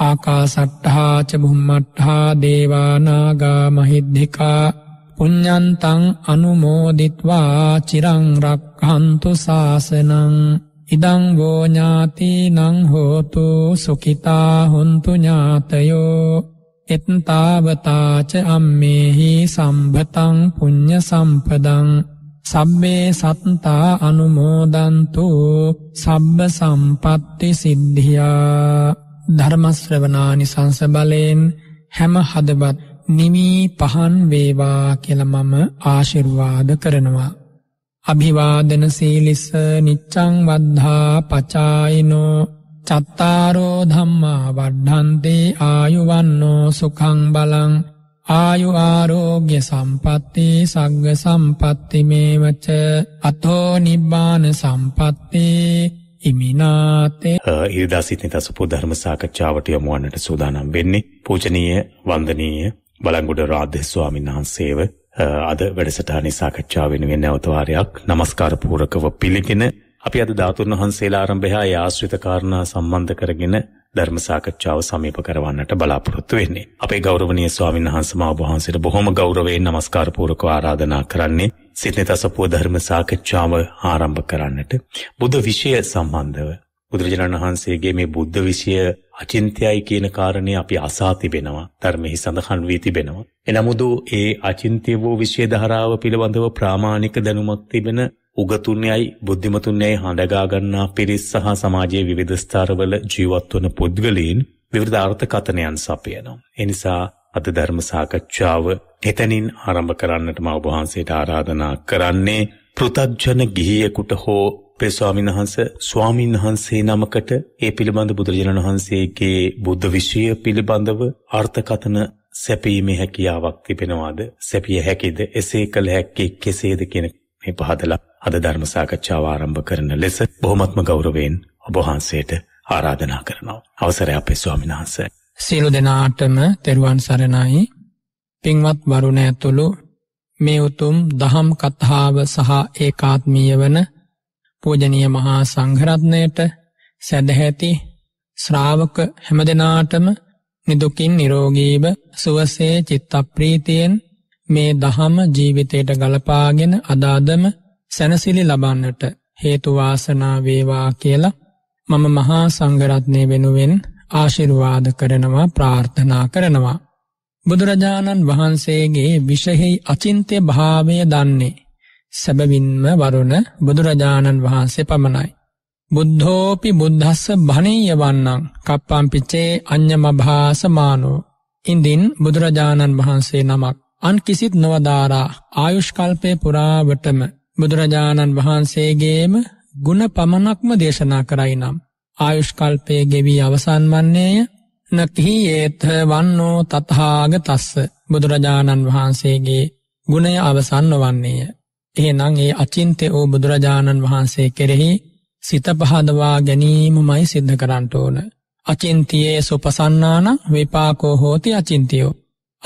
ආකාසට්හාච බුම්මට්හා දේවානාගා මහිද්ධිකා පුඤ්ඥන්තං අනුමෝදිත්වා චිරංරක්හන්තු ශාසනං ඉදංගෝ ඥාතිනං හෝතු සුකිතා හොන්තු ඥාතයෝ එත්තාවතාච අම්මේහි සම්භතං පුඤ්ඤ සම්පදං සබ්බේ සත්තා අනුමෝදන්තු සබ්බ සම්පත්ති සිද්ධියා ධර්මශ්‍රවනානි සංස බලයෙන් හැම හදබත් නිමී පහන් වේවා කියල මම ආශිර්වාද කරනවා. අභිවාදන සීලිස නිච්චං වද්ධා පචායිනෝ චත්තාරෝ ධම්මා වඩ්ඩන්තේ ආයුවන්නෝ සුකං බලං ආයු ආරෝග්‍ය සම්පත්ති සග්ග සම්පත්තිමේවච අතෝ නිබ්බාන සම්පත්ති ඉමිනාතේ ඉරිදා සිටින දසුපු ධර්ම සාකච්ඡාවට යොමු වන්නට සූදානම් වෙන්නේ පූජනීය වන්දනීය බලංගොඩ රාධ්‍ය ස්වාමීන් වහන්සේව අද වැඩසටහනේ සාකච්ඡාව වෙනුවෙන් නැවත වාරයක් নমස්කාර පූරකව පිළිගෙන අපි අද ධාතුන් වහන්සේලා ආරම්භය ඒ ආශ්‍රිත කාරණා සම්බන්ධ කරගෙන ධර්ම සාකච්ඡාව සමීප කරවන්නට බලාපොරොත්තු වෙන්නේ. අපේ ගෞරවනීය ස්වාමීන් වහන්සේ මා වහන්සේට බොහොම ගෞරවයෙන් নমස්කාර පූරකව ආරාධනා කරන්නේ සිතේ තසපුව ධර්ම සාකච්ඡාව ආරම්භ කරන්නට බුදු විෂය සම්බන්ධව බුදුරජාණන් වහන්සේගේ මේ බුද්ධ විෂය අචින්ත්‍යයි කියන කාරණේ අපි අසා තිබෙනවා ධර්මෙහි සඳහන් වී තිබෙනවා. එනමුද ඒ අචින්ත්‍ය වූ විෂය ධාරාව පිළිබඳව ප්‍රාමාණික දැනුමක් තිබෙන උගතුන්යයි බුද්ධිමතුන්යයි හඬගා ගන්නා පිරිස් සහ සමාජයේ විවිධ ස්ථරවල ජීවත් වන පුද්ගලයන් විවිධ අර්ථකථනයන් සපයනවා. ඒ නිසා අද ධර්ම සාකච්ඡාව එතනින් ආරම්භ කරන්නට මම ඔබ වහන්සේට ආරාධනා කරන්නේ පෘතග්ජන ගිහියෙකුට හෝ අපේ ස්වාමීන් වහන්ස ස්වාමීන් වහන්සේ නමකට ඒ පිළිබඳ බුදුරජාණන් වහන්සේගේ බුද්ධ විෂය පිළිබඳව අර්ථකථන සැපීමේ හැකියාවක් තිබෙනවාද සැපිය හැකිද එසේ කළ හැක්කේ කෙසේද කියන මේ පහදලා අද ධර්ම සාකච්ඡාව ආරම්භ කරන ලෙස බොහොමත්ම ගෞරවයෙන් ඔබ වහන්සේට ආරාධනා කරනවා අවසරය අපේ ස්වාමීන් වහන්ස සියලු දෙනාටම තෙරුවන් සරණයි පින්වත් වරුණ ඇතුළු මේ උතුම් දහම් කතාව සහ ඒකාත්මීය වන පූජනීය මහා සංඝරත්නයට සැදැහැති ශ්‍රාවක හැමදෙනාටම නිදුකින් නිරෝගීව සුවසේ චිත්තප්‍රීතියෙන් මේ දහම ජීවිතයට ගලපාගෙන අදාදම සැනසිලි ලබන්නට හේතු වාසනා වේවා කියලා මම මහා සංඝරත්නය වෙනුවෙන් ආශිර්වාද කරනවා ප්‍රාර්ථනා කරනවා බුදුරජාණන් වහන්සේගේ විෂයෙහි අචින්ත්‍ය භාවය දන්නේ සැබවින්ම වරුණ බුදුරජාණන් වහන්සේ පමණයි. බුද්ධෝපි බුද්ධස්ස භනීය වන්නං කප්පම්පිච්චේ අඤ්ඤමභාසමානෝ ඉන්දින් බුදුරජාණන් වහන්සේ නමක් අන් කිසිත් නොවදාරා ආයුෂ්කල්පය පුරාවටම බුදුරජාණන් වහන්සේගේම ගුණ පමණක්ම දේශනා කරයි නම් ආයුෂ්කල්පය ගෙවී අවසන් වන්නේය නකහි ඒත වන්නෝ තතහාග තස්ස බුදුරජාණන් වහන්සේගේ ගුණය අවසන්න වන්නේය එහෙනම් ඒ අචින්තය වූ බුදුරජාණන් වහන්සේ කෙරෙහි සිත පහදවා ගැනීමමයි සිද්ධ කරන්නට ඕන. අචින්තියේ සුපසන්නාන විපාකෝ හෝති අචින්තියෝ.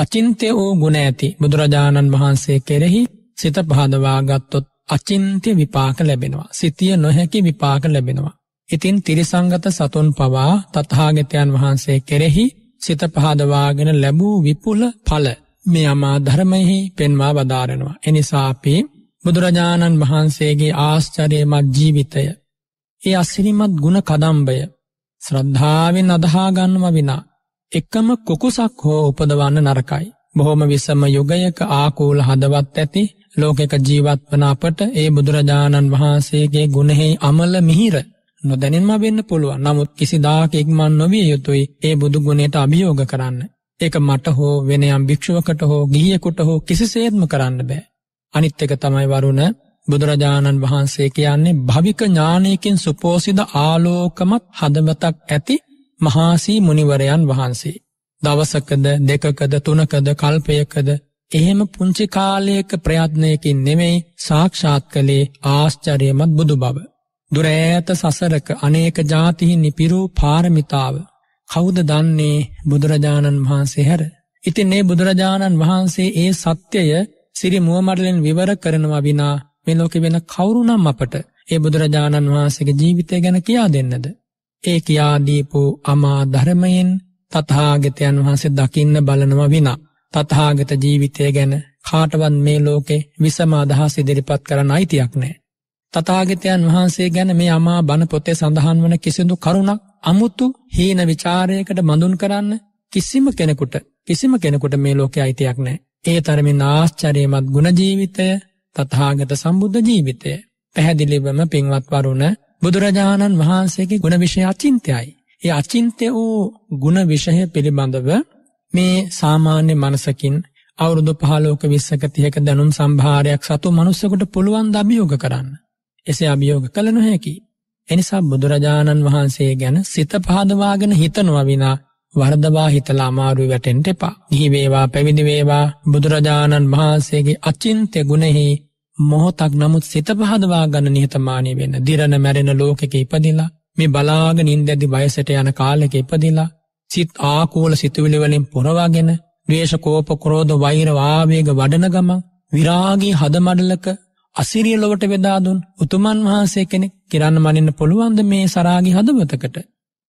අචින්තය වූ ගුණ ඇති බුදුරජාණන් වහන්සේ කෙරෙහි සිත පහදවාගත්තොත් අචින්ත්‍ය විපාක ලැබෙනවා. සිතිය නොහැකි විපාක ලැබෙනවා. ඉතින් තිරිසංගත සතුන් පවා තත්හාගතයන් වහන්සේ කෙරෙහි සිත පහදවාගෙන ලැබූ විපුල පල මේ අමා ධර්මයෙහි පෙන්වා වදාරෙනවා. එනිසාපී බුදුරජාණන් වහන්සේගේ ආශ්චරයමත් ජීවිතය. ඒ අස්සිරිමත් ගුණ කදම්බය ශ්‍රද්ධාවෙන් අදහාගන්නම විනා. එකම කුකුසක් හෝ උපදවන්න නරකයි. බොහොම විසම යුගයක ආකූල හදවත් ඇති ලෝකෙක ජීවත් වන අපට ඒ බුදුරජාණන් වහන්සේගේ ගුණෙහි අමල මිහිර නොදැනින්ම වෙන්න පුළුවන් නමුත් කිසිදාක ඉක්මන් නොවිය යුතුයි ඒ බුදු ගුණයට අභියෝග කරන්න. ඒක මට හෝ වෙනයම් භික්ෂුවකට හෝ ගිහියෙකුට හෝ කිසිසේත්ම කරන්න බෑ. අනිත් එක තමයි වරුණ බුදුරජාණන් වහන්සේ කියන්නේ භවික ඥානයකින් සුපෝසිද ආලෝකමත් හදමතක් ඇති මහාසී මුනිවරයන් වහන්සේ. දවසකද දෙකකද තුනකද කල්පයකද එහෙම පුංචි කාලයක ප්‍රයත්නයකින් නෙමෙයි සාක්ෂාත් කළේ ආශ්චර්යමත් බුදු බව. දුරෑත සසරක අනේක ජාතිහි නිපිරූ පාරමිතාව. කවුද දන්නේ බුදුරජාණන් වහන්සේ හැර. ඉතින් ඒ බුදුරජාණන් වහන්සේ ඒ සත්‍යය සිරි මුවමඩලෙන් විවර කරනවා විනා මේ ලෝකෙ වෙන කවුරුනම් අපට ඒ බුදුරජාණන් වහන්සේගේ ජීවිතය ගැන කියා දෙන්නද. ඒ කියාදීපු අමා ධර්මයෙන් තතාගතයන් වහන්සේ දකින්න බලනව විනා. තතාගත ජීවිතය ගැන කාටවත් මේ ලෝකෙ විසම අදහස් ඉදිරිපත් කරන්න අයිතියක් නෑ. තතාගතයන් වහන්සේ ගැන මේ අමා බණ පොතේ සඳහන් වන කිසිදු කරුණක් අමුතු හීන විචාරයකට මඳුන් කරන්න කිසිම කෙනෙකුට කිසිම කෙනෙකුට මේ ලෝකෙ අයිතියක් නෑ. ඒ තරමින් ආශ්චර්යමත් ගුණ ජීවිතය තථාගත සම්බුද්ධ ජීවිතය පැහැදිලිවම පින්වත් වරුණ බුදුරජාණන් වහන්සේගේ ගුණ විෂය අචින්තයයි. ඒ අචින්ත්‍ය වූ ගුණ විෂය පිළිබඳව මේ සාමාන්‍ය මනසකින් අවුරුදු 15ක 20ක 30ක දැනුම් සම්භාරයක් සතු මනුස්සයෙකුට පුළුවන් ද අභියෝග කරන්න. එසේ අභියෝග කළ නොහැකි. එනිසා බුදුරජාණන් වහන්සේ ගැන සිත පහදවාගෙන හිතනවා විනා වර්ධවා හිතලා අමාරු වැටෙන්ට එපා. ගිහි වේවා පැවිදි වේවා බුදුරජාණන් වහන්සේගේ අචින්ත්‍ය ගුණෙහි මොහොතක් නමුත් සිත පහදවා ගන්න නිහතමානී වෙන්න. දිරණ මැරෙන ලෝකෙක ඉපදිලා මේ බලාගෙන ඉඳද්දි වයසට යන කාලෙක ඉපදිලා සිත් ආකූල සිතුවිලි වලින් පොරවාගෙන ද්වේෂ කෝප ක්‍රෝධ වෛර ආවේග වඩන ගමන් විරාගී හදමඩලක අසිරිය ලොවට බෙදා දුන් උතුමන් වහන්සේ කෙනෙක් කිරන්න මනින්න පුළුවන්ද මේ සරාගී හදවතකට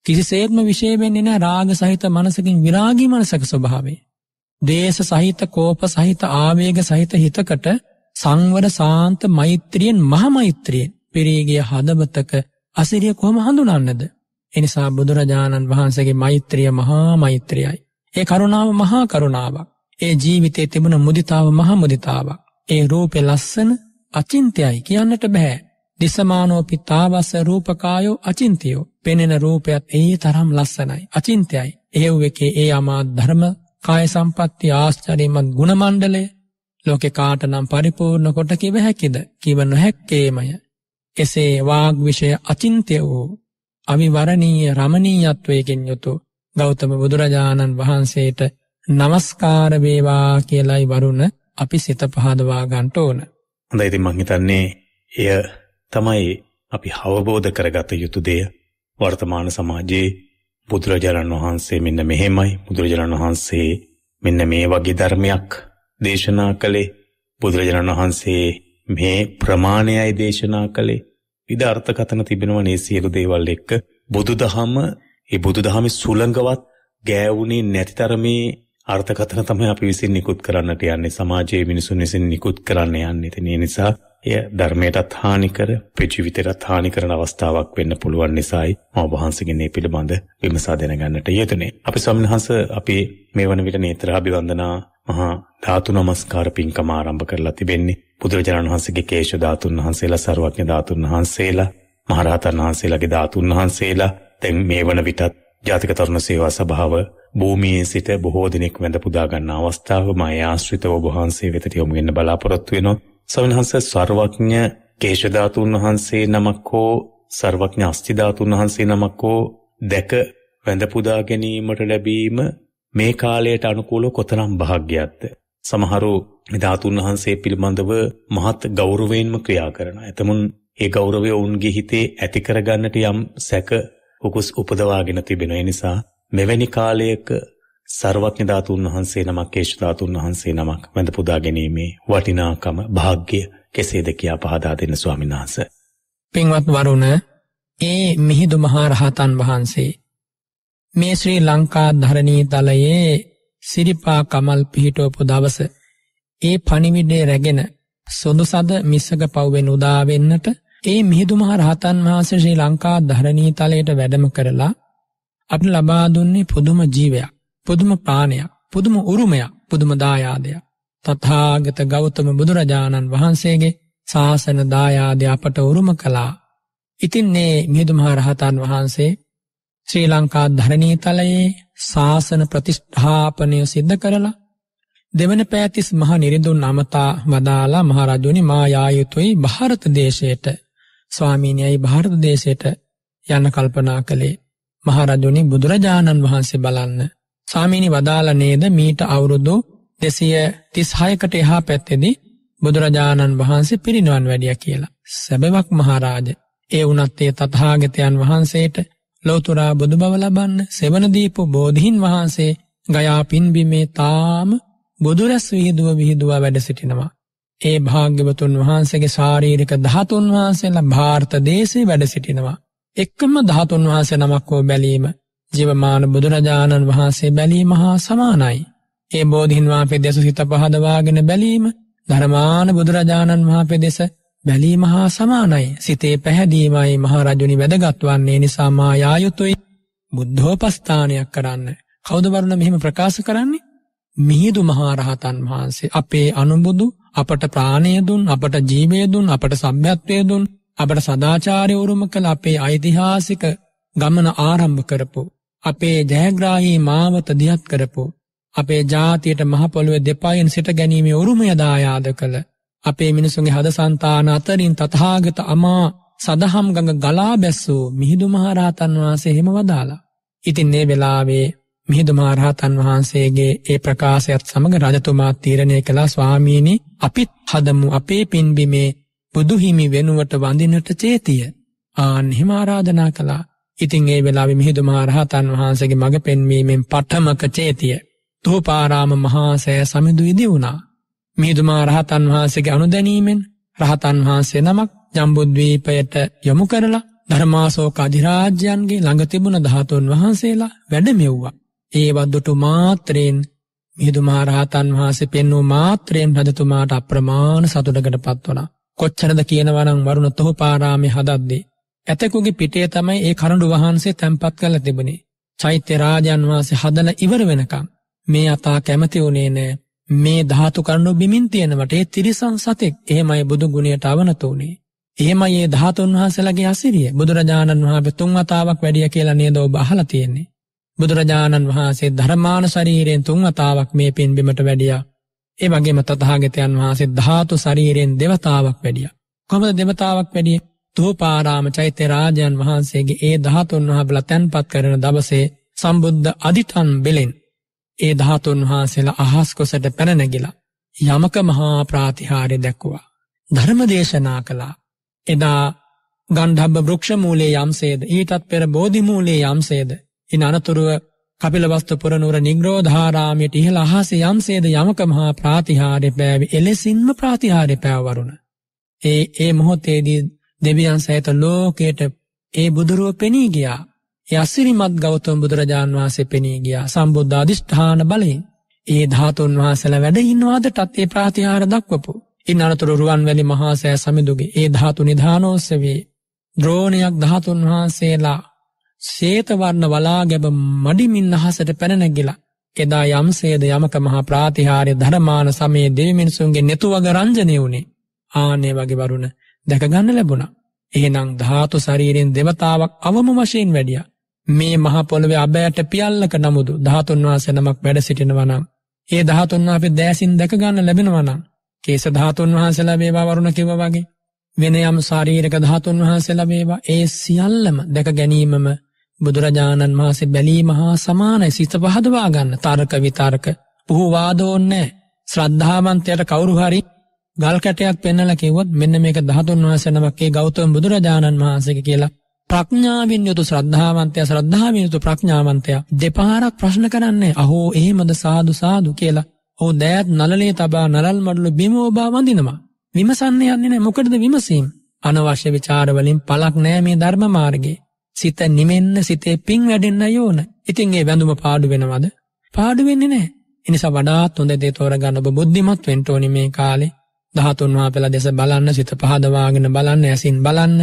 කිසිසේත්ම විශේවෙන්නේ නෑ රාග සහිත මනසකින් විරාගී මනසක ස්වභාවේ. දේශ සහිත කෝප සහිත ආවේග සහිත හිතකට සංවර සාන්ත මෛත්‍රියෙන් මහමෛත්‍රියෙන් පිරේගිය හදවතක අසිරිය කොහොම හඳුනන්නද? එනිසා බුදුරජාණන් වහන්සේගේ මෛත්‍රිය මහා මෛත්‍රියයි. ඒ කරුණාව මහා කරුණාවක්. ඒ ජීවිතයේ තිබුණ මුදිතාව මහා මුදිතාවක්. ඒ රූපේ ලස්සන අචින්තයයි කියන්නට බෑ. දිසමානෝපි තාවස රූපකායෝ අචින්තයෝ පෙනෙන රූපයත් ඒ තරම් ලස්සනයි අචින්තයයි එහෙව් එකේ ඒ අමා ධර්ම කාය සම්පත්ති ආශ්චරීමත් ගුණමණ්ඩලය ලෝකෙ කාට නම් පරිපූර්ණ කොට කිව හැකිද කිව නොහැක්කේමය එසේ වාග්විෂය අචින්තය වූ අවිවරණීය රමණීයත්වයකින් යුතු ගෞතම බුදුරජාණන් වහන්සේට නමස්කාර වේවා කියලයි වරුණ අපි සිත පහදවා ගන්නට ඕන. හොඳයි ඉතින් මං හිතන්නේ එය තමයි අපි අවබෝධ කරගත යුතු දෙය. වර්තමාන සමාජයේ බුදුරජාණන් වහන්සේ මෙන්න මෙහෙමයි බුදුරජාණන් වහන්සේ මෙන්න මේ වගේ ධර්මයක් දේශනා කළේ බුදුරජාණන් වහන්සේ මේ ප්‍රමාණයයි දේශනා කළේ විද අර්ථකතන තිබෙනවා මේ සියලු දේවල් එක්ක බුදුදහම ඒ බුදුදහමේ සුළඟවත් ගෑවුනේ නැති තරමේ අර්ථකතන තමයි අපි විසින් නිකුත් කරන්නට යන්නේ සමාජයේ මිනිසුන් විසින් නිකුත් කරන්න යන්නේ. ඒ නිසා එය ධර්මයටත් හානි කර, ජීවිතයටත් හානි කරන අවස්ථාවක් වෙන්න පුළුවන් නිසායි මම වහන්සේගෙන් මේ පිළිබඳ විමසා දැනගන්නට යෙදුනේ. අපි සම්හස අපි මේ වන විට නේත්‍රාභිවන්දනා මහා ධාතු නමස්කාර පින්කම ආරම්භ කරලා තිබෙන්නේ. බුදුරජාණන් වහන්සේගේ කේශ ධාතුන් වහන්සේලා, සර්වඥ ධාතුන් වහන්සේලා, මහරහතන් වහන්සේලාගේ ධාතුන් වහන්සේලා දැන් මේ වන විටත් ජාතික තරුණ සේවා සභාව භූමියේ සිට බොහෝ දිනෙක වැඳ පුදා ගන්න අවස්ථාව මම ආශ්‍රිතව ඔබ වහන්සේ වෙතට යොමු වෙන්න බලාපොරොත්තු වෙනවා. සවිනහස සර්වඥ කේශ ධාතුන් වහන්සේ නමක් හෝ සර්වඥ අස්ති ධාතුන් වහන්සේ නමක් හෝ දැක වැඳ පුදා ගැනීමට ලැබීම මේ කාලයට අනුකූලව කොතරම් වාසනාවක්ද? සමහරු ධාතුන් වහන්සේ පිළිබඳව මහත් ගෞරවයෙන්ම ක්‍රියා කරනවා. එතමුන් ඒ ගෞරවය ඔවුන්ගේ හිතේ ඇති කරගන්නට යම් සැක උකුස් උපදවාගෙන තිබෙන. ඒ නිසා මෙවැනි කාලයක සර්වඥ ධාතුන් වහන්සේ නමක් කේශ ධාතුන් වහන්සේ නමක් වැඳ පුදා ගැනීමේ වටිනාකම වාග්ය කෙසේද කියා පහදා දෙන්න ස්වාමීන් වහන්සේ. පින්වත් වරුණ ඒ මිහිඳු මහා රහතන් වහන්සේ මේ ශ්‍රී ලංකා ධරණී තලයේ සිරිපා කමල් පිහිටවපු දවස ඒ පණිවිඩය රැගෙන සොඳුසද මිස්සක පව්වෙන් උදා වෙන්නට ඒ මිහිදුමහ රහතන් වහන්සේ ශ්‍රී ලංකා ධරණී තලයට වැඩම කරලා අපිට ලබා දුන්නේ පුදුම ජීවයක්, පුදුම ප්‍රාණයක්, පුදුම උරුමයක්, පුදුම දායාදයක්. තථාගත ගෞතම බුදුරජාණන් වහන්සේගේ ශාසන දායාදය අපට උරුම කළා. ඉතින් මේ මිහිඳු මහ රහතන් වහන්සේ ශ්‍රී ලංකා ධරණී තලයේ ශාසන ප්‍රතිෂ්ඨාපනය සිද්ධ කරලා දෙවන පෑතිස් මහ නිරිඳුන් අමතා වදාලා මහරජුනි මා යා යුතුයි ಭಾರತ දේශයට ස්වාමීනයයි භාරත දේශයට යන කල්පනා කළේ මහරජුනි බුදුරජාණන් වහන්සේ බලන්න සාමීනි වදාල නේද මීට අවුරුදු දෙසිය තිස්හයකට එහා පැත්තෙදි බුදුරජාණන් වහන්සේ පිරිනිවන් වැඩිය කියලා. සැබවක් මහරාජ ඒ උනත්තේ තතාගතයන් වහන්සේට ලෝතුරා බුදුබව ලබන්න සෙවනදීපු බෝධීන් වහන්සේ ගයා පින්බිමේ තාම බුදුරැස් විහිදුව විහිදුවා වැඩ සිටිනවා. ඒ භාග්‍යවතුන් වහන්සේගේ ශාරීරික ධාතුන් වහන්සේලා භාර්ත දේශේ වැඩ සිටිනවා. එක්කම ධාතුන් වහන්සේ නමක් වෝ බැලීම ජිවමාන බුදුරජාණන් වහන්සේ බැලීම හා සමානයි. ඒ බෝධින්වා පෙදෙස සිත පහදවාගෙන බැලීම ධර්මාන බුදුරජාණන් වහා පෙදෙස බැලීම හා සමානයි සිතේ පැහැදීමයි මහරජුනි වැදගත්වන්නේ නිසාමා යායුතුයි බුද්ධෝපස්ථානයක් කරන්න. කෞදවරුණ මෙහෙම ප්‍රකාශ කරන්නේ මිහිදු මහරහතන් වහන්සේ අපේ අනුබුදු අපට ප්‍රාණය දුන් අපට ජීවය දුන් අපට සභ්‍යත්වය දුන් අපට සදාචාරය උරුම කළ අපේ ඓතිහාසික ගමන ආරම්භ කරපු අපේ ජයග්‍රාහී මාවත දිහත් කරපු අපේ ජාතියට මහපොළුවේ දෙපයින් සිට ගැනීමේ උරුමය දායාද කළ අපේ මිනිසුන්ගේ හදසන්තාන අතරින් තථාගත අමා සදහම් ගඟ ගලා බැස්සූ මිහිඳු මහරහතන් වහන්සේ හිම වදාලා. ඉතින් මේ වෙලාවේ මිහිඳු මහරහතන් වහන්සේගේ ඒ ප්‍රකාශයත් සමඟ රජතුමා තීරණය කළා ස්වාමීනි අපිත් හදමු අපේ පින්බිමේ බුදුහිමි වෙනුවට වඳින්නට චේතිය. ආන් හිම ආරාධනා කළා. ඉතින් ඒ වෙලාවේ මිහිඳු මහරහතන් වහන්සේගේ මඟ පෙන්වීමෙන් පඨමක චේතිය තෝපාරාම මහා සෑ සමිඳු ඉදි වුණා. මිහිඳු මහරහතන් වහන්සේගේ අනුදැනීමෙන් රහතන් වහන්සේ නමක් ජම්බුද්වීපයට යොමු කරලා ධර්මාශෝක අධිරාජ්‍යයන්ගේ ළඟ තිබුණ ධාතුන් වහන්සේලා වැඩමෙව්වා. ඒ වද්දුටු මාත්‍රයෙන් මිහිදු මහරහතන් වහන්සේ පෙන්වූ මාත්‍රයෙන් රජතුමාට අප්‍රමාණ සතුටකට පත් වුණා. කොච්චරද කියනවනම් වරුණ තොහපාරාමේ හදද්දී ඇතෙකුගේ පිටේ තමයි ඒ කරඬු වහන්සේ තැන්පත් කරලා තිබුණේ. චෛත්‍ය රාජන් වහන්සේ හදලා ඉවර වෙනකම් මේ අතා කැමති වුණේ නෑ. මේ ධාතු කරඬු බිමින් තියෙනවට ඒ තිරිසන් සතෙක් එහෙමයි බුදු ගුණයට අවනත වුණේ. එහෙමයි ඒ ධාතුන් වහන්සේලාගේ අසිරිය බුදුරජාණන් වහන්සේ තුන් වතාවක් වැඩිය කියලා නේද ඔබ අහලා තියෙන්නේ. බුදුරජාණන් වහන්සේ ධර්මාන ශරීරයෙන් තුන් අතාවක් මේ පින්බිමට වැඩියා. ඒ වගේම තතහාගතයන් වහන්සේ ධාතු ශරීරයෙන් දෙවතාවක් වැඩිය. කොමද දෙවතාවක් වැඩිය තුපාරාම චෛත්‍ය රාජයන් වහන්සේගේ ඒ ධාතුන් වහබල තැන්පත් කරන දවසේ සම්බුද්ධ අධිතන් බෙලෙන් ඒ ධාතුන් වහන්සේලා අහස්කොසට පැනනැගිලා යමක මහා ප්‍රාතිහාරය දැක්වා. ධර්මදේශනා කළා එදා ගණ්ඩබ භෘක්ෂමූලේ යම්සේද ඊටත් පෙර බෝධිමූලේ යම්සේද ඉන් අනතුරුව කපිලවස්තු පුරනුවර නිග්‍රෝධාරාමයට ඉහළ අහස යම්සේද යමක මහා ප්‍රාතිහාර්ය පෑවි එලෙසින්ම ප්‍රාතිහාර්ය පෑවරුණ. ඒ ඒ මොහොතේදී දෙවියන් සහිත ලෝකයට ඒ බුදුරුව පෙනී ගියා. ඒ අසිරිමත් ගෞතම බුදුරජාන් වහන්සේ පෙනී ගියා සම්බුද්ධ අධිෂ්ඨාන බලයෙන්. ඒ ධාතුන් වහන්සේලා වැඩ ඉන්නවාදටත් ඒ ප්‍රාතිහාර දක්වපු. ඉන් අනතුරු රුවන්වැලි මහා සෑ සමිඳුගේ ඒ ධාතු නිධානෝත්සවයේ ද්‍රෝණයක් ධාතුන් වහන්සේලා සේතවර්ණ වලාගැබ මඩිමින් අහසට පැනනැගිලා. එදා යම් සේද යමක මහා ප්‍රාතිහාරය ධරමාන සමයේ දෙවිමිනිසුන්ගේ නෙතුවග රංජනය වුණේ ආනේ වගේ වරුණ දැකගන්න ලැබුණ. එහෙනම් ධාතු සරීරෙන් දෙවතාවක් අවම වශයෙන් වැඩිය. මේ මහපොළොවේ අබෑට පියල්ලක නමුදු ධාතුන්වාසනමක් වැඩ සිටිනවනම්. ඒ ධාතුන්වා අපි දෑසින් දැකගන්න ලැබෙනවනම්. කේස ධාතුන් වහන්සලා වේවා වරුණ කිව වගේ. වෙන යම් ශාරීරක ධාතුන් වහන්සලා වේවා ඒ සියල්ලම දැක ගැනීමම බුදුරජාණන් වහන්සේ බැලීම හා සමානයි සිත පහදවා ගන්න තරක විතාරක පුහු වාදෝන්නෑ ශ්‍රද්ධාවන්තයට කවුරු හරි ගල් කැටයක් පෙන්නල කිවොත් මෙන්න මේක දහතුන් වහසනවක්කේ ගෞතම බුදුරජාණන් වහන්සක කියලා ප්‍රඥාවෙන් යුතු ශ්‍රද්ධාවන්තය ශ්‍රද්ධාවෙන් යුතු ප්‍රඥාවන්තය දෙපාරක් ප්‍රශ්න කරන්නේ අහෝ එහෙමද සාදු සාදු කියලා ඕ දෑත් නලේ තබා නරල් මඩලු බිමෝබා වඳිනවා විමසන්න යන්නේ නෑ මොකටද විමසීම් අනවශ්‍ය විචාරවලින් පලක් නෑ මේ ධර්ම මාර්ගේ සිත නිමෙන්න සිතේ පින් වැඩෙන්න යෝන. ඉතින් ඒ බැඳුම පාඩු වෙනවද? පාඩු වෙන්නේ නැහැ. එනිසා වඩාත් හොඳ දේ තෝරගන්න ඔබ බුද්ධිමත් වෙන්න ඕනි මේ කාලේ. 13 මාපල දේශ බලන්න සිත පහදවාගෙන බලන්න ඇසින් බලන්න.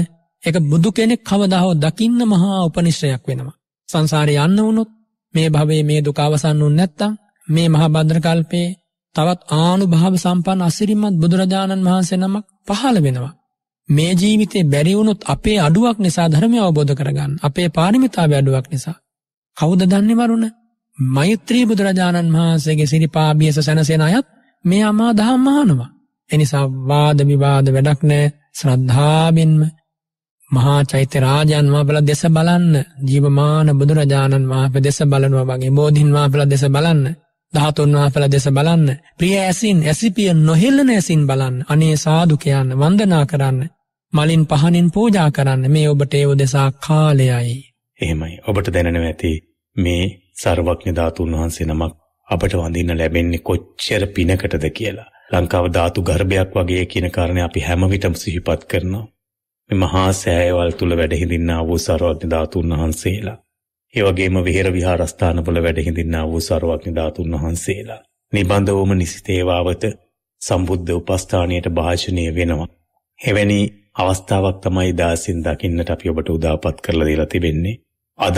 ඒක බුදු කෙනෙක් කවදාහො දකින්න මහා උපනිශ්‍රයක් වෙනවා. සංසාරේ යන්න වුණොත් මේ භවයේ මේ දුක අවසන් වුනේ නැත්තම් මේ මහා භද්‍ර කල්පේ තවත් ආනුභාව සම්පන්න අසිරිමත් බුදුරජාණන් වහන්සේ නමක් පහළ වෙනවා. මේ ජීවිතේ බැරි වුණොත් අපේ අඩුවක් නිසා ධර්මය අවබෝධ කරගන්න. අපේ පාරමිතාවේ අඩුවක් නිසා. කවුද දන්නේ වරුණ? මෛත්‍රී බුදුරජාණන් වහන්සේගේ සිරිපාබියස සැනසෙන අයත් මේ අමා දහම් අහනවා. එනිසා වාද විවාද වැඩක් නැහැ. ශ්‍රද්ධාවෙන්ම මහා චෛත්‍ය රාජයන් වහන්සේලා දෙස බලන්න ජීවමාන බුදුරජාණන් වහන්සේ දෙස බලනවා වගේ බෝධින් වහන්සේලා දෙස බලන්න ධාතුන් වහන්සේලා දෙස බලන්න ප්‍රිය ඇසින් ඇසිපිය නොහෙළන ඇසින් බලන්න අනේ සාදු කියන්න වන්දනා කරන්න මලින් පහනින් පූජා කරන්න මේ ඔබට ඒ උදෙසා කාලයයි. එහෙමයි ඔබට දැනනව ඇති මේ සර්වඥ ධාතුන් වහන්සේ නමක් අපට වඳින්න ලැබෙන්නේ කොච්චර පිනකටද කියලා. ලංකාව ධාතු ගර්භයක් වගේ කියන කාරණේ අපි හැම විටම සිහිපත් කරනවා. මේ මහා සෑයවල් තුල වැඩ හිඳින්නා වූ සර්වඥ ධාතුන් වහන්සේලා. ඒ වගේම විහෙර විහාරස්ථානවල වැඩ හිඳින්නා වූ සර්වඥ ධාතුන් වහන්සේලා. නිබඳවම නිසිතේවාවත සම්බුද්ධ උපස්ථානයට භාෂණය වෙනවා. එවැනි අවස්ථාවක් තමයි දාසින් දකින්නට අපි ඔබට උදාපත් කරලා දීලා තිබෙන්නේ. අද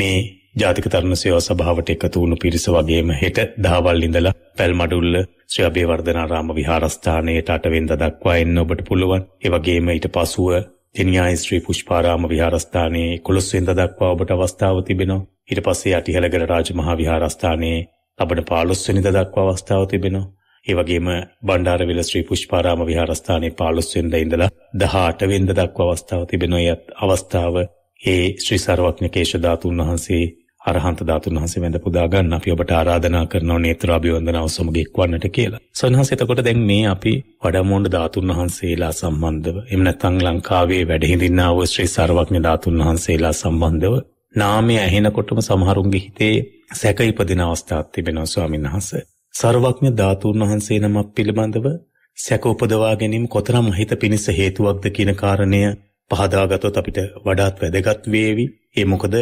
මේ ජාතික තරුණ සේවා සභාවට එකතු වුණු පිරිස වගේම හෙට දහවල් ඉඳලා පැල්මඩුල්ල ශ්‍රී අබේවර්ධනාරාම විහාරස්ථානයට අටවෙනිදා දක්වා එන්න ඔබට පුළුවන්. ඒ වගේම ඊට පසුව දෙනියායි ශ්‍රී පුෂ්පාරාම විහාරස්ථානයේ 11 වෙනිදා දක්වා ඔබට අවස්ථාව තිබෙනවා. ඊට පස්සේ අටිහළගල රාජමහා විහාරස්ථානයේ අපට 15 වෙනිදා දක්වා අවස්ථාව තිබෙනවා. ඒ වගේම බණ්ඩාරවිල ශ්‍රී පුෂ්පාරාම විහාරස්ථානයේ 15 වෙනිදා ඉඳලා 18 වෙනිදා දක්වා අවස්ථාව තිබෙනවා. අවස්ථාව ඒ ශ්‍රී සර්වඥ කේශ ධාතුන් වහන්සේ අරහන්ත ධාතුන් වහන්සේ වැඳ පුදා ගන්න අපි ඔබට ආරාධනා කරනවා නේත්‍ර අභිවන්දනාව සමග එක්වන්නට කියලා. සන්හස එතකොට දැන් මේ අපි වඩමොණ්ඩ ධාතුන් වහන්සේලා සම්බන්ධව එහෙම නැත්නම් ලංකාවේ වැඩ හිඳින්නා වූ ශ්‍රී සර්වඥ ධාතුන් වහන්සේලා සම්බන්ධව නාමය ඇහෙනකොටම සමහරුන්ගේ හිතේ සැක ඉපදින අවස්ථාවක් තිබෙනවා ස්වාමීන් වහන්සේ. සර්වඥ ධාතුන් වහන්සේ නමක් පිළිබඳව සැක උපදවා ගැනීම කොතරම් හිත පිණිස හේතුවක්ද කියන කාරණය පහදාගතොත් අපිට වඩාත් වැදගත් වේවි. ඒ මොකද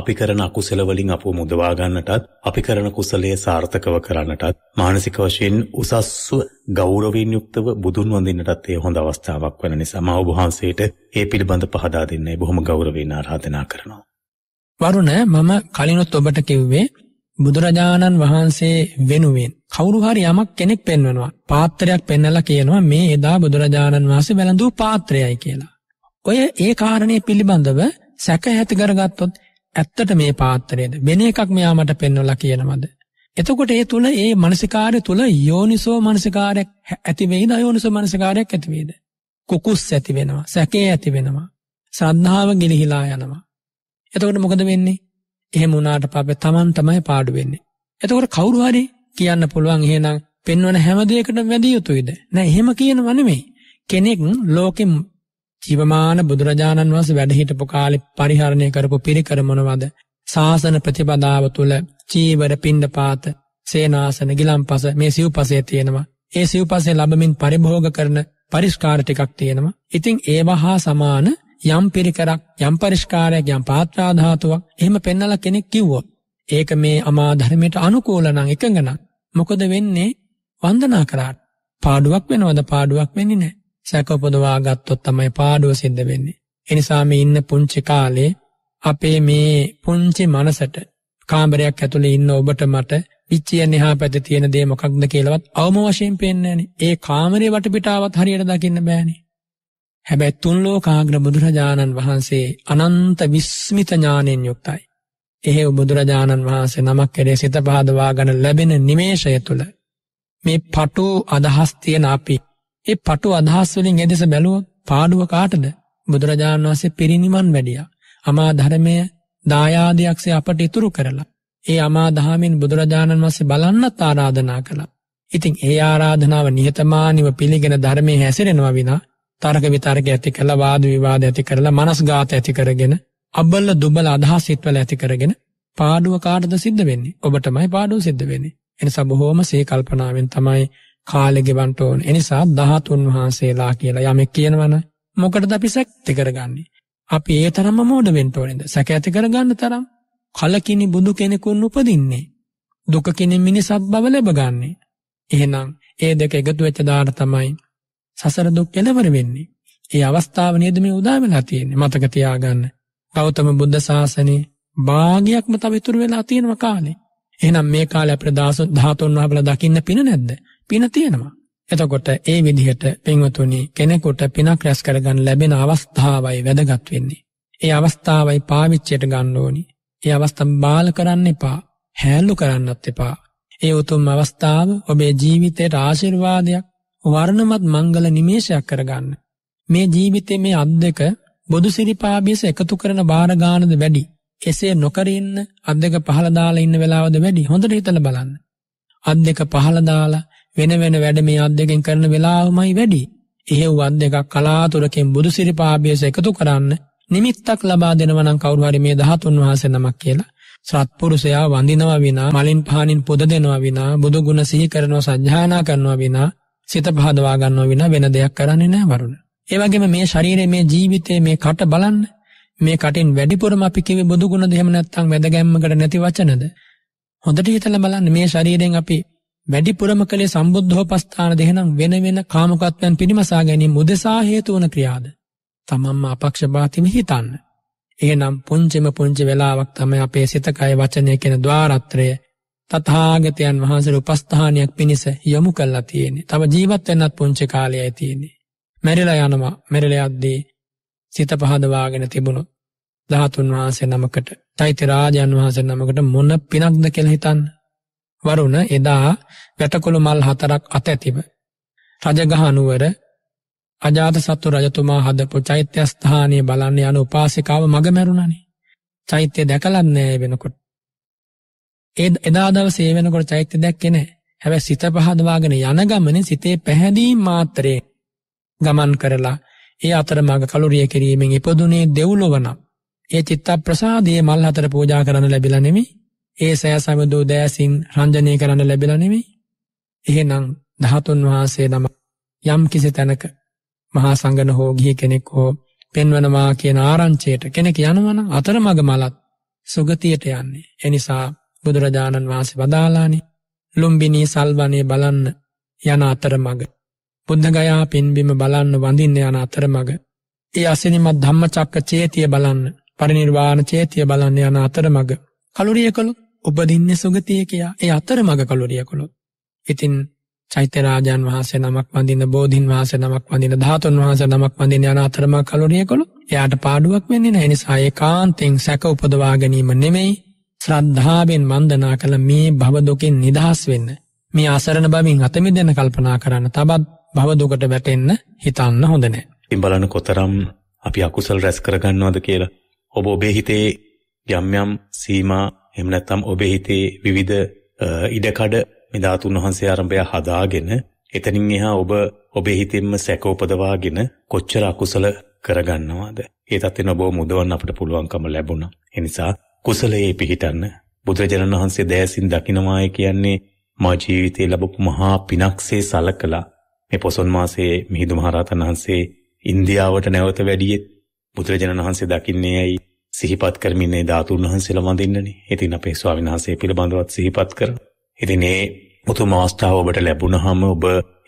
අපි කරන අකුසල වලින් අපව මුදවා ගන්නටත් අපි කරන කුසලයේ සාර්ථකව කරන්නටත් මානසික වශයෙන් උසස්ව ගෞරවයෙන් යුක්තව බුදුන් වඳින්නටත් ඒ හොඳ අවස්ථාවක් වෙන නිසා මා ඔබ වහන්සේට ඒ පිළිබඳ පහදා දෙන්නයි බොහොම ගෞරවයෙන් ආරාධනා කරනවා. වරුණ මම කලිනුත් ඔබට කිව්වේ බුදුරජාණන් වහන්සේ වෙනුවෙන් කවුරු හරි යමක් කෙනෙක් පෙන්වනවා පාත්‍රයක් පෙන්නලා කියනවා මේ එදා බුදුරජාණන් වහන්සේ වැළඳූ පාත්‍රයයි කියලා. ඔය ඒ කාරණේ පිළිබඳව සැක ඇති කරගත්තොත් ඇත්තට මේ පාත්‍රයේද වෙන එකක් මෙයා මට පෙන්වලා කියනවද? එතකොට ඒ තුල ඒ මානසිකාරය තුල යෝනිසෝ මානසිකාරයක් ඇති වෙයිද අයෝනිසෝ මානසිකාරයක් ඇති වෙයිද? කුකුස් ඇති වෙනවා, සැකේ ඇති වෙනවා, ශ්‍රද්ධාව ගිලිහිලා යනවා. එතකොට මොකද වෙන්නේ? එහෙම වුණාට පබ තමන් තමයි පාඩු වෙන්නේ. එතකොට කවුරු හරි කියන්න පුළුවන් එහෙනම් පෙන්වන හැම දෙයකටම වැඩිය යුතුයිද? නෑ එහෙම කියනව නෙමෙයි. කෙනෙක් ලෝකෙම ජීවමාන බුදුරජාණන් වහන්සේ වැඩ හිටපු කාලේ පරිහරණය කරපු පිරිකර මොනවද? සාසන ප්‍රතිපදාව තුල චීවර පින්ඩපාත සේනාසන ගිලම්පස මේ සිව්පසේ තියෙනවා. ඒ සිව්පසේ ලැබමින් පරිභෝග කරන පරිස්කාර ටිකක් තියෙනවා. ඉතින් ඒවා හා සමාන යම් පිරිකරක් යම් පරිස්කාරයක් යම් පාත්‍රාධාතුවක් එහෙම පෙන්නලා කෙනෙක් කිව්වොත් ඒක මේ අමා ධර්මයට අනුකූල නම් එකඟ නම් මොකද වෙන්නේ වන්දනා කරාට පාඩුවක් වෙනවද පාඩුවක් වෙන්නේ නැහැ සැක උපදවා ගත්තොත් තමයි පාඩුව සිද්ධ වෙන්නේ එනිසා මේ ඉන්න පුංචි කාලේ අපේ මේ පුංචි මනසට කාමරයක් ඇතුලේ ඉන්න ඔබට මට විච්චියෙන් එහා පැත්තේ තියෙන දේ මොකක්ද කියලාවත් අවම වශයෙන් පේන්නේ නැහනේ ඒ කාමරේ වටපිටාවත් හරියට දකින්න බෑනේ හැබැයි තුන් ලෝකාග්‍ර බුදුරජාණන් වහන්සේ අනන්ත විස්මිත ඥාණයෙන් යුක්තයි. එහෙව් බුදුරජාණන් වහන්සේ නමක් කෙරේ සිත පහදවා ගන්න ලැබෙන නිමේෂය තුළ මේ පටු අදහස් තියෙන අපි ඒ පටු අදහස් වලින් එදෙස බැලුවොත් පාඩුව කාටද? බුදුරජාණන් වහන්සේ පිරිණිවන් වැඩියා. අමා ධර්මය දායාදයක්සේ අපට ඉතුරු කරලා ඒ අමා දහමින් බුදුරජාණන් වහන්සේ බලන්නත් ආරාධනා කළා. ඉතින් ඒ ආරාධනාව නිහතමානිව පිළිගෙන ධර්මයේ හැසිරෙනවා විනා තර්ක විතර්ක ඇති කරලා වාද විවාද ඇති කරලා මනස්ගාත ඇති කරගෙන අබ්බල දුබල අදහස් හිතවල ඇති කරගෙන පාඩුව කාටද සිද්ධ වෙන්නේ? ඔබටමයි පාඩුව සිද්ධ වෙන්නේ. එනිසා බොහෝම සේ කල්පනාවෙන් තමයි කාලෙ ගෙවන්න ඕන. එනිසා ධාතුන් වහන්සේලා කියලා යමෙක් කියනවනේ. මොකටද අපි සැකති කරගන්නේ? අපි ඒ තරම්ම මෝඩ වෙන්න ඕනේද? සැක ඇති කරගන්න තරම් කලකිනි බුදු කෙනෙකුන් උපදින්නේ. දුකකිනි මිනිසත් බව ලැබගන්නේ. එහෙනම් ඒ දෙක එකතු වෙච්ච දාට තමයි සසර දුක් කෙලවර වෙන්නේ. ඒ අවස්ථාව නේද මේ උදා වෙලා තියෙන්නේ. මතක තියාගන්න. ගෞතම බුද්ධ ශාසනේ භාගයක්ම තව ඉතුරු වෙලා තියෙනවා කාලේ. එහෙනම් මේ කාලේ අපිට දාසොත් ධාතුන් වහන්සේලා දකින්න පින නැද්ද? පින තියෙනවා. එතකොට ඒ විදිහට පින්වතුනි කෙනෙකුට පිනක් රැස් කරගන්න ලැබෙන අවස්ථාවයි වැදගත් වෙන්නේ. ඒ අවස්ථාවයි පාවිච්චයට ගන්න ඕනි. ඒ අවස්ථම් බාල කරන්න එපා. හැලු කරන්නත් එපා. ඒ උතුම් අවස්ථාව ඔබේ ජීවිතයට ආශිර්වාදයක් වර්ණමත් මංගල නිමේෂයක් කරගන්න. මේ ජීවිතේ මේ අත් දෙක බොදු සිරිපාබියස එකතු කරන භාරගානද වැඩි. එසේ නොකර ඉන්න අත් දෙක පහළ දාලා ඉන්න වෙලාවද වැඩි. හොඳට හිතලා බලන්න. අත් දෙක පහළ දාලා වෙන වෙන වැඩ මේ අත් දෙකෙන් කරන වෙලාවමයි වැඩි. එහෙව් අත් දෙකක් කලාතුරකින් බොදු සිරිපාබියස එකතු කරන්න නිමිත්තක් ලබා දෙනවා නම් කවුරු හරි මේ ධාතුන් වහන්සේ නමක් කියලා සත්පුරුෂයා වඳිනවා විනා මලින් පහනින් පොද දෙනවා විනා බුදු ගුණ සිහි කරනවා සජ්ජායනා කරනවා විනා සිත පහදවා ගන්නව විනා වෙන දෙයක් කරන්නේ නැහැ වරුණ. ඒ වගේම මේ ශරීරය මේ ජීවිතේ මේ කට බලන්න මේ කටින් වැඩිපුරම අපි කිව්වේ බුදු ගුණද එහෙම නැත්නම් වැදගැම්මකට නැති වචනද? හොඳට හිතලා බලන්න මේ ශරීරයෙන් අපි වැඩිපුරම කලේ සම්බුද්ධෝපස්ථාන දෙහනම් වෙන වෙන කාමකත්වයන් පිරිමසා ගැනීම උදෙසා හේතු වන ක්‍රියාද තමන්ම අපක්ෂපාතිව හිතන්න. එහෙනම් පුංචිම පුංචි වෙලාවක් තමයි අපේ සිත කය වචනය කියන ద్వාරත්‍රය තතාගතයන් වහන්සර උපස්ථානයක් පිණිස යොමු කල්ලා තියෙනෙ තම ජීවත් වෙන්නත් පුංචි කාලයයි තියෙනෙ. මැරිලා යනවා මෙරලයක්දී සිත පහදවාගෙන තිබුණු ධාතුන් වහන්සේ නමකට තයිති රාජයන් වහන්සේ නමකට මොන පිනක්ද කෙළ හිතන්න. වරුණ එදා වැටකොළු මල් හතරක් අත ඇතිබ. රජගහනුවර අජාත සත්තු රජතුමා හදපු චෛත්‍යස්ථානය බලන්න යන උපාසිකාව මග මැරුණනේ. චෛත්‍යය දැකලන්නෑ වෙනකොට ඒ එදා දවසේ වෙනකොට චෛත්‍ය දැක්කේ නැහැ. හැබැයි සිත පහදවාගෙන යන ගමනේ සිතේ පැහැදීම් මාත්‍රේ ගමන් කරලා ඒ අතරමඟ කලුරිය කිරීමෙන් ඉපදුනේ දෙව්ලොව නම් ඒ චිත්ත ප්‍රසාදයේ මල් හතර පූජා කරන්න ලැබිලා නෙමෙයි. ඒ සෑ සමදෝ දෑසින් රංජනය කරන්න ලැබිලා නෙමෙයි. එහෙනම් ධාතුන් වහන්සේ නම යම් කිසි තැනක මහා සංඝන හෝ ගිහි කෙනෙක් හෝ පෙන්වනවා කියන ආරංචියට කෙනෙක් යනවනම් අතරමඟ මලත් සුගතියට යන්නේ. එනිසා බුදුරජාණන් වහන්සේ වදාලානේ ලුම්බිනී සල්වනය බලන්න යන අතර මග. බුද්ධගයා පින්බිම බලන්න වඳින්න යන අතර මග. ඒ අසිනිමත් ධම්මචක්ක චේතිය බලන්න පරිනිර්වාණ චේතිය බලන්න යන අතර මග. කලුරිය කළු උපදින්න සුගතිය කියා ඒ අතර මග කලුරිය කළොත්. ඉතින් චෛත්‍යරාජන් වහන්සේ නමක් වඳින්න බෝධීන් වහස නමක් වඳින්න ධාතුන් වහස නමක් වඳින්න යන අතරම කලුරිය කළු එයාට පාඩුවක් වෙන්නේ නැහැ නිසා ඒ කාන්තෙන් සැක උපදවා ගැනීම නෙමෙයි ශ්‍රද්ධාවෙන් වන්දනා කළ මේ භවදොකෙන් නිදහස් වෙන්න. මේ අසරණ බවින් අතමිදන්න කල්පනා කරන්න තබත් භවදුකට වැටෙන්න හිතන්න හොඳනෑ. ඉම් බලන කොතරම් අපි අකුසල් රැස් කරගන්නවද කියලා. ඔබ ඔබේ හිතේ යම්යම් සීමා එමනැත්තම් ඔබේ හිතේ විවිධ ඉඩකඩ මෙධාතුන් වහන්සේ ආරම්භය හදාගෙන එතනින් එහා ඔබ ඔබේ හිතෙන්ම සැකෝපදවාගෙන කොච්චර අකුසල කරගන්නවාද. ඒ තත්ත්වෙන ඔබ මුදවන්න අපට පුළුවන්කම ලැබුණා. එනිසා කුසලයේ පිහිටන්න බුදුරජාණන් වහන්සේ දැසින් දකින්වාය කියන්නේ මා ජීවිතේ ලැබපු මහා පිනක්සේ සලකලා මේ පොසොන් මාසයේ මිහිඳු මහරහතන් වහන්සේ ඉන්දියාවට නැවත වැඩියෙත් බුදුරජාණන් වහන්සේ දකින්නේ ඇයි සිහිපත් කරමින්නේ ධාතුන් වහන්සේලා වඳින්නනේ. ඉතින් අපේ ස්වාමීන් වහන්සේ පිළිබඳවත් සිහිපත් කරන. ඉතින් මේ උතුම් අවස්ථාව ඔබට ලැබුණාම ඔබ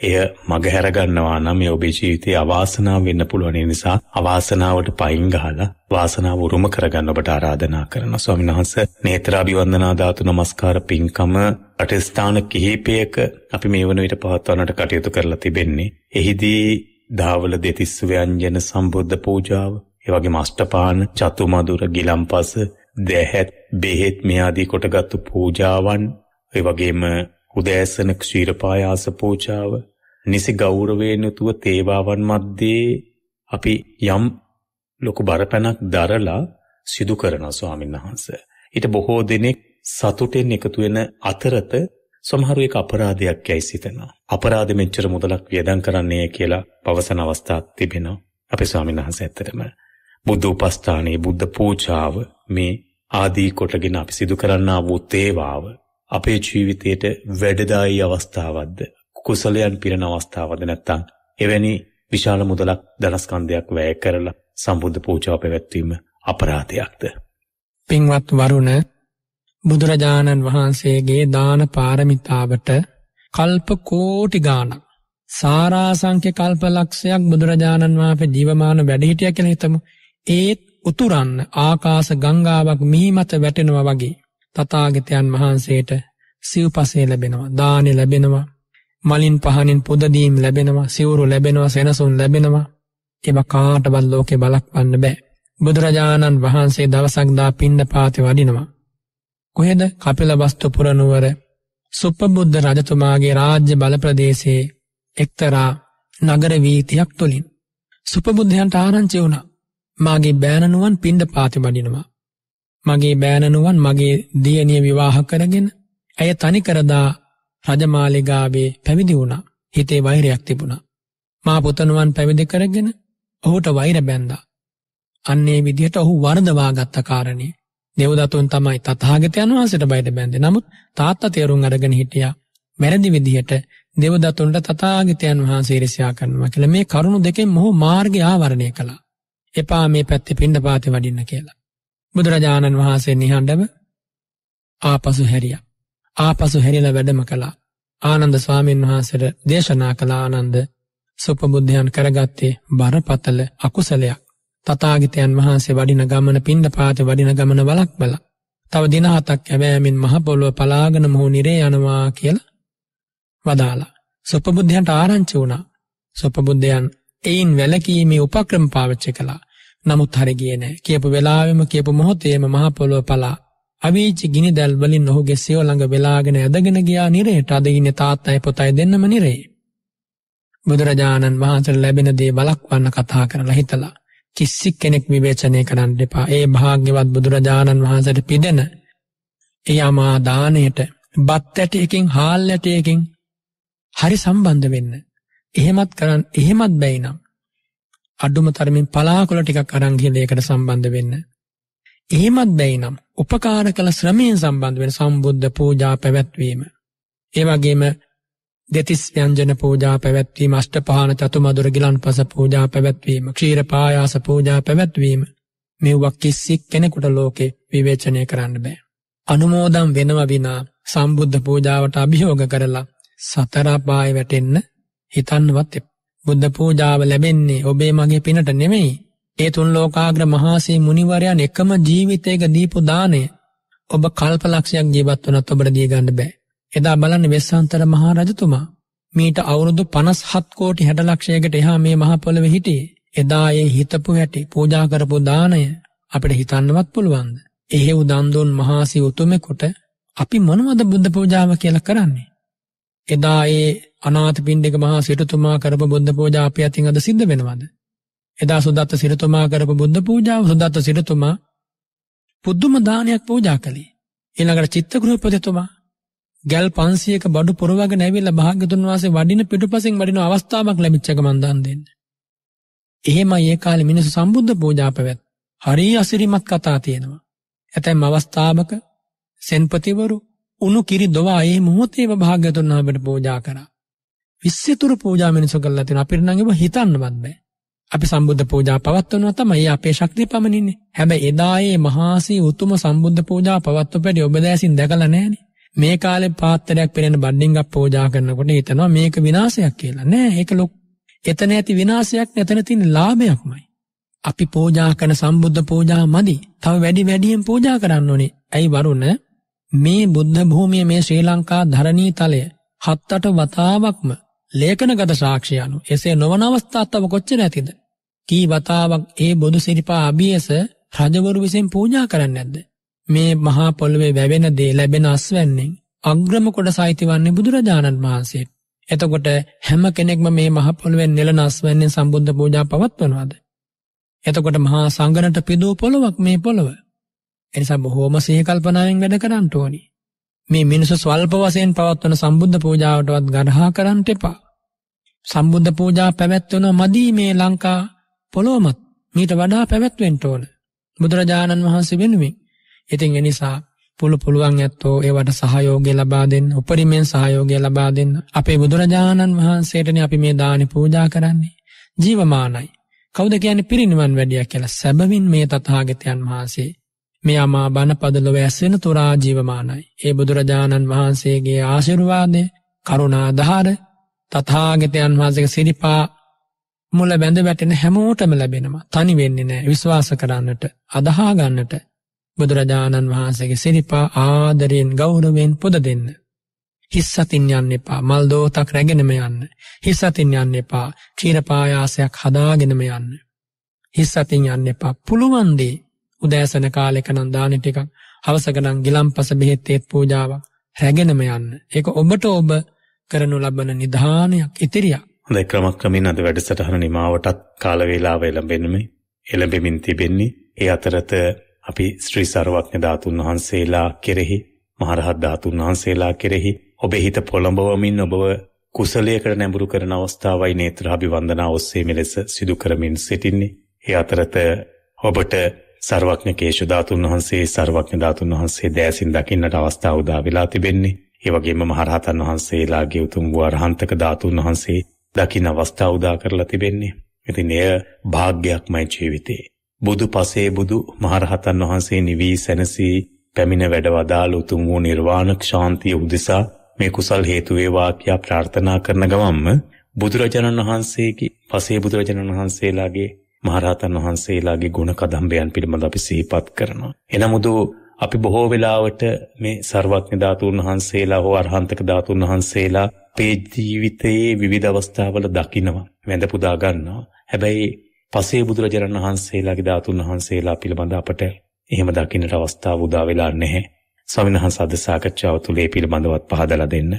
එය මගහැර ගන්නවා නම් ඒ ඔබේ ජීවිතේ අවාසනාව වෙන්න පුළුවන් ඒ නිසා අවාසනාවට පයින් ගහලා වාසනාව උරුම කරගන්න ඔබට ආරාධනා කරනවා ස්වාමීන් වහන්සේ නේත්‍රාභිවන්දනා ධාතු නමස්කාර පින්කම රටස්ථාන කිහිපයක අපි මේ වන විට පවත්වන්නට කටයුතු කරලා තිබෙන්නේ එහිදී ධාවල දෙතිස් ව්‍යංජන සම්බුද්ධ පූජාව ඒ වගේම අෂ්ටපාන චතුමදුර ගිලම්පස දැහැත් බෙහෙත් මේ ආදී කොටගත්තු පූජාවන් ඒ වගේම උදෑසන ක්ෂීරපායාස පූජාව නිසි ගෞරවයෙන් යුතුව තේවාවන් මැද්දේ අපි යම් ලොකු බරපැනක් දරලා සිදු කරන ස්වාමීන් වහන්සේ. ඊට බොහෝ දෙනෙක් සතුටෙන් එකතු වෙන අතරත සමහරු එක අපරාධයක් යයි සිතනවා. අපරාධෙ මෙච්චර මුදලක් වියදම් කරන්නේ කියලා පවසන අවස්ථාත් තිබෙනවා. අපේ ස්වාමීන් වහන්සේ ඇත්තටම බුද්ධ උපස්ථානයේ බුද්ධ පූජාව මේ ආදී කොටගෙන අපි සිදු කරන්නා වූ තේවාව අපේ ජීවිතයට වැඩදායී අවස්ථාවක්ද කුසලයන් පිරෙන අවස්ථාවක්ද නැත්නම් එවැනි විශාල මුදලක් ධනස්කන්ධයක් වැය කරලා සම්බුද්ධ පූජාව පැවැත්වීම අපරාධයක්ද පින්වත් වරුණ බුදුරජාණන් වහන්සේගේ දාන පාරමිතාවට කල්ප කෝටි ගාණක් සාරාසංඛ්‍ය කල්ප ලක්ෂයක් බුදුරජාණන් වහන්සේ ජීවමාන වැඩහිටියා කියලා හිතමු ඒත් උතුරන්න ආකාශ ගංගාවක් මීමත වැටෙනවා වගේ තථාගතයන් වහන්සේට සිව්පසේ ලැබෙනවා දානෙ ලැබෙනවා මලින් පහනින් පුදදීම් ලැබෙනවා සිවුරු ලැබෙනවා සෙනසුන් ලැබෙනවා ඒවා කාටවත් ලෝකේ බලක්වන්න බෑ බුදුරජාණන් වහන්සේ දවසක් දා පින්න පාති වඩිනවා කොහෙද කපිලවස්තු පුරනුවර සුප්පබුද්ධ රජතුමාගේ රාජ්‍ය බල ප්‍රදේශයේ එක්තරා නගර වීතියක් තුලින් සුපබුද්ධයන්ට ආරංචි වුණා මාගේ බෑණනුවන් පින්ඩ පාති වඩිනවා මගේ බෑණනුවන් මගේ දියණිය විවාහ කරගෙන ඇය තනි කරදා රජමාලිගාවේ පැවිදි වුණා. හිතේ වෛරයක් තිබුණා. මා පුතණුවන් පැවිදි කරගෙන ඔහුට වෛර බැන්දා. අන්නේ විදිහට ඔහු වරදවා ගත්ත කාරණේ දෙව්දතුන් තමයි තථාගතයන් වහන්සේට බයට බැන්දේ. නමුත් තාත්තා තේරුම් අරගෙන හිටියා. වැරදි විදිහට දෙවදතුන්ට තථාගතයන් වහන්සේ ඉරිසියා කරනවා කියලා මේ කරුණු දෙකෙන් මොහු මාර්ගය ආවරණය කළා. එපා මේ පැත්තේ පිණ්ඩපාතේ වඩින්න කියලා. බුදුරජාණන් වහන්සේ නිහඬව ආපසු හැරිය. ආපසු හැරිල වැඩම කළා. ආනන්ද ස්වාමීන් වහන්සට දේශනා කළ ආනන්ද සුපබුද්ධයන් කරගත්තේ බරපතල අකුසලයක්. තතාගිතයන් වහන්සේ වඩින ගමන පින්ඩ පාත වඩින ගමන වලක් බල. තව දිනහතක් ඇවෑමින් මහපොලොව පලාගෙන මුහු නිරේ යනවා කියල වදාලා. සුපබුද්ධයන්ට ආරංචි වුණා. සුපබුද්ධයන් එයින් වැලකීමේ උපක්‍රම පාවච්චි කළා. නමුත් හරි ගියේ නැහැ. කියපු වෙලාවෙම කියපු මොහොතේම මහ පොළොව පලා අවීචි ගිනි දැල් වලින් ඔහුගේ සියෝ ළඟ වෙලාගෙන ඇදගෙන ගියා නිරේට. අද ඉන්නේ තාත්තයි පොතයි දෙන්නම නිරේ. බුදුරජාණන් වහන්සේට ලැබෙන දේ බලක්වන්න කතා කරලා හිතලා කිසි කෙනෙක් විවේචනය කරන්න එපා. ඒ භාග්‍යවත් බුදුරජාණන් වහන්සේට පිදෙන ඒ අමා දාණයට බත් ඇටයකින් හාල් ඇටයකින් හරි සම්බන්ධ වෙන්න. එහෙමත් කරන් එහෙමත් බැයි නම් අඩුම තරමින් පලාකොළ ටිකක් අරන් ගිහලා ඒකට සම්බන්ධ වෙන්න. එහෙමත් බැයි නම් උපකාර කළ ශ්‍රමයෙන් සම්බන්ධ වෙන සම්බුද්ධ පූජා පැවැත්වීම. ඒ වගේම දෙතිස් ව්‍යංජන පූජා පැවැත්වීම අෂ්ටපහන චතුමදුර ගිලන්පස පූජා පැවැත්වීම ක්ෂීර පායාස පූජා පැවැත්වීම මෙව්වා කිසික් කෙනෙකුට ලෝකේ විවේචනය කරන්න බෑ. අනුමෝදම් වෙනවා විනා සම්බුද්ධ පූජාවට අභියෝග කරලා සතර පාය වැටෙන්න හිතන්නවත් එපා. බුද්ධ පූජාව ලැබෙන්නේ ඔබේ මගේ පිනට නෙමෙයි. ඒ තුන් ලෝකාග්‍ර මහාසේ මුනිවරයන් එකම ජීවිතයක දීපු දාණය ඔබ කල්පලක්ෂයක් ජීවත් වුණත් ඔබට දී ගන්න බෑ. එදා බලන්න වෙස්සාන්තර මහා රජතුමා මීට අවුරුදු 57 කෝටි 60 ලක්ෂයකට එහා මේ මහ පොළවේ හිටියේ. එදා ඒ හිතපු හැටි පූජා කරපු දාණය අපිට හිතන්නවත් පුළුවන්ද? එහෙ උදන් දුන් මහාසී උතුමෙකුට අපි මොනවද බුද්ධ පූජාව කියලා කරන්නේ? එදා ඒ අනාථපිණ්ඩික මහා සිටුතුමා කරපු බුද්ධ පූජා අපි අතින් අද සිද්ධ වෙනවද? එදා සුදත්ත සිටුතුමා කරපු බුද්ධ පූජාව සුදත්ත සිටුතුමා පුදුම දානයක් පූජා කළේ. ඊළඟට චිත්තගෘහපතිතුමා ගල් 500ක බඩු පුරවගෙන ඇවිල්ලා භාග්‍යතුන් වහන්සේ වඩින පිටුපසින් වඩින අවස්ථාවක් ලැබිච්ච එක මන් දන් දෙන්න. එහෙමයි ඒ කාලේ මිනිස්සු සම්බුද්ධ පූජා පැවැත්. හරිය අසිරිමත් කතා තියෙනවා. ඇතැම් අවස්ථාවක සෙන්පතිවරු උණු කිරි දොවා ඒ මොහොතේම භාග්‍යතුන් වහන්සේට පූජා කරා. විස්සතුරු පූජා මිනිසු කරලා තියෙනවා. අපිට නම් ඒක හිතන්නවත් බෑ. අපි සම්බුද්ධ පූජා පවත්වනවා තමයි අපේ ශක්තිය පමණින්නේ. හැබැයි එදා ඒ මහාසී උතුම සම්බුද්ධ පූජා පවත්වපු පැටි ඔබ දැසින් දැකලා නැහනේ. මේ කාලේ පාත්‍රයක් පෙරෙන බඩින්ගක් පූජා කරනකොට හිතනවා මේක විනාශයක් කියලා. නෑ ඒක ලොක් එතන ඇති විනාශයක් නැතන තියෙන ලාභයක්මයි. අපි පූජා කරන සම්බුද්ධ පූජා මදි. තව වැඩි වැඩියෙන් පූජා කරන්න ඕනේ. ඇයි වරුණ මේ බුද්ධ භූමිය මේ ශ්‍රී ලංකා ධරණී තලය හත්තට වතාවක්ම ලේඛනගත සාක්ෂි අනුව එසේ නොවන අවස්ථාත්තම කොච්චර ඇතිද? කී වතාවක් ඒ බොදු සිරිපා අභියස රජවරු විසින් පූජා කරන්නේ නැද්ද? මේ මහා පොළවේ වැවෙන දේ ලැබෙන අස්වැන්නෙන් අග්‍රම කොටස අයිතිවන්නේ බුදුරජාණන් වහන්සේට. එතකොට හැම කෙනෙක්ම මේ මහ පොළවෙන් නෙලන අස්වැන්නෙන් සම්බුද්ධ පූජා පවත්වනවාද? එතකොට මහා සංගණට පිදූ පොළොවක් මේ පොළොව. එනිසා බොහෝම සිහි කල්පනාවෙන් වැඩ කරන්න ඕනි. මේ මිනිසු ස්වල්ප වශයෙන් පවත්වන සම්බුද්ධ පූජාවටවත් ගරහා කරන්න එපා. සම්බුද්ධ පූජා පැවැත්වෙන මදි මේ ලංකා පොළොමත් මීට වඩා පැවැත්වෙන්න ඕන. බුදුරජාණන් වහන්සේ වෙනුවෙන්. ඉතින් ඒ නිසා පුළු පුළුවන් ඇත්තෝ ඒවට සහයෝගය ලබා දෙන්න, උපරිමයෙන් සහයෝගය ලබා දෙන්න. අපේ බුදුරජාණන් වහන්සේටනේ අපි මේ දානි පූජා කරන්නේ. ජීවමානයි. කවුද කියන්නේ පිරිනිවන් වැඩියා කියලා සැබවින් මේ තථාගතයන් වහන්සේ මේ අමා බණපදලොව ඇස්සෙන තුරා ජීවමානයි. ඒ බුදුරජාණන් වහන්සේගේ ආශිරුවාදය කරුණා දහර තතාගතයන් වහන්සක සිරිපා මුල බැඳ වැටෙන හැමෝටම ලැබෙනවා තනි වෙන්නේ නෑ විශ්වාස කරන්නට අදහාගන්නට බුදුරජාණන් වහන්සේගේ සිරිපා ආදරයෙන් ගෞරවෙන් පුද දෙන්න. හිස්සතින් යන්න එපා මල් දෝතක් රැගෙනම යන්න. හිස්සතින් යන්න එපා චීරපායාසයක් හදාගෙනම යන්න. හිස්සතින් යන්න එපා පුළුවන්දේ උදෑසන කාලෙකනම් දාන ටිකක් හවසකනම් ගිලම්පස බෙහෙත් ඒත් පූජාවක් රැගෙනම යන්න. ඒක ඔබට ඔබ කරනු ලබන නිධානයක් ඉතිරියක්. හොඳයි ක්‍රමක්‍රමෙන් අද වැඩසටහන නිමාවටත් කාල වේලාව එළඹෙන්නේ එළඹෙමින් තිබෙන්නේ. ඒ අතරත අපි ශ්‍රී සර්වඥ ධාතුන් වහන්සේලා කෙරෙහි මහරහත් ධාතුන් වහන්සේලා කෙරෙහි ඔබේ හිත පොළඹවමින් ඔබව කුසලයකට නැඹුරු කරන අවස්ථාවයි නේත්‍රාභිවන්දනා ඔස්සේ මෙලෙස සිදු කරමින් සිටින්නේ. ඒ අතරත ඔබට සර්වඥ කේශ ධාතුන් වහන්සේ සර්වඥ ධාතුන් වහන්සේ දැසින් දකින්නට අවස්ථාව උදා වෙලා තිබෙන්නේ. ඒ වගේම මහරහතන් වහන්සේලාගේ උතුම් වූ අරහන්තක ධාතුන් වහන්සේ දකින්න අවස්ථාව උදා කරලා තිබෙන්නේ. ඉතින් එය වාග්යක්මයි ජීවිතේ. බුදු පසේ බුදු මහරහතන් වහන්සේ නිවී සැනසී පැමිණ වැඩවදාළ උතුම් වූ නිර්වාණ ශාන්තිය උදෙසා මේ කුසල් හේතු වේවා කියා ප්‍රාර්ථනා කරන ගමන්ම බුදුරජාණන් වහන්සේගේ පසේ බුදුරජාණන් වහන්සේලාගේ මහරහතන් වහන්සේලාගේ ගුණ කදම්බයන් පිළිබඳ අපි සිහිපත් කරනවා. එනමුද අපි බොහෝ වෙලාවට මේ සර්වඥ ධාතුන් වහන්සේලා හෝ අරහන්තක ධාතුන් වහන්සේලා අපේ ජීවිතයේ විවිධ අවස්ථාවල දකිනවා. වැඳ පුදා ගන්නවා. හැබැයි පසේ බුදුරජාණන් වහන්සේලාගේ ධාතුන් වහන්සේලා පිළිබඳ අපට එහෙම දකින්නට අවස්ථාව උදා වෙලා නැහැ. ස්වාමීන් වහන්සේ අද සාකච්ඡාව තුළ මේ පිළිබඳවත් පහදලා දෙන්න.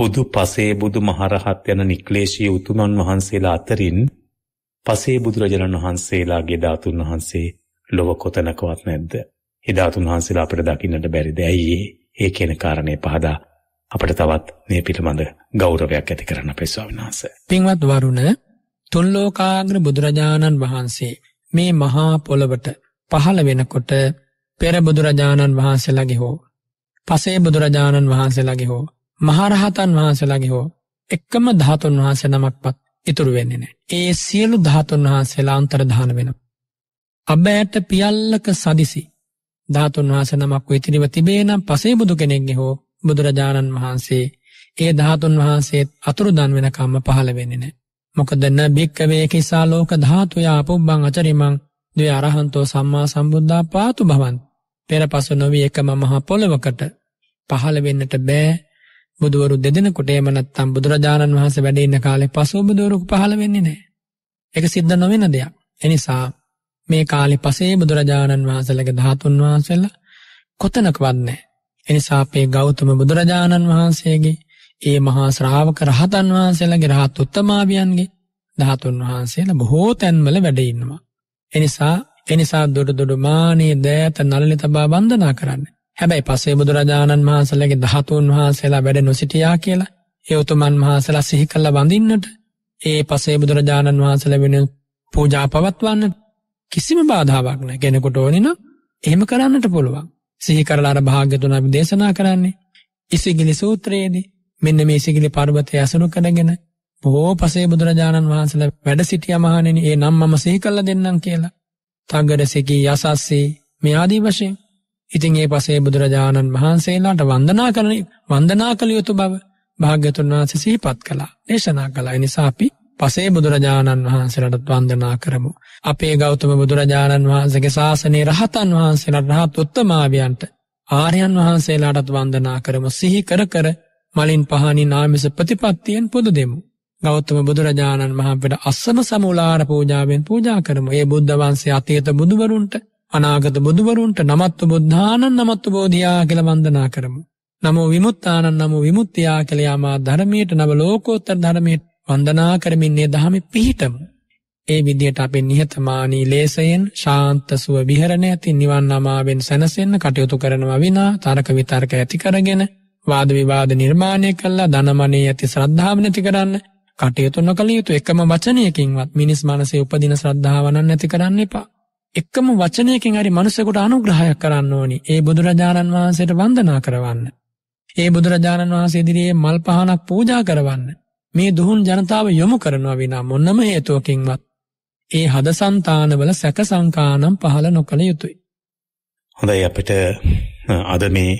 බුදු පසේ බුදු මහරහත් යන නික්ලේශී උතුමන් වහන්සේලා අතරින් පසේ බුදුරජාණන් වහන්සේලාගේ ධාතුන් වහන්සේ ලොව කොතනකවත් නැද්ද? ඒ ධාතුන් වහන්සේලා අපිට දකින්නට බැරිද? ඇයි ඒ කියන කාරණේ පහදා අපට තවත් මේ පිළිබඳ ගෞරවයක් ඇති කරන්න අපේ ස්වාමීන් වහන්සේ. පින්වත් වරුණ තුන් ලෝකාග්‍ර බුදුරජාණන් වහන්සේ මේ මහා පොළවට පහළ වෙනකොට පෙර බුදුරජාණන් වහන්සේලාගේ හෝ පසේ බුදුරජාණන් වහන්සේලාගේ හෝ මහරහතන් වහන්සේලාගේ හෝ එකම ධාතුන් වහන්සේ නමක්පත් ඉතුරු වෙන්නේ නෑ. ඒ සියලු ධාතුන් වහන්සේලා අන්තර්ධාන වෙනවා. අබෑට පියල්ලක සදිසි ධාතුන් වහස නමක් ඉතිරිව තිබේ නම් පසේ බුදු කෙනෙක්ගෙ හෝ බුදුරජාණන් වහන්සේ ඒ ධාතුන් වහන්සේත් අතුරුදන් වෙනකම්ම පහළ වෙන්නේ නෑ. මොකද න භික්කවේ කිසා ලෝක ධාතුයා පුබ්බං අචරිමං දේ අරහන්තෝ සම්මා සම්බුද්ධා පාතු භවන්. පෙරපසු නොවී එකම මහා පොළොවකට පහළ වෙන්නට බෑ බුදුවරු දෙදෙනෙකුට එහෙම නැත්නම් බුදුරජාණන් වහන්සේ වැඩ ඉන්න කාලේ පසෝබුදුවරු පහළ වෙන්නේ නැහැ. ඒක සිද්ධ නොවන දෙයක්. එනිසා මේ කාලේ පසේ බුදුරජාණන් වහන්සේලගේ ධාතුන් වහන්සේලා කොතනකවත් නැහැ. එනිසා අපේ ගෞතම බුදුරජාණන් වහන්සේගේ ඒ මහා ශ්‍රාවක රහතන් වහන්සේලාගේ රහත් උත්තමාවියන්ගේ ධාතුන් වහන්සේලා බොහෝ තැන්වල වැඩ ඉන්නවා. එනිසා එනිසා දොඩ දොඩ මානේ දෑත නලලි තබා වන්දනා කරන්න. හැබැයි පසේ බුදුරජාණන් වහන්සලගේ දහතුන් වහන්සේලා වැඩ නොසිටියා කියලා ඒ උතුමන් වහන්සලා සිහි කල්ල බඳින්නට ඒ පසේ බුදුරජාණන් වහන්සල වෙන පූජා පවත්වන්න කිසිම බාධාවක් නෑ කෙනෙකුට ඕනින එහෙම කරන්නට පුළුවන් සිහි කරලාර භාග්‍යතුන අපි දේශනා කරන්නේ ඉසිගිලි සූත්‍රයේදී මෙන්න මේ සිගිලි පර්වතය ඇසුරු කරගෙන බොහෝ පසේ බුදුරජාණන් වහන්සල වැඩ සිටිය මහණෙනි ඒ නම් මම සිහි කල්ල දෙන්නම් කියලා තග්ගඩ සිකී යසස්සී මේ ආදී වශයෙන් ඉතින් ඒ පසේ බුදුරජාණන් වහන්සේලාට වන්දනා කරන වන්දනා කළ යුතු බව භාග්‍යතුන් වහන්සේ සිහිපත් කළා. දේශනා කළා. ඒ නිසා අපි පසේ බුදුරජාණන් වහන්සේලාට වන්දනා කරමු. අපේ ගෞතම බුදුරජාණන් වහන්සේගේ ශාසනයේ රහතන් වහන්සේලාට රහත් උත්තමාවියන්ට ආර්යයන් වහන්සේලාටත් වන්දනා කරමු. සිහි කර කර මලින් පහනින් ආමිස ප්‍රතිපත්තියෙන් පුදු දෙමු. ගෞතම බුදුරජාණන් වහන්සේට අස්සන සමුලාර පූජාවෙන් පූජා කරමු. ඒ බුද්ධ වංශයේ අතීත බුදුවරුන්ට අනාගත බුදුවරුන්ට නමත්තු බුද්ධානන් නමත්තු බෝධයා කියල වන්දනා කරමු. නමෝ විමුත්තානන් නමු විමුත්තියා කළයාමා ධර්මයට නව ලෝකෝත්තර ධර්මයට වන්දනා කරමින්නේ දහමි පිහිටමු. ඒ විදියට අපේ නිහතමානී ලේසයෙන් ශාන්ත සුව විහරණ ඇති නිවන් අමාවෙන් සැනසෙන්න කටයුතු කරනවා විනා තරක විතර්ක ඇති කරගෙන වාද විවාද නිර්මාණය කල්ලා ධනමනේ ඇති ශ්‍රද්ධාව නැති කරන්න කටයුතු නොකළ යුතු එකම වචනයකින්වත් මිනිස් මනසේ උපදින ශ්‍රද්ධාවනන් නැති කරන්න එපා. එක්කම වචනයකින් හරි මනුසෙකුට අනුග්‍රහයක් කරන්න ඕනි ඒ බුදුරජාණන් වහන්සේට වන්දනා කරවන්න. ඒ බුදුරජාණන් වහන්සේ දිරියේ මල් පහනක් පූජා කරවන්න. මේ දුහුන් ජනතාව යොමු කරනවා විනා මොන්නම හේතුවකින්වත්. ඒ හද සන්තානවල සැක සංකානම් පහළ නොකළ යුතුයි. හොඳයි අපිට අද මේ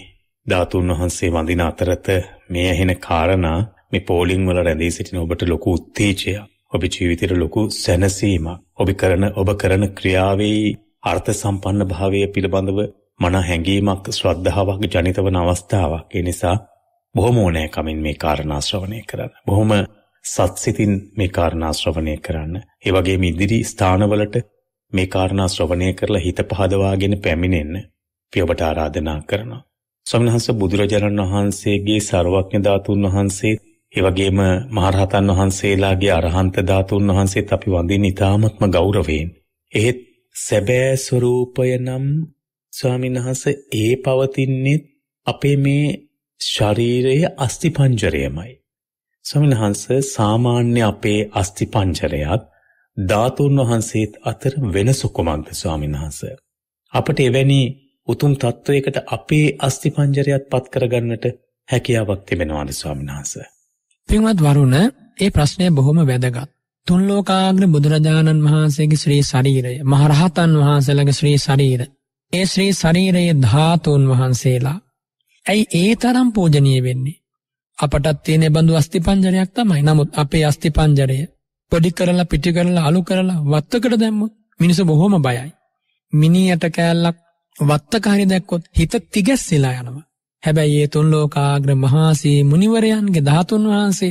ධාතුන් වහන්සේ වඳින අතරත මේ ඇහෙන කාරණා මේ පෝලිං වල රැඳී සිටින ඔබට ලොකු උත්තේජයක් ඔබේ ජීවිතේට ලොකු සැනසීමක් ඔබ කරන ඔබ කරන ක්‍රියාවේ අර්ථ සම්පන්න භාවය පිළිබඳව මන හැඟීමක් ශ්‍රද්ධාවක් ජනිත වන අවස්ථාවක්. ඒ නිසා බොහොම ඕනෑකමින් මේ කාරණා ශ්‍රවණය කරන්න. බොහොම සත්සිතින් මේ කාරණා ශ්‍රවණය කරන්න. ඒ වගේම ඉදිරි ස්ථානවලට මේ කාරණා ශ්‍රවණය කරලා හිත පහදවාගෙන පැමිණෙන්න අපි ඔබට ආරාධනා කරනවා. ස්වාමීන් වහන්සේ බුදුරජාණන් වහන්සේගේ සර්වඥ ධාතුන් වහන්සේ ඒ වගේම මහරහතන් වහන්සේලාගේ අරහන්ත ධාතුන් වහන්සේත් අපි වඳින ඉතාමත්ම ගෞරවයෙන්. එහෙත් සැබෑ ස්වરૂපය නම් ස්වාමීන් වහන්සේ ඒ පවතින්නේ අපේ මේ ශරීරයේ අස්ති පංජරයමයි. ස්වාමීන් වහන්සේ සාමාන්‍ය අපේ අස්ති පංජරයත් ධාතුන් වහන්සේත් අතර වෙනස කොමන්ද ස්වාමීන් වහන්සේ? අපට එවැනි උතුම් තත්වයකට අපේ අස්ති පංජරයත් පත් කරගන්නට හැකියාවක් තිබෙනවාද ස්වාමීන් වහන්සේ? පින්වත් වරුණ ඒ ප්‍රශ්නය බොහොම වැදගත්. තුන් ලෝකාග්‍ර බුදුරජාණන් වහන්සේගේ ශ්‍රී ශරීරය මහරහතන් වහන්සේලගේ ශ්‍රී ශරීර. ඒ ශ්‍රී ශරීරයේ ධාතුන් වහන්සේලා. ඇයි ඒ තරම් පූජනීය වෙන්නේ. අපටත් තියෙන බඳු අස්ති පංජරයක් තමයි. නමුත් අපේ අස්ති පංජරය පොඩි කරලා පිටි කරලා අලු කරලා වත්තකට දැම්මොත් මිනිස්සු බොහොම බයයි. මිනියට කෑල්ලක් වත්තක හරි දැක්කොත් හිත තිගැස්සෙලා යනවා. හැබැයි ඒ තුන් ලෝකාග්‍ර මහාසී මුනිවරයන්ගේ ධාතුන් වහන්සේ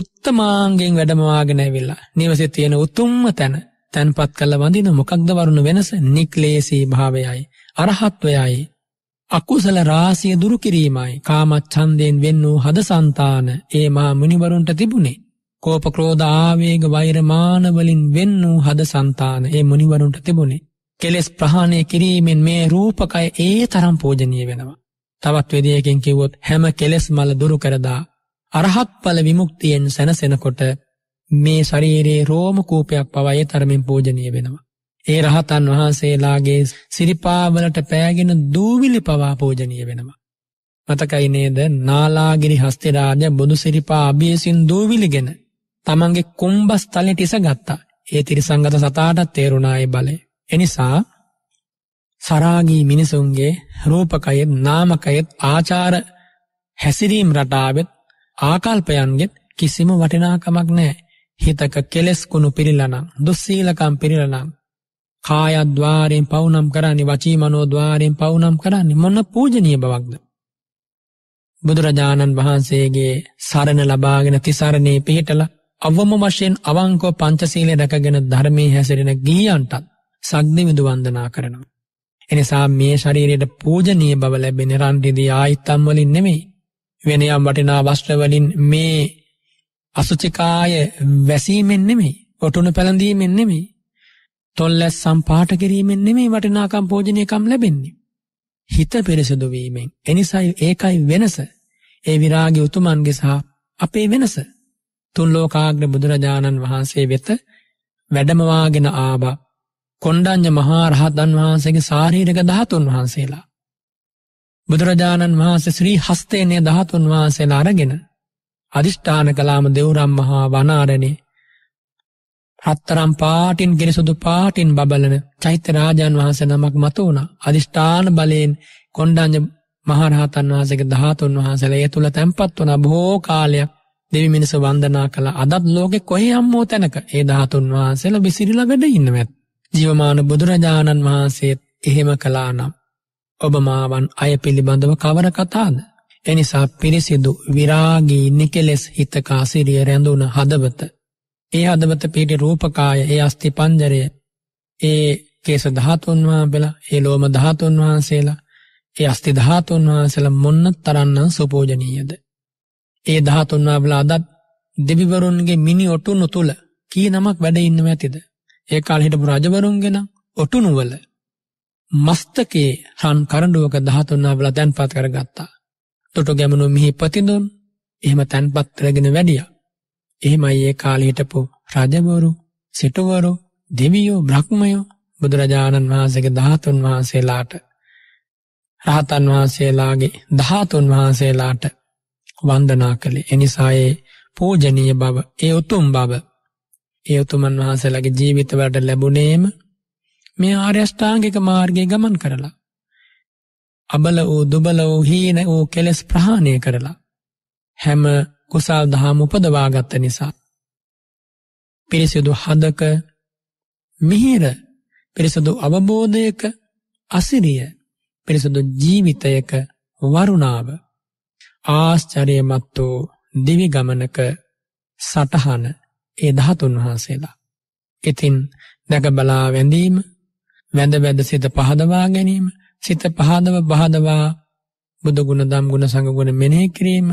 උත්තමාංගෙන් වැඩමවාගෙන ඇවිල්ලා නිවසේ තියෙන උතුම්ම තැන තැන්පත් කළ වඳින මොකක්ද වරුණු වෙනස නික්ලේසී භාවයයි අරහත්වයයි අකුසල රාසිය දුරු කිරීමයි කාමච්ඡන්දයෙන් වෙන් වූ හදසන්තාන ඒ මා මුනිවරුන්ට තිබුණේ කෝප ක්‍රෝධ ආවේග වෛර මාන වලින් වෙන් වූ හදසන්තාන ඒ මුනිවරුන්ට තිබුණේ කෙලෙස් ප්‍රහාණය කිරීමෙන් මේ රූපකය ඒ තරම් පෝජනීය වෙනවා තවත් වෙදයකින් කිව්වොත් හැම කෙලෙස් මල දුරු කරදා අරහත් ඵල විමුක්තියෙන් සැනසෙනකොට මේ ශරීරයේ රෝම කූපයක් පවා ඒ තරමින් පූජනීය වෙනවා. ඒ රහතන් වහන්සේලාගේ සිරිපාවලට පෑගෙන දූවිලි පවා පූජනීය වෙනවා. මතකයි නේද නාලාගිරි හස්තිරාජ බොදු සිරිපා අභියසින් දූවිලිගෙන තමන්ගේ කුම්බස් තලෙට ඉස ගත්තා. ඒ තිරිසංගත සතාටත් තේරුණායේ බලය. එනිසා සරාගී මිනිසුන්ගේ රූපකයෙත් නාමකයෙත් ආචාර හැසිරීම් රටාවෙත් ආකල්පයන්ගෙත් කිසිම වටිනාකමක් නෑ හිතක කෙලෙස්කුණු පිරිලනම් දුස්සීලකම් පිරිලනම් කායද්වාරයෙන් පවුනම් කරන්නේ වචීමනෝ ద్వාරයෙන් පවුනම් කරන්නේ මොන පූජනීය බවක්ද බුදුරජාණන් වහන්සේගේ සරණ ලබාගෙන තිසරණේ පිහිටලා අවම වශයෙන් අවංකව පංචශීලය රැකගෙන ධර්මයේ හැසිරෙන ගිහියන්ටත් සග්නිවිදු වන්දනා කරනවා එනිසා මේ ශරීරයට පූජනීය බව ලැබෙන රන්දිදී ආයිත්තම් වලින් නෙමෙයි. වෙන යම් වටිනා වස්ත්‍ර වලින් මේ අසුචිකාය වැසීමෙන් නෙමෙයි. ඔටුනු පැලඳීමෙන් නෙමෙයි. තොල්ලැස් සම්පාට කිරීමෙන් නෙමෙයි වටිනාකම් පෝජනයකම් ලැබෙන්නේ. හිත පිරිසුදු වීමෙන්. එනිසයි ඒකයි වෙනස. ඒ විරාගී උතුමන්ගේ සහ අපේ වෙනස. තුන් ලෝකාග්‍ර බුදුරජාණන් වහන්සේ වෙත වැඩමවාගෙන ආවා කොණ්ඩඤ්ඤ මහා රහතන් වහන්සේගේ ශාරීරික ධාතුන් වහන්සේලා. බුදුරජාණන් වහන්සේ ශ්‍රී හස්තේනේ ධාතුන් වහන්සේලා අරගෙන අදිෂ්ඨාන කළාම දෙවුරම් මහා වනාරණේ රත්තරම් පාටින් ගිරිසුදු පාටින් බබලන චෛත්‍ය රාජාන් වහන්සේ නමක් මත වුණා. අදිෂ්ඨාන බලයෙන් කොණ්ඩඤ්ඤ මහරහතන් වහන්සේගේ ධාතුන් වහන්සේලා ඒ තුල තැන්පත් වුණා බොහෝ කාලයක් දෙවි මිනිස වන්දනා කළ අදත් ලෝකෙ කොහේ හම්මෝ තැනක ඒ ධාතුන් වහන්සේලා විසිරිලා වැඩ ඉන්නවා. ජීවමාන බුදුරජාණන් වහන්සේත් එහෙම කලා නම්. ඔබ මාවන් අය පිළිබඳව කවර කතාද. එනිසා පිරිසිදු විරාගී නිකෙලෙස් හිතකාසිරිය රැඳුන හදවත. ඒ හදවත පිටි රූපකාය ඒ අස්ති පංජරය ඒ කේස ධාතුන්වා බෙලා ඒ ලෝම ධාතුන් වහන්සේලා ඒ අස්ති ධාතුන් වහන්සේලා මොන්න තරන්න සුපෝජනීයද. ඒ ධාතුන්වා බලා අදත් දෙවිවරුන්ගේ මිනි ඔටුනු තුළ කී නමක් වැඩඉන්නව ඇතිද. ඒ කාලේ හිටපු රජවරුන්ගෙන ඔටුනුවල මස්තකේ රන් කරඬුවක ධාතුන් වහන්සේලා තැන්පත් කරගත්තා. තොටු ගැමුණු මිහි පතිඳුන් එහෙම තැන්පත් කරගෙන වැඩියා. එහෙමයි ඒ කාලේ හිටපු රජවරු, සිටවරු, දෙවියෝ, බ්‍රහ්මයෝ බුදුරජාණන් වහන්සේගේ ධාතුන් වහන්සේලාට රහතන් වහන්සේලාගේ ධාතුන් වහන්සේලාට වන්දනා කළේ. එනිසා ඒ පූජනීය බව, ඒ උතුම් බව ඒ උතුමන් වහන්සේලාගේ ජීවිතවලට ලැබුණේම මේ ආර්යෂ්ඨාංගික මාර්ගයේ ගමන් කරලා. අබල වූ දුබල වූ හීන වූ කෙලෙස් ප්‍රහාණය කරලා. හැම කුසල් දහම් උපදවාගත්ත නිසා. පිරිසිදු හදක මිහිර පිරිසුදු අවබෝධයක අසිරිය පිරිසුදු ජීවිතයක වරුණාව ආශ්චරයමත් වූ දිවිගමනක සටහන ඒ ධාතුන් වහන්සේලා. ඉතින් දැක බලා වැඳීම වැඳ වැඳ සිත පහදවා ගැනීම සිත පහදව පහදවා බුදු ගුණ දම් ගුණ සංඝ ගුණ මෙනෙහි කිරීම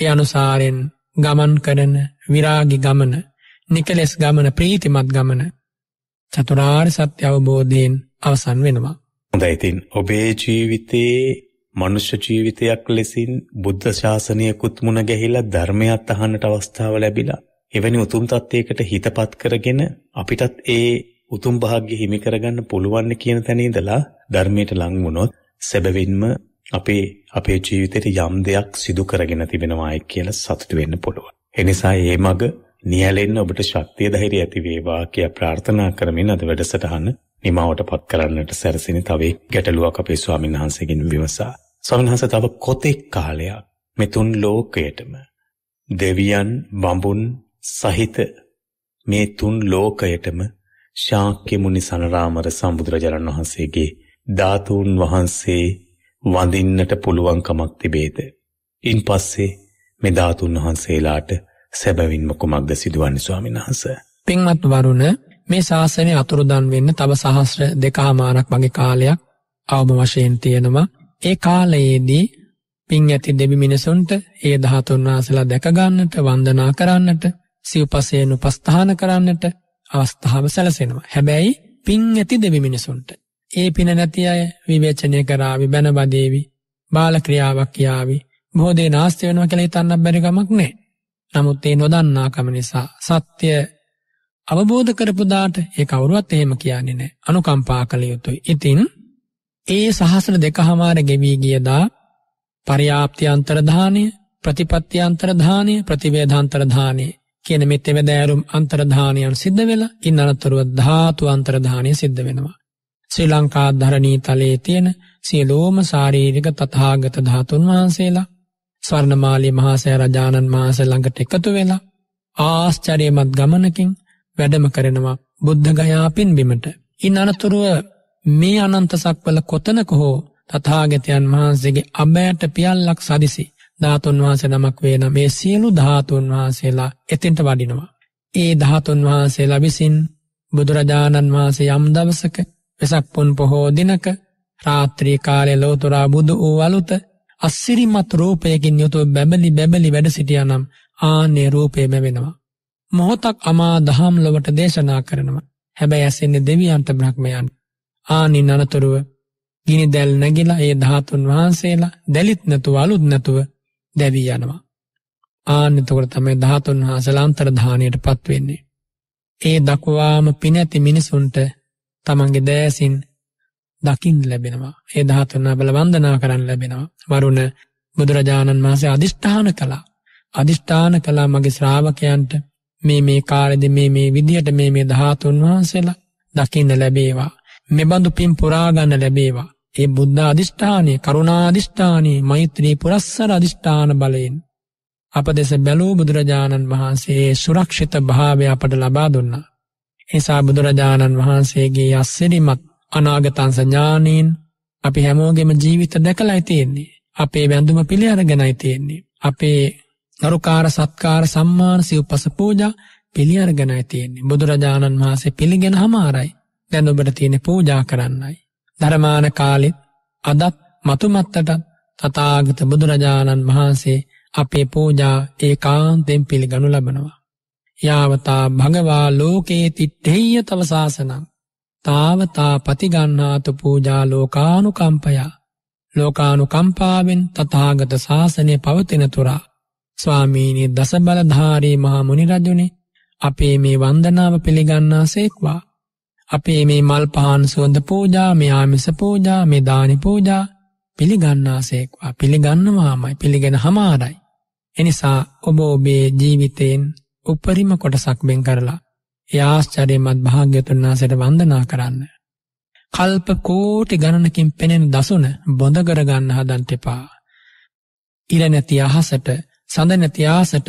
ඒ අනුසාරෙන් ගමන් කරන විරාගී ගමන නිකලෙස් ගමන ප්‍රීතිමත් ගමන චතුරාර්ය සත්‍ය අවබෝධයෙන් අවසන් වෙනවා. හොඳයි ඉතින් ඔබේ ජීවිතේ මනුෂ්‍ය ජීවිතයක් ලෙසින් බුද්ධ ශාසනයකුත් මුණ ගැහිලා ධර්මයත් අහන්නට අවස්ථාව ලැබිලා එවැනි උතුම් තත්වයකට හිතපත් කරගෙන අපිටත් ඒ උතුම් භාග්‍ය හිමි කරගන්න පුළුවන් කියන තැන ඉඳලා ධර්මයට ලං වුණොත් සැබවින්ම අපේ අපේ ජීවිතේට යම් දෙයක් සිදු කරගෙන තිබෙනවායි කියලා සතුටු වෙන්න පුළුවන්. ඒ නිසා මේ මග නියැලෙන්න ඔබට ශක්තිය ධෛර්යය ඇති වේවා කියලා ප්‍රාර්ථනා කරමින් අද වැඩසටහන නිමවටපත් කරන්නට සැරසෙන තව ගැටලුවක් අපේ ස්වාමීන් වහන්සේගෙන් විමසා. ස්වාමීන් වහන්සේ තව කොතෙක් කාලයක් මෙතුන් ලෝකයටම දෙවියන්, බඹුන්, සහිත මේ තුන් ලෝකයටම ශාක්‍ය මුනි සනරාමර සම්බුදුරජාණන් වහන්සේගේ ධාතුන් වහන්සේ වඳින්නට පුළුවන් කමක් තිබේද? ඉන්පස්සේ මේ ධාතුන් වහන්සේලාට සැබවින්ම කුමක්ද සිදුවන්නේ ස්වාමීන් වහන්සේ? පින්වත් වරුණ මේ ශාසනය අතුරුදන් වෙන්න තව සහස්ර දෙකහමාරක් වගේ කාලයක් අවම වශයෙන් තියෙනවා. ඒ කාලයේදී පින් ඇති දෙවි මිනිසුන්ට ඒ ධාතුන් වහන්සේලා දැක ගන්නට වන්දනා කරන්නට සිව්පසයෙන් උපස්ථාන කරන්නට අවස්ථාව සැලසෙනවා. හැබැයි පින් ඇති දෙවි මිනිසුන්ට. ඒ පින නැති අය විවේචනය කරාවි බැනබදේවි බාල ක්‍රියාවක් කියාවි බොහෝදේ නාස්ති වෙනවා කළේ තන්න බැරිගමක් නෑ. නමුත් ඒ නොදන්නාකම නිසා සත්‍යය අවබෝධ කරපුදාට ඒ කවුරුවත් එහෙම කියන්නේ නෑ අනුකම්පා කළ යුතුයි. ඉතින් ඒ සහසර දෙක හමාර ගෙවී ගියදා පරි්‍යාප්ති අන්තරධානය ප්‍රතිපත්ති අන්තරධානය ප්‍රතිවේධන්තරධානය කියන මෙ තෙම දෑරුම් අන්තර්ධානයන් සිද්ධ වෙලා ඉන් අනතුරුව ධාතු අන්තර්ධානය සිද්ධ වෙනවා. ශ්‍රී ලංකා ධරණී තලයේ තියෙන සියලෝම ශාරීරික තථාගත ධාතුන් වහන්සේලා ස්වර්ණමාලී මහාසෑ රජාණන් වහන්සේ ළඟට එකතු වෙලා ආශ්චර්යමත් ගමනකින් වැඩම කරනවා බුද්ධ ගයා පින්බිමට. ඉන් අනතුරුව මේ අනන්ත සක්වල කොතනක හෝ තථාගතයන් වහන්සේගේ අබෑට පියල්ලක් සදිසි ධාතුන් වහන්සේ නමක් වේ නම් මේ සියලු ධාතුන් වහන්සේලා එතෙන්ට වඩිනවා. ඒ ධාතුන් වහන්සේලා විසින් බුදුරජාණන් වහන්සේ යම් දවසක වෙසක් පුන් පොහෝ දිනක රාත්‍රී කාලයේ ලෝතුරා බුදු වූ අලුත අස්සිරිමත් රූපයකින් යුතුව බැබලි බැබලි වැඩ සිටියානම් ආනේ රූපේ මැවෙනවා. මොහොතක් අමා දහම් ලොවට දේශනා කරනවා. හැබැයි ඇසෙන්නේ දෙවියන්ට බ්‍රහ්මයන්. ආනින් අනතුරුව ගිනි දැල් නැගිලා ඒ ධාතුන් වහන්සේලා දැලිත් නැතුව අලුත් නැතුව දැවී යනවා. ආනතකොට තමයි ධාතුන් හා සලාන්තරධානයට පත්වෙන්නේ. ඒ දක්වාම පිනැති මිනිසුන්ට තමන්ගේ දෑසින් දකිින් ලැබෙනවා ඒ ධාතුන්න බල වන්දනා කරන්න ලැබෙනවා වරුණ බුදුරජාණන් වහන්සේ අධිෂ්ඨාන කලා අධිෂ්ඨාන කලා මගේ ශ්‍රාවකයන්ට මේ මේ කාරෙද මේ මේ විදිහට මේ මේ ධාතුන් වහන්සේලා දකින්න ලැබේවා මෙබඳු පින් පුරාගන්න ලැබේවා ඒ බුද්ධ අධිෂ්ඨානය කරුණාධිෂ්ඨානී මෛත්‍රී පුරස්සර අධිෂ්ඨාන බලයෙන් අප දෙස බැලූ බුදුරජාණන් වහන්සේ සුරක්ෂිත භාවය අපට ලබා දුන්නා. එසා බුදුරජාණන් වහන්සේගේ අස්සරිමත් අනාගතන් සඥානීන් අපි හැමෝගෙම ජීවිත දැකලයි තියෙන්නේ. අපේ වැඳුම පිළියර ගැනයි තියෙන්නේ. අපේ නරුකාර සත්කාර සම්මාන සිව්පස පූජ පිළියර ගැනයි තියෙන්නේ. බුදුරජාණන් වහන්සේ පිළිගෙන හමාරයි. දැන් ඔබට තියෙන පූජා කරන්නයි. ධර්මාන කාලෙත් අදත් මතුමත්තටත් තතාගත බුදුරජාණන් වහන්සේ අපේ පූජා ඒ කාන්තෙන් පිළිගනු ලබනවා. යාවතා භඟවා ලෝකේති ටෙහිය තවසාසනං තාවතා පතිගන්නාතු පූජා ලෝකානුකම්පයා ලෝකානුකම්පාවෙන් තතාගත ශාසනය පවතින තුරා ස්වාමීනි දසබලධාරී මහා මුනිරජුනි අපේ මේ වන්දනාව පිළිගන්නා සේක්වා අපේ මේ මල් පහන් සුවඳ පූජා මේ ආමිස පූජා මේ දානි පූජා පිළිගන්නාසේක්වා පිළිගන්නවාමයි පිළිගෙන හමාරයි. එනිසා ඔබ ඔබේ ජීවිතයෙන් උපරිම කොටසක් බෙන් කරලා ඒ ආශ්චරයමත් භාග්‍යතුන් වහන්සේට වන්දනා කරන්න. කල්ප කෝටි ගණනකින් පෙනෙන දසුන බොඳ කරගන්න හදන්ට එපා. ඉර නැති අහසට සඳ නැති ආසට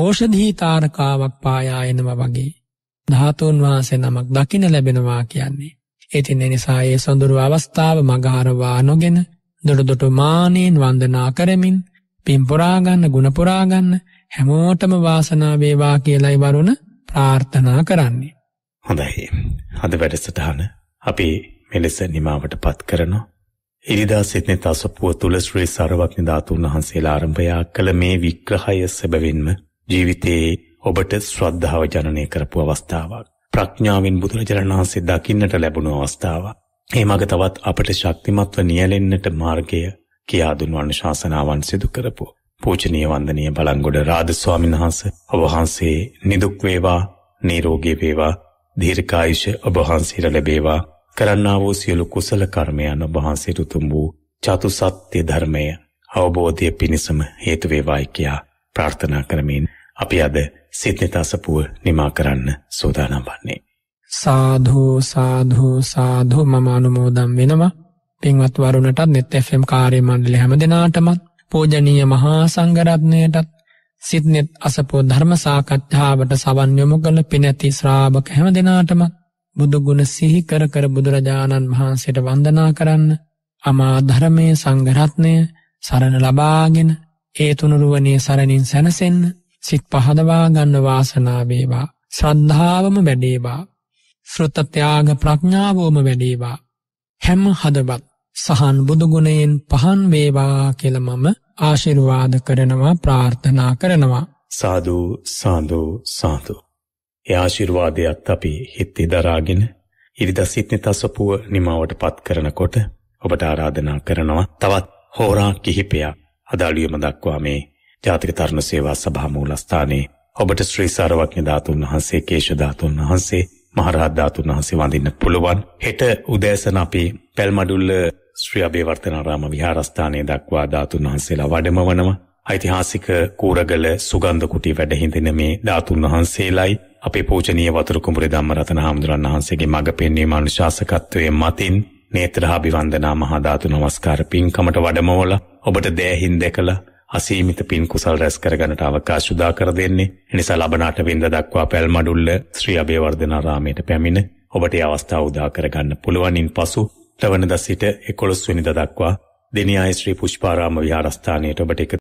ඕෂධීතාරකාවක් පායා එනවා වගේ ධාතුන් වහන්සේ නමක් දකින ලැබෙනවා කියන්නේ. ඉතින් එනිසා ඒ සොඳුරු අවස්ථාව මගහරවා නොගෙන දොඩදොට මානයෙන් වන්දනා කරමින් පින්පොරාගන්න ගුණපොරාගන්න හැමෝටම වාසනාවේවා කියලයි වරුණ ප්‍රාර්ථනා කරන්නේ. හොඳයි. අද වැඩසටහන අපි මෙලෙස නිමාවට පත් කරනවා. ඉරිදා සිටනේ තසපුව තුල ශ්‍රී සරවත්න ධාතුන් වහන්සේලා ආරම්භයා කළ මේ විග්‍රහය සැබවින්ම ජීවිතයේ ඔබට ශ්‍රද්ධාව ජනනය කරපු අවස්ථාවක්. ප්‍රඥාවෙන් බුදුරජාණන් වහන්සේ දකින්නට ලැබුණු අවස්ථාවක්. මේ මඟ තවත් අපට ශක්තිමත්ව නියැලෙන්නට මාර්ගය කියා දුන් වංශාසනාවන් සිදු කරපු පූජනීය වන්දනීය බලංගොඩ රාද ස්වාමීන් වහන්සේ ඔබ වහන්සේ නිදුක් වේවා නිරෝගී වේවා දීර්ඝායුෂ ඔබ වහන්සේට ලැබේවා කරන්නා වූ සියලු කුසල කර්මයන් ඔබ වහන්සේට උතුම් වූ චතුසත්‍ය ධර්මය අවබෝධය පිණිසම හේතු වේවායි කියා ප්‍රාර්ථනා කරමින් අපි අද සිත්නිතසපුව නිමා කරන්න සූදානම් වන්නේ. සාධෝ සාධෝ සාධෝ මම අනුමෝදම් වෙනවා. පින්වත් වරුණටත් net FM කාර්ය මණ්ඩලය හැම දිනාටමත් පෝජනීය මහා සංඝරත්නයටත් සිත්නෙත් අසපෝ ධර්ම සාකච්ඡාවට සවන් යොමු කළ පිනැති ශ්‍රාවක හැම දිනාටමත් බුදු ගුණ සිහි කර කර බුදුරජාණන් වහන්සේට වන්දනා කරන්න අමා ධර්මයේ සංඝරත්නය සරණ ලබාගෙන ඒ තුනුරුවනේ සරණින් සැනසෙන්න සිත් පහදවා ගන්න වාසනාවේවා ශ්‍රද්ධාවම වැඩේවා ශ්‍රෘතත්‍යාග ප්‍රඥාවෝම වැඩේවා හැම හදවත් සහන් බුදුගුණයෙන් පහන් වේවා කෙලමම ආශිරුවාද කරනවා ප්‍රාර්ථනා කරනවා. සාධූ සාන්ධූ සාන්තු. එ ආශිර්වාදයක්ත් අපි හිත්ති දරාගෙන ඉරිද සිත්නි තසපුුව නිමාවට පත් කරනකොට ඔබට ආරාධනා කරනවා තවත් හෝරා කිහිපයක් අදාළියම දක්වා මේ ජාතික තරුණ සේවා සභා මූලස්ථානයේ ඔබට ශ්‍රී සාරවත්න ධාතුන් වහන්සේ කේශ ධාතුන් වහන්සේ මහරහත් ධාතුන් වහන්සේ වඳින්න පුළුවන්. හෙට උදෑසන අපි පැල්මඩුල්ල ශ්‍රී අබේවර්තනාරාම විහාරස්ථානයේ දක්වා ධාතුන් වහන්සේලා වැඩමවනවා. ඓතිහාසික කූරගල සුගන්ධ කුටි වැඩහිඳින මේ ධාතුන් වහන්සේලයි අපේ පූජනීය වතුරු කුඹුරේ ධම්මරතන හාමුදුරන් වහන්සේගේ මඟ පෙන්වීම අනුශාසකත්වයේ මතින් නේත්‍රාභිවන්දනා මහා ධාතු නමස්කාර පින්කමට වැඩමවලා ඔබට දෑහින් දැකලා අසීමිත පින් කුසල් රැස් කරගන්නට අවකාශ උදා කර දෙන්නේ. එනිසා ලබන අටවෙනිදා දක්වා පැල්මඩුල්ල ශ්‍රී අබේවර්ධන ආරාමයට පැමිණ ඔබට ඒ අවස්ථාව උදා කරගන්න පුළුවන්ින් පසු ශ්‍රවණද සිට 11 වෙනිදා දක්වා දෙනියායි ශ්‍රී පුෂ්පාරාම විහාරස්ථානයට ඔබට